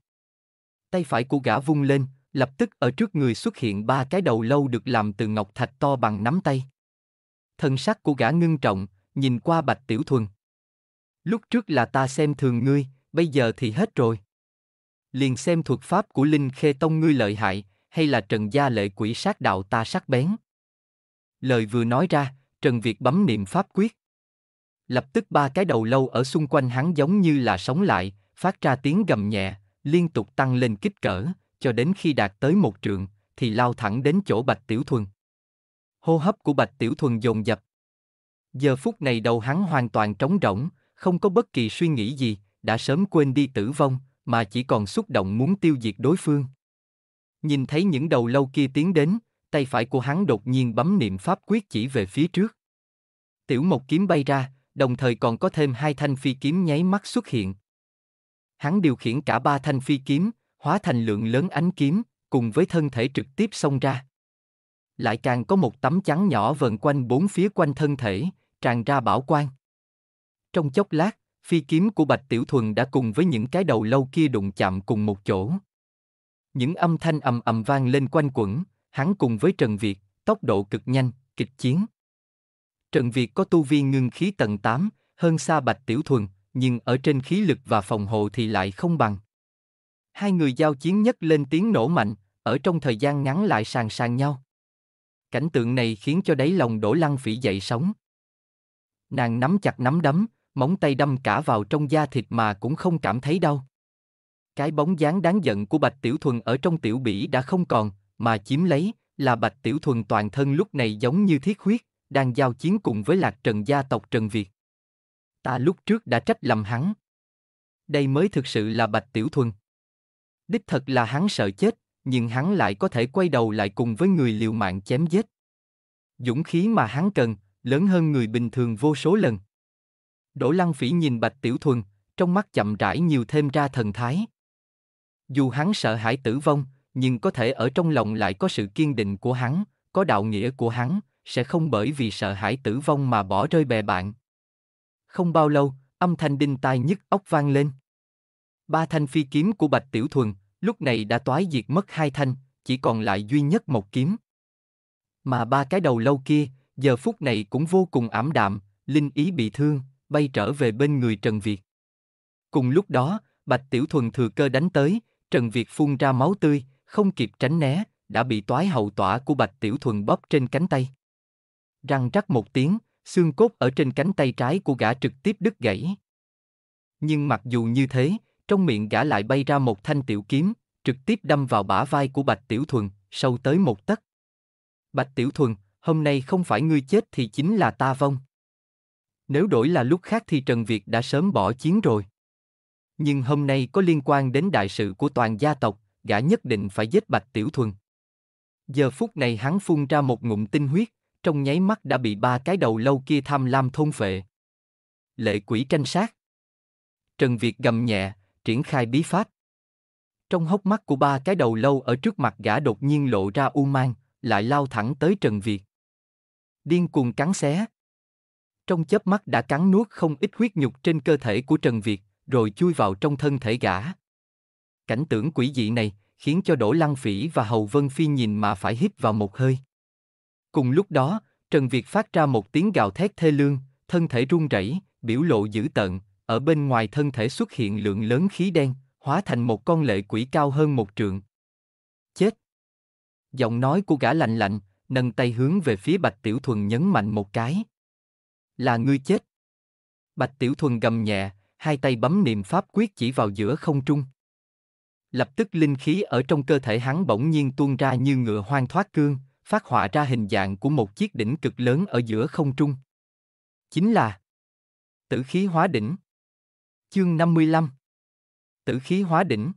Tay phải của gã vung lên, lập tức ở trước người xuất hiện ba cái đầu lâu được làm từ ngọc thạch to bằng nắm tay. Thần sắc của gã ngưng trọng, nhìn qua Bạch Tiểu Thuần. Lúc trước là ta xem thường ngươi, bây giờ thì hết rồi liền xem thuật pháp của Linh Khê Tông ngươi lợi hại, hay là Trần Gia lệ quỷ sát đạo ta sắc bén. Lời vừa nói ra, Trần Việt bấm niệm pháp quyết. Lập tức ba cái đầu lâu ở xung quanh hắn giống như là sống lại, phát ra tiếng gầm nhẹ, liên tục tăng lên kích cỡ, cho đến khi đạt tới một trượng, thì lao thẳng đến chỗ Bạch Tiểu Thuần. Hô hấp của Bạch Tiểu Thuần dồn dập. Giờ phút này đầu hắn hoàn toàn trống rỗng, không có bất kỳ suy nghĩ gì, đã sớm quên đi tử vong, mà chỉ còn xúc động muốn tiêu diệt đối phương. Nhìn thấy những đầu lâu kia tiến đến, tay phải của hắn đột nhiên bấm niệm pháp quyết chỉ về phía trước. Tiểu một kiếm bay ra, đồng thời còn có thêm hai thanh phi kiếm nháy mắt xuất hiện. Hắn điều khiển cả ba thanh phi kiếm, hóa thành lượng lớn ánh kiếm, cùng với thân thể trực tiếp xông ra. Lại càng có một tấm chắn nhỏ vần quanh bốn phía quanh thân thể, tràn ra bảo quang. Trong chốc lát, phi kiếm của Bạch Tiểu Thuần đã cùng với những cái đầu lâu kia đụng chạm cùng một chỗ. Những âm thanh ầm ầm vang lên quanh quẩn, hắn cùng với Trần Việt, tốc độ cực nhanh, kịch chiến. Trần Việt có tu vi ngưng khí tầng 8, hơn xa Bạch Tiểu Thuần, nhưng ở trên khí lực và phòng hộ thì lại không bằng. Hai người giao chiến nhất lên tiếng nổ mạnh, ở trong thời gian ngắn lại sàn sàn nhau. Cảnh tượng này khiến cho đáy lòng đổ Lăng Phỉ dậy sóng. Nàng nắm chặt nắm đấm, móng tay đâm cả vào trong da thịt mà cũng không cảm thấy đau. Cái bóng dáng đáng giận của Bạch Tiểu Thuần ở trong tiểu bỉ đã không còn, mà chiếm lấy, là Bạch Tiểu Thuần toàn thân lúc này giống như thiết huyết, đang giao chiến cùng với lạc trần gia tộc Trần Việt. Ta lúc trước đã trách lầm hắn. Đây mới thực sự là Bạch Tiểu Thuần. Đích thật là hắn sợ chết, nhưng hắn lại có thể quay đầu lại cùng với người liều mạng chém giết. Dũng khí mà hắn cần, lớn hơn người bình thường vô số lần. Đỗ Lăng Phỉ nhìn Bạch Tiểu Thuần, trong mắt chậm rãi nhiều thêm ra thần thái. Dù hắn sợ hãi tử vong, nhưng có thể ở trong lòng lại có sự kiên định của hắn, có đạo nghĩa của hắn, sẽ không bởi vì sợ hãi tử vong mà bỏ rơi bè bạn. Không bao lâu, âm thanh đinh tai nhức óc vang lên. Ba thanh phi kiếm của Bạch Tiểu Thuần, lúc này đã toái diệt mất hai thanh, chỉ còn lại duy nhất một kiếm. Mà ba cái đầu lâu kia, giờ phút này cũng vô cùng ảm đạm, linh ý bị thương, bay trở về bên người Trần Việt. Cùng lúc đó, Bạch Tiểu Thuần thừa cơ đánh tới, Trần Việt phun ra máu tươi, không kịp tránh né, đã bị toái hậu tỏa của Bạch Tiểu Thuần bóp trên cánh tay. Răng rắc một tiếng, xương cốt ở trên cánh tay trái của gã trực tiếp đứt gãy. Nhưng mặc dù như thế, trong miệng gã lại bay ra một thanh tiểu kiếm, trực tiếp đâm vào bả vai của Bạch Tiểu Thuần, sâu tới một tấc. Bạch Tiểu Thuần, hôm nay không phải ngươi chết thì chính là ta vong. Nếu đổi là lúc khác thì Trần Việt đã sớm bỏ chiến rồi. Nhưng hôm nay có liên quan đến đại sự của toàn gia tộc, gã nhất định phải giết Bạch Tiểu Thuần. Giờ phút này hắn phun ra một ngụm tinh huyết, trong nháy mắt đã bị ba cái đầu lâu kia tham lam thôn phệ. Lệ quỷ tranh sát. Trần Việt gầm nhẹ, triển khai bí pháp. Trong hốc mắt của ba cái đầu lâu ở trước mặt gã đột nhiên lộ ra u mang, lại lao thẳng tới Trần Việt. Điên cuồng cắn xé trong chớp mắt đã cắn nuốt không ít huyết nhục trên cơ thể của Trần Việt, rồi chui vào trong thân thể gã. Cảnh tượng quỷ dị này khiến cho Đỗ Lăng Phỉ và Hầu Vân Phi nhìn mà phải hít vào một hơi. Cùng lúc đó, Trần Việt phát ra một tiếng gào thét thê lương, thân thể run rẩy, biểu lộ dữ tận. ở bên ngoài thân thể xuất hiện lượng lớn khí đen, hóa thành một con lệ quỷ cao hơn một trượng. Chết! Giọng nói của gã lạnh lạnh, nâng tay hướng về phía Bạch Tiểu Thuần nhấn mạnh một cái là ngươi chết. Bạch Tiểu Thuần gầm nhẹ, hai tay bấm niệm pháp quyết chỉ vào giữa không trung. Lập tức linh khí ở trong cơ thể hắn bỗng nhiên tuôn ra như ngựa hoang thoát cương, phát họa ra hình dạng của một chiếc đỉnh cực lớn ở giữa không trung. Chính là Tử khí hóa đỉnh. Chương 55 Tử khí hóa đỉnh.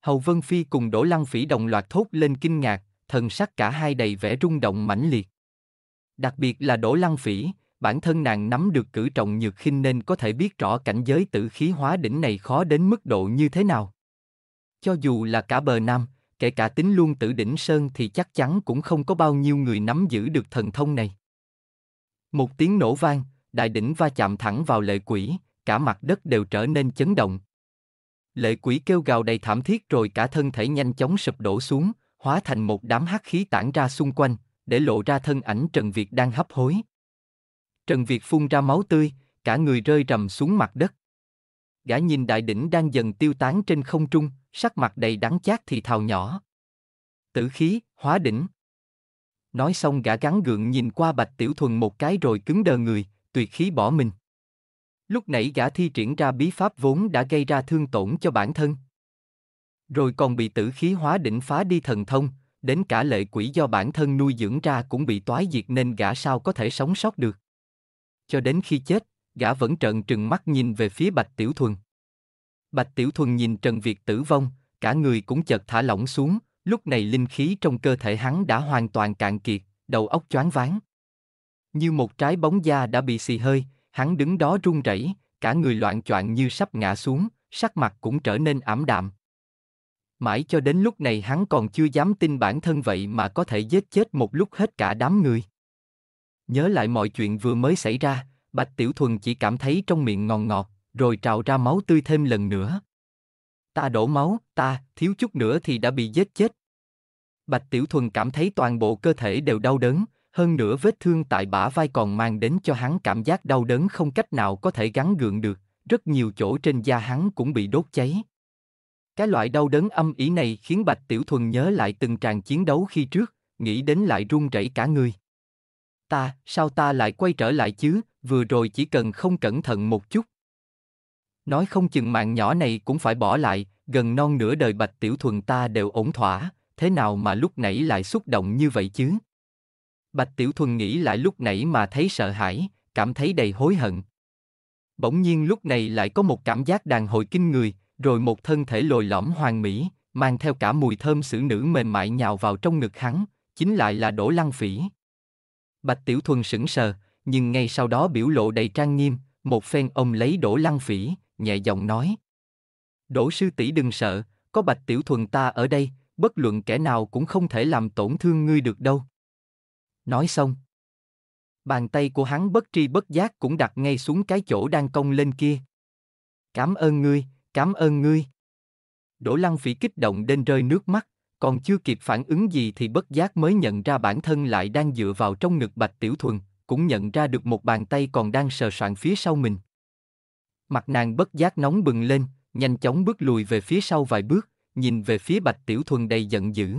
Hầu Vân Phi cùng Đỗ Lăng Phỉ đồng loạt thốt lên kinh ngạc, thần sắc cả hai đầy vẻ rung động mãnh liệt. Đặc biệt là Đỗ Lăng Phỉ, bản thân nàng nắm được cử trọng nhược khinh nên có thể biết rõ cảnh giới tử khí hóa đỉnh này khó đến mức độ như thế nào. Cho dù là cả bờ nam, kể cả tính luôn tử đỉnh sơn thì chắc chắn cũng không có bao nhiêu người nắm giữ được thần thông này. Một tiếng nổ vang, đại đỉnh va chạm thẳng vào lệ quỷ, cả mặt đất đều trở nên chấn động. Lệ quỷ kêu gào đầy thảm thiết rồi cả thân thể nhanh chóng sụp đổ xuống, hóa thành một đám hắc khí tản ra xung quanh, để lộ ra thân ảnh Trần Việt đang hấp hối. Trần Việt phun ra máu tươi, cả người rơi rầm xuống mặt đất. Gã nhìn đại đỉnh đang dần tiêu tán trên không trung, sắc mặt đầy đắng chát thì thào nhỏ. Tử khí, hóa đỉnh. Nói xong gã gắn gượng nhìn qua bạch tiểu thuần một cái rồi cứng đờ người, tuyệt khí bỏ mình. Lúc nãy gã thi triển ra bí pháp vốn đã gây ra thương tổn cho bản thân. Rồi còn bị tử khí hóa đỉnh phá đi thần thông, đến cả lệ quỷ do bản thân nuôi dưỡng ra cũng bị toái diệt nên gã sao có thể sống sót được cho đến khi chết, gã vẫn trợn trừng mắt nhìn về phía Bạch Tiểu Thuần. Bạch Tiểu Thuần nhìn Trần Việt tử vong, cả người cũng chợt thả lỏng xuống, lúc này linh khí trong cơ thể hắn đã hoàn toàn cạn kiệt, đầu óc choáng váng. Như một trái bóng da đã bị xì hơi, hắn đứng đó run rẩy, cả người loạn choạng như sắp ngã xuống, sắc mặt cũng trở nên ảm đạm. Mãi cho đến lúc này hắn còn chưa dám tin bản thân vậy mà có thể giết chết một lúc hết cả đám người. Nhớ lại mọi chuyện vừa mới xảy ra, Bạch Tiểu Thuần chỉ cảm thấy trong miệng ngọt ngọt, rồi trào ra máu tươi thêm lần nữa. Ta đổ máu, ta, thiếu chút nữa thì đã bị giết chết. Bạch Tiểu Thuần cảm thấy toàn bộ cơ thể đều đau đớn, hơn nữa vết thương tại bả vai còn mang đến cho hắn cảm giác đau đớn không cách nào có thể gắn gượng được, rất nhiều chỗ trên da hắn cũng bị đốt cháy. Cái loại đau đớn âm ý này khiến Bạch Tiểu Thuần nhớ lại từng tràng chiến đấu khi trước, nghĩ đến lại run rẩy cả người ta, sao ta lại quay trở lại chứ, vừa rồi chỉ cần không cẩn thận một chút. Nói không chừng mạng nhỏ này cũng phải bỏ lại, gần non nửa đời bạch tiểu thuần ta đều ổn thỏa, thế nào mà lúc nãy lại xúc động như vậy chứ? Bạch tiểu thuần nghĩ lại lúc nãy mà thấy sợ hãi, cảm thấy đầy hối hận. Bỗng nhiên lúc này lại có một cảm giác đàn hồi kinh người, rồi một thân thể lồi lõm hoàng mỹ, mang theo cả mùi thơm xử nữ mềm mại nhào vào trong ngực hắn, chính lại là đổ lăng phỉ. Bạch Tiểu Thuần sững sờ, nhưng ngay sau đó biểu lộ đầy trang nghiêm, một phen ông lấy đổ lăng phỉ, nhẹ giọng nói. Đỗ sư tỷ đừng sợ, có Bạch Tiểu Thuần ta ở đây, bất luận kẻ nào cũng không thể làm tổn thương ngươi được đâu. Nói xong. Bàn tay của hắn bất tri bất giác cũng đặt ngay xuống cái chỗ đang cong lên kia. Cảm ơn ngươi, cảm ơn ngươi. Đỗ Lăng Phỉ kích động đến rơi nước mắt, còn chưa kịp phản ứng gì thì bất giác mới nhận ra bản thân lại đang dựa vào trong ngực bạch tiểu thuần, cũng nhận ra được một bàn tay còn đang sờ soạn phía sau mình. Mặt nàng bất giác nóng bừng lên, nhanh chóng bước lùi về phía sau vài bước, nhìn về phía bạch tiểu thuần đầy giận dữ.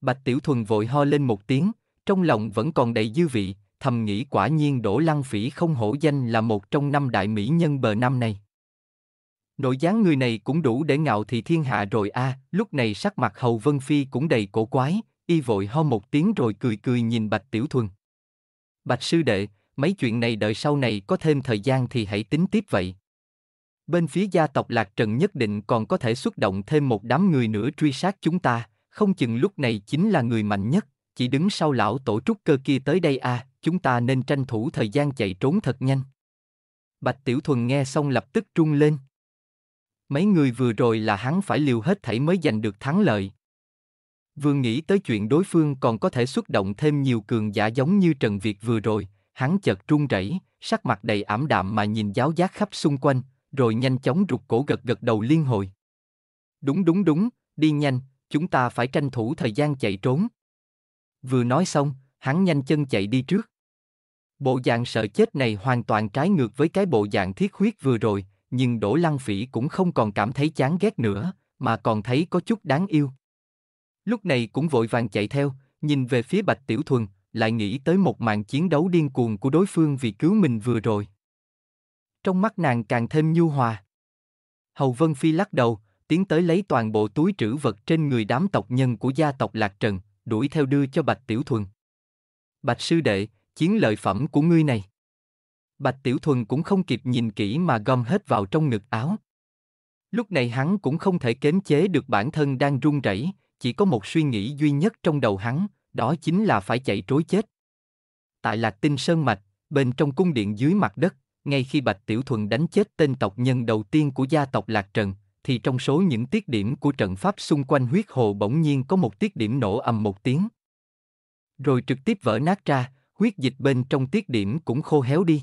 Bạch tiểu thuần vội ho lên một tiếng, trong lòng vẫn còn đầy dư vị, thầm nghĩ quả nhiên Đỗ Lăng Phỉ không hổ danh là một trong năm đại mỹ nhân bờ năm này. Nội dáng người này cũng đủ để ngạo thị thiên hạ rồi a, à, lúc này sắc mặt Hầu Vân Phi cũng đầy cổ quái, y vội ho một tiếng rồi cười cười nhìn Bạch Tiểu Thuần. Bạch sư đệ, mấy chuyện này đợi sau này có thêm thời gian thì hãy tính tiếp vậy. Bên phía gia tộc Lạc Trần nhất định còn có thể xuất động thêm một đám người nữa truy sát chúng ta, không chừng lúc này chính là người mạnh nhất, chỉ đứng sau lão tổ trúc cơ kia tới đây à, chúng ta nên tranh thủ thời gian chạy trốn thật nhanh. Bạch Tiểu Thuần nghe xong lập tức trung lên. Mấy người vừa rồi là hắn phải liều hết thảy mới giành được thắng lợi. Vừa nghĩ tới chuyện đối phương còn có thể xuất động thêm nhiều cường giả giống như Trần Việt vừa rồi, hắn chợt run rẩy, sắc mặt đầy ảm đạm mà nhìn giáo giác khắp xung quanh, rồi nhanh chóng rụt cổ gật gật đầu liên hồi. Đúng đúng đúng, đi nhanh, chúng ta phải tranh thủ thời gian chạy trốn. Vừa nói xong, hắn nhanh chân chạy đi trước. Bộ dạng sợ chết này hoàn toàn trái ngược với cái bộ dạng thiết huyết vừa rồi, nhưng Đỗ Lăng Phỉ cũng không còn cảm thấy chán ghét nữa, mà còn thấy có chút đáng yêu. Lúc này cũng vội vàng chạy theo, nhìn về phía Bạch Tiểu Thuần, lại nghĩ tới một màn chiến đấu điên cuồng của đối phương vì cứu mình vừa rồi. Trong mắt nàng càng thêm nhu hòa. Hầu Vân Phi lắc đầu, tiến tới lấy toàn bộ túi trữ vật trên người đám tộc nhân của gia tộc Lạc Trần, đuổi theo đưa cho Bạch Tiểu Thuần. Bạch sư đệ, chiến lợi phẩm của ngươi này. Bạch Tiểu Thuần cũng không kịp nhìn kỹ mà gom hết vào trong ngực áo. Lúc này hắn cũng không thể kém chế được bản thân đang run rẩy, chỉ có một suy nghĩ duy nhất trong đầu hắn, đó chính là phải chạy trối chết. Tại Lạc Tinh Sơn Mạch, bên trong cung điện dưới mặt đất, ngay khi Bạch Tiểu Thuần đánh chết tên tộc nhân đầu tiên của gia tộc Lạc Trần, thì trong số những tiết điểm của trận pháp xung quanh huyết hồ bỗng nhiên có một tiết điểm nổ ầm một tiếng. Rồi trực tiếp vỡ nát ra, huyết dịch bên trong tiết điểm cũng khô héo đi.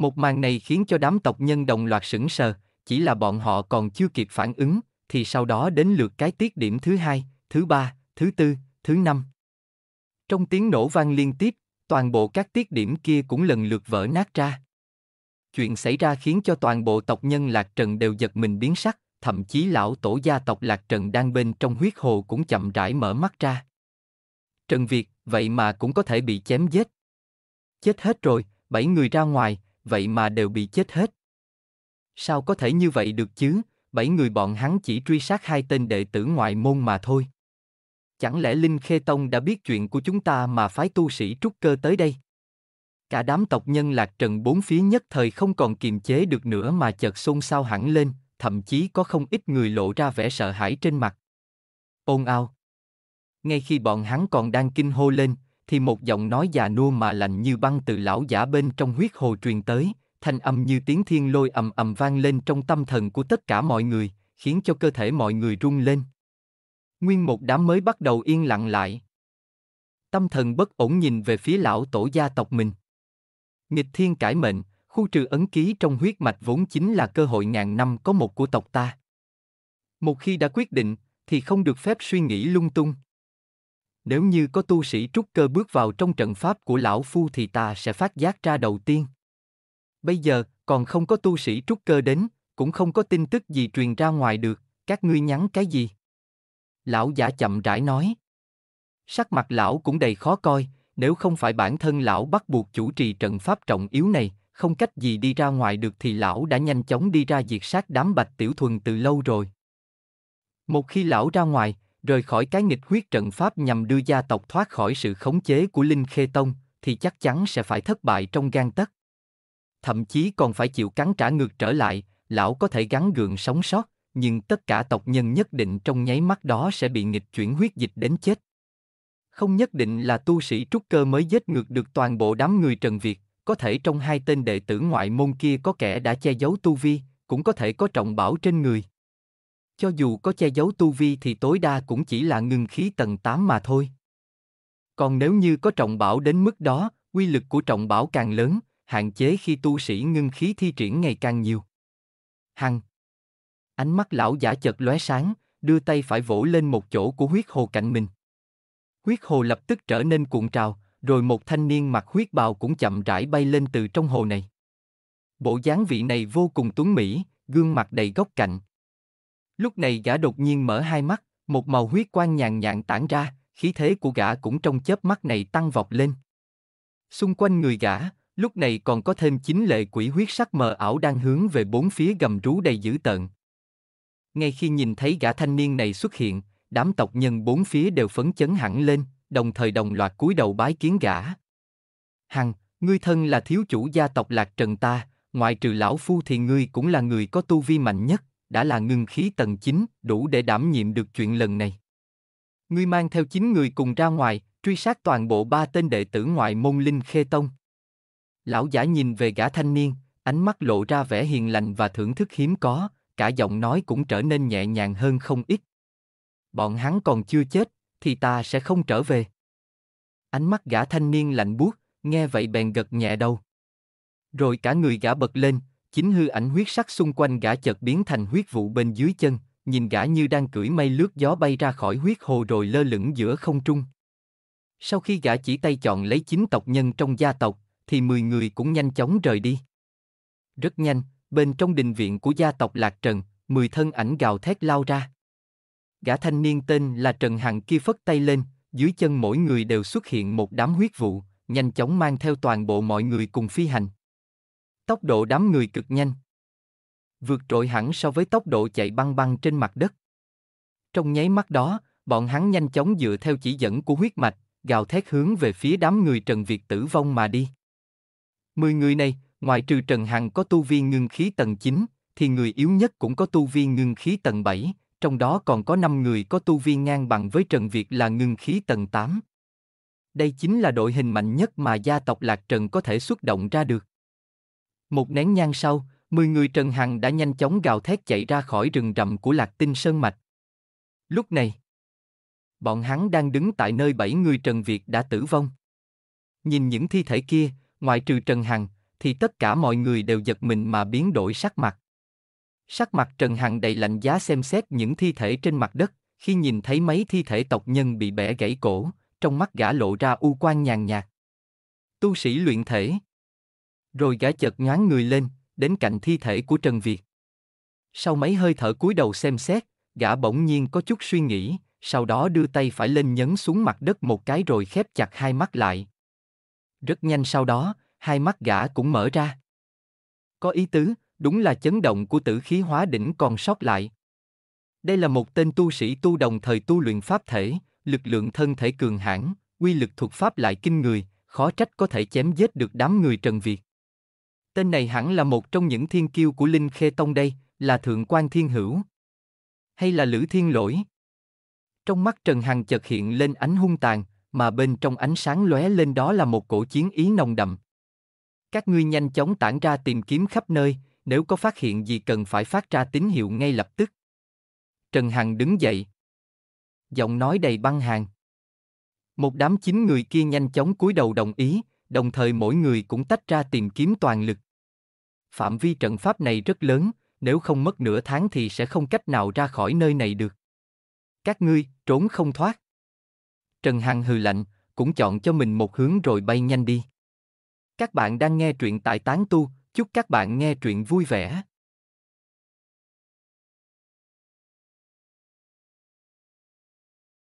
Một màn này khiến cho đám tộc nhân đồng loạt sững sờ, chỉ là bọn họ còn chưa kịp phản ứng, thì sau đó đến lượt cái tiết điểm thứ hai, thứ ba, thứ tư, thứ năm. Trong tiếng nổ vang liên tiếp, toàn bộ các tiết điểm kia cũng lần lượt vỡ nát ra. Chuyện xảy ra khiến cho toàn bộ tộc nhân Lạc Trần đều giật mình biến sắc, thậm chí lão tổ gia tộc Lạc Trần đang bên trong huyết hồ cũng chậm rãi mở mắt ra. Trần Việt, vậy mà cũng có thể bị chém giết. Chết hết rồi, bảy người ra ngoài, vậy mà đều bị chết hết. Sao có thể như vậy được chứ, bảy người bọn hắn chỉ truy sát hai tên đệ tử ngoại môn mà thôi. Chẳng lẽ Linh Khê Tông đã biết chuyện của chúng ta mà phái tu sĩ trúc cơ tới đây? Cả đám tộc nhân lạc trần bốn phía nhất thời không còn kiềm chế được nữa mà chợt xôn xao hẳn lên, thậm chí có không ít người lộ ra vẻ sợ hãi trên mặt. Ôn ao. Ngay khi bọn hắn còn đang kinh hô lên, thì một giọng nói già nua mà lạnh như băng từ lão giả bên trong huyết hồ truyền tới, thanh âm như tiếng thiên lôi ầm ầm vang lên trong tâm thần của tất cả mọi người, khiến cho cơ thể mọi người rung lên. Nguyên một đám mới bắt đầu yên lặng lại. Tâm thần bất ổn nhìn về phía lão tổ gia tộc mình. Nghịch thiên cải mệnh, khu trừ ấn ký trong huyết mạch vốn chính là cơ hội ngàn năm có một của tộc ta. Một khi đã quyết định, thì không được phép suy nghĩ lung tung nếu như có tu sĩ trúc cơ bước vào trong trận pháp của lão phu thì ta sẽ phát giác ra đầu tiên. Bây giờ, còn không có tu sĩ trúc cơ đến, cũng không có tin tức gì truyền ra ngoài được, các ngươi nhắn cái gì? Lão giả chậm rãi nói. Sắc mặt lão cũng đầy khó coi, nếu không phải bản thân lão bắt buộc chủ trì trận pháp trọng yếu này, không cách gì đi ra ngoài được thì lão đã nhanh chóng đi ra diệt sát đám bạch tiểu thuần từ lâu rồi. Một khi lão ra ngoài, rời khỏi cái nghịch huyết trận pháp nhằm đưa gia tộc thoát khỏi sự khống chế của Linh Khê Tông, thì chắc chắn sẽ phải thất bại trong gan tất, Thậm chí còn phải chịu cắn trả ngược trở lại, lão có thể gắn gượng sống sót, nhưng tất cả tộc nhân nhất định trong nháy mắt đó sẽ bị nghịch chuyển huyết dịch đến chết. Không nhất định là tu sĩ trúc cơ mới giết ngược được toàn bộ đám người Trần Việt, có thể trong hai tên đệ tử ngoại môn kia có kẻ đã che giấu tu vi, cũng có thể có trọng bảo trên người. Cho dù có che giấu tu vi thì tối đa cũng chỉ là ngừng khí tầng 8 mà thôi. Còn nếu như có trọng bảo đến mức đó, quy lực của trọng bảo càng lớn, hạn chế khi tu sĩ ngưng khí thi triển ngày càng nhiều. Hằng. Ánh mắt lão giả chợt lóe sáng, đưa tay phải vỗ lên một chỗ của huyết hồ cạnh mình. Huyết hồ lập tức trở nên cuộn trào, rồi một thanh niên mặc huyết bào cũng chậm rãi bay lên từ trong hồ này. Bộ dáng vị này vô cùng tuấn mỹ, gương mặt đầy góc cạnh, Lúc này gã đột nhiên mở hai mắt, một màu huyết quang nhàn nhạt tản ra, khí thế của gã cũng trong chớp mắt này tăng vọt lên. Xung quanh người gã, lúc này còn có thêm chín lệ quỷ huyết sắc mờ ảo đang hướng về bốn phía gầm rú đầy dữ tợn. Ngay khi nhìn thấy gã thanh niên này xuất hiện, đám tộc nhân bốn phía đều phấn chấn hẳn lên, đồng thời đồng loạt cúi đầu bái kiến gã. Hằng, ngươi thân là thiếu chủ gia tộc Lạc Trần ta, ngoại trừ lão phu thì ngươi cũng là người có tu vi mạnh nhất, đã là ngưng khí tầng 9, đủ để đảm nhiệm được chuyện lần này. Ngươi mang theo 9 người cùng ra ngoài, truy sát toàn bộ ba tên đệ tử ngoại môn Linh Khê Tông. Lão giả nhìn về gã thanh niên, ánh mắt lộ ra vẻ hiền lành và thưởng thức hiếm có, cả giọng nói cũng trở nên nhẹ nhàng hơn không ít. Bọn hắn còn chưa chết, thì ta sẽ không trở về. Ánh mắt gã thanh niên lạnh buốt, nghe vậy bèn gật nhẹ đầu. Rồi cả người gã bật lên, chính hư ảnh huyết sắc xung quanh gã chợt biến thành huyết vụ bên dưới chân, nhìn gã như đang cưỡi mây lướt gió bay ra khỏi huyết hồ rồi lơ lửng giữa không trung. Sau khi gã chỉ tay chọn lấy chín tộc nhân trong gia tộc, thì 10 người cũng nhanh chóng rời đi. Rất nhanh, bên trong đình viện của gia tộc Lạc Trần, 10 thân ảnh gào thét lao ra. Gã thanh niên tên là Trần Hằng kia phất tay lên, dưới chân mỗi người đều xuất hiện một đám huyết vụ, nhanh chóng mang theo toàn bộ mọi người cùng phi hành. Tốc độ đám người cực nhanh. Vượt trội hẳn so với tốc độ chạy băng băng trên mặt đất. Trong nháy mắt đó, bọn hắn nhanh chóng dựa theo chỉ dẫn của huyết mạch, gào thét hướng về phía đám người Trần Việt tử vong mà đi. Mười người này, ngoài trừ Trần Hằng có tu vi ngưng khí tầng 9, thì người yếu nhất cũng có tu vi ngưng khí tầng 7, trong đó còn có 5 người có tu vi ngang bằng với Trần Việt là ngưng khí tầng 8. Đây chính là đội hình mạnh nhất mà gia tộc Lạc Trần có thể xuất động ra được. Một nén nhang sau, 10 người Trần Hằng đã nhanh chóng gào thét chạy ra khỏi rừng rậm của Lạc Tinh Sơn Mạch. Lúc này, bọn hắn đang đứng tại nơi bảy người Trần Việt đã tử vong. Nhìn những thi thể kia, ngoại trừ Trần Hằng, thì tất cả mọi người đều giật mình mà biến đổi sắc mặt. Sắc mặt Trần Hằng đầy lạnh giá xem xét những thi thể trên mặt đất, khi nhìn thấy mấy thi thể tộc nhân bị bẻ gãy cổ, trong mắt gã lộ ra u quan nhàn nhạt. Tu sĩ luyện thể rồi gã chợt nhoáng người lên, đến cạnh thi thể của Trần Việt. Sau mấy hơi thở cúi đầu xem xét, gã bỗng nhiên có chút suy nghĩ, sau đó đưa tay phải lên nhấn xuống mặt đất một cái rồi khép chặt hai mắt lại. Rất nhanh sau đó, hai mắt gã cũng mở ra. Có ý tứ, đúng là chấn động của tử khí hóa đỉnh còn sót lại. Đây là một tên tu sĩ tu đồng thời tu luyện pháp thể, lực lượng thân thể cường hãn, quy lực thuộc pháp lại kinh người, khó trách có thể chém giết được đám người Trần Việt. Tên này hẳn là một trong những thiên kiêu của Linh Khê Tông đây, là Thượng quan Thiên Hữu. Hay là Lữ Thiên Lỗi. Trong mắt Trần Hằng chợt hiện lên ánh hung tàn, mà bên trong ánh sáng lóe lên đó là một cổ chiến ý nồng đậm. Các ngươi nhanh chóng tản ra tìm kiếm khắp nơi, nếu có phát hiện gì cần phải phát ra tín hiệu ngay lập tức. Trần Hằng đứng dậy. Giọng nói đầy băng hàng. Một đám chín người kia nhanh chóng cúi đầu đồng ý, đồng thời mỗi người cũng tách ra tìm kiếm toàn lực. Phạm vi trận pháp này rất lớn, nếu không mất nửa tháng thì sẽ không cách nào ra khỏi nơi này được. Các ngươi, trốn không thoát. Trần Hằng hừ lạnh, cũng chọn cho mình một hướng rồi bay nhanh đi. Các bạn đang nghe truyện tại Tán Tu, chúc các bạn nghe truyện vui vẻ.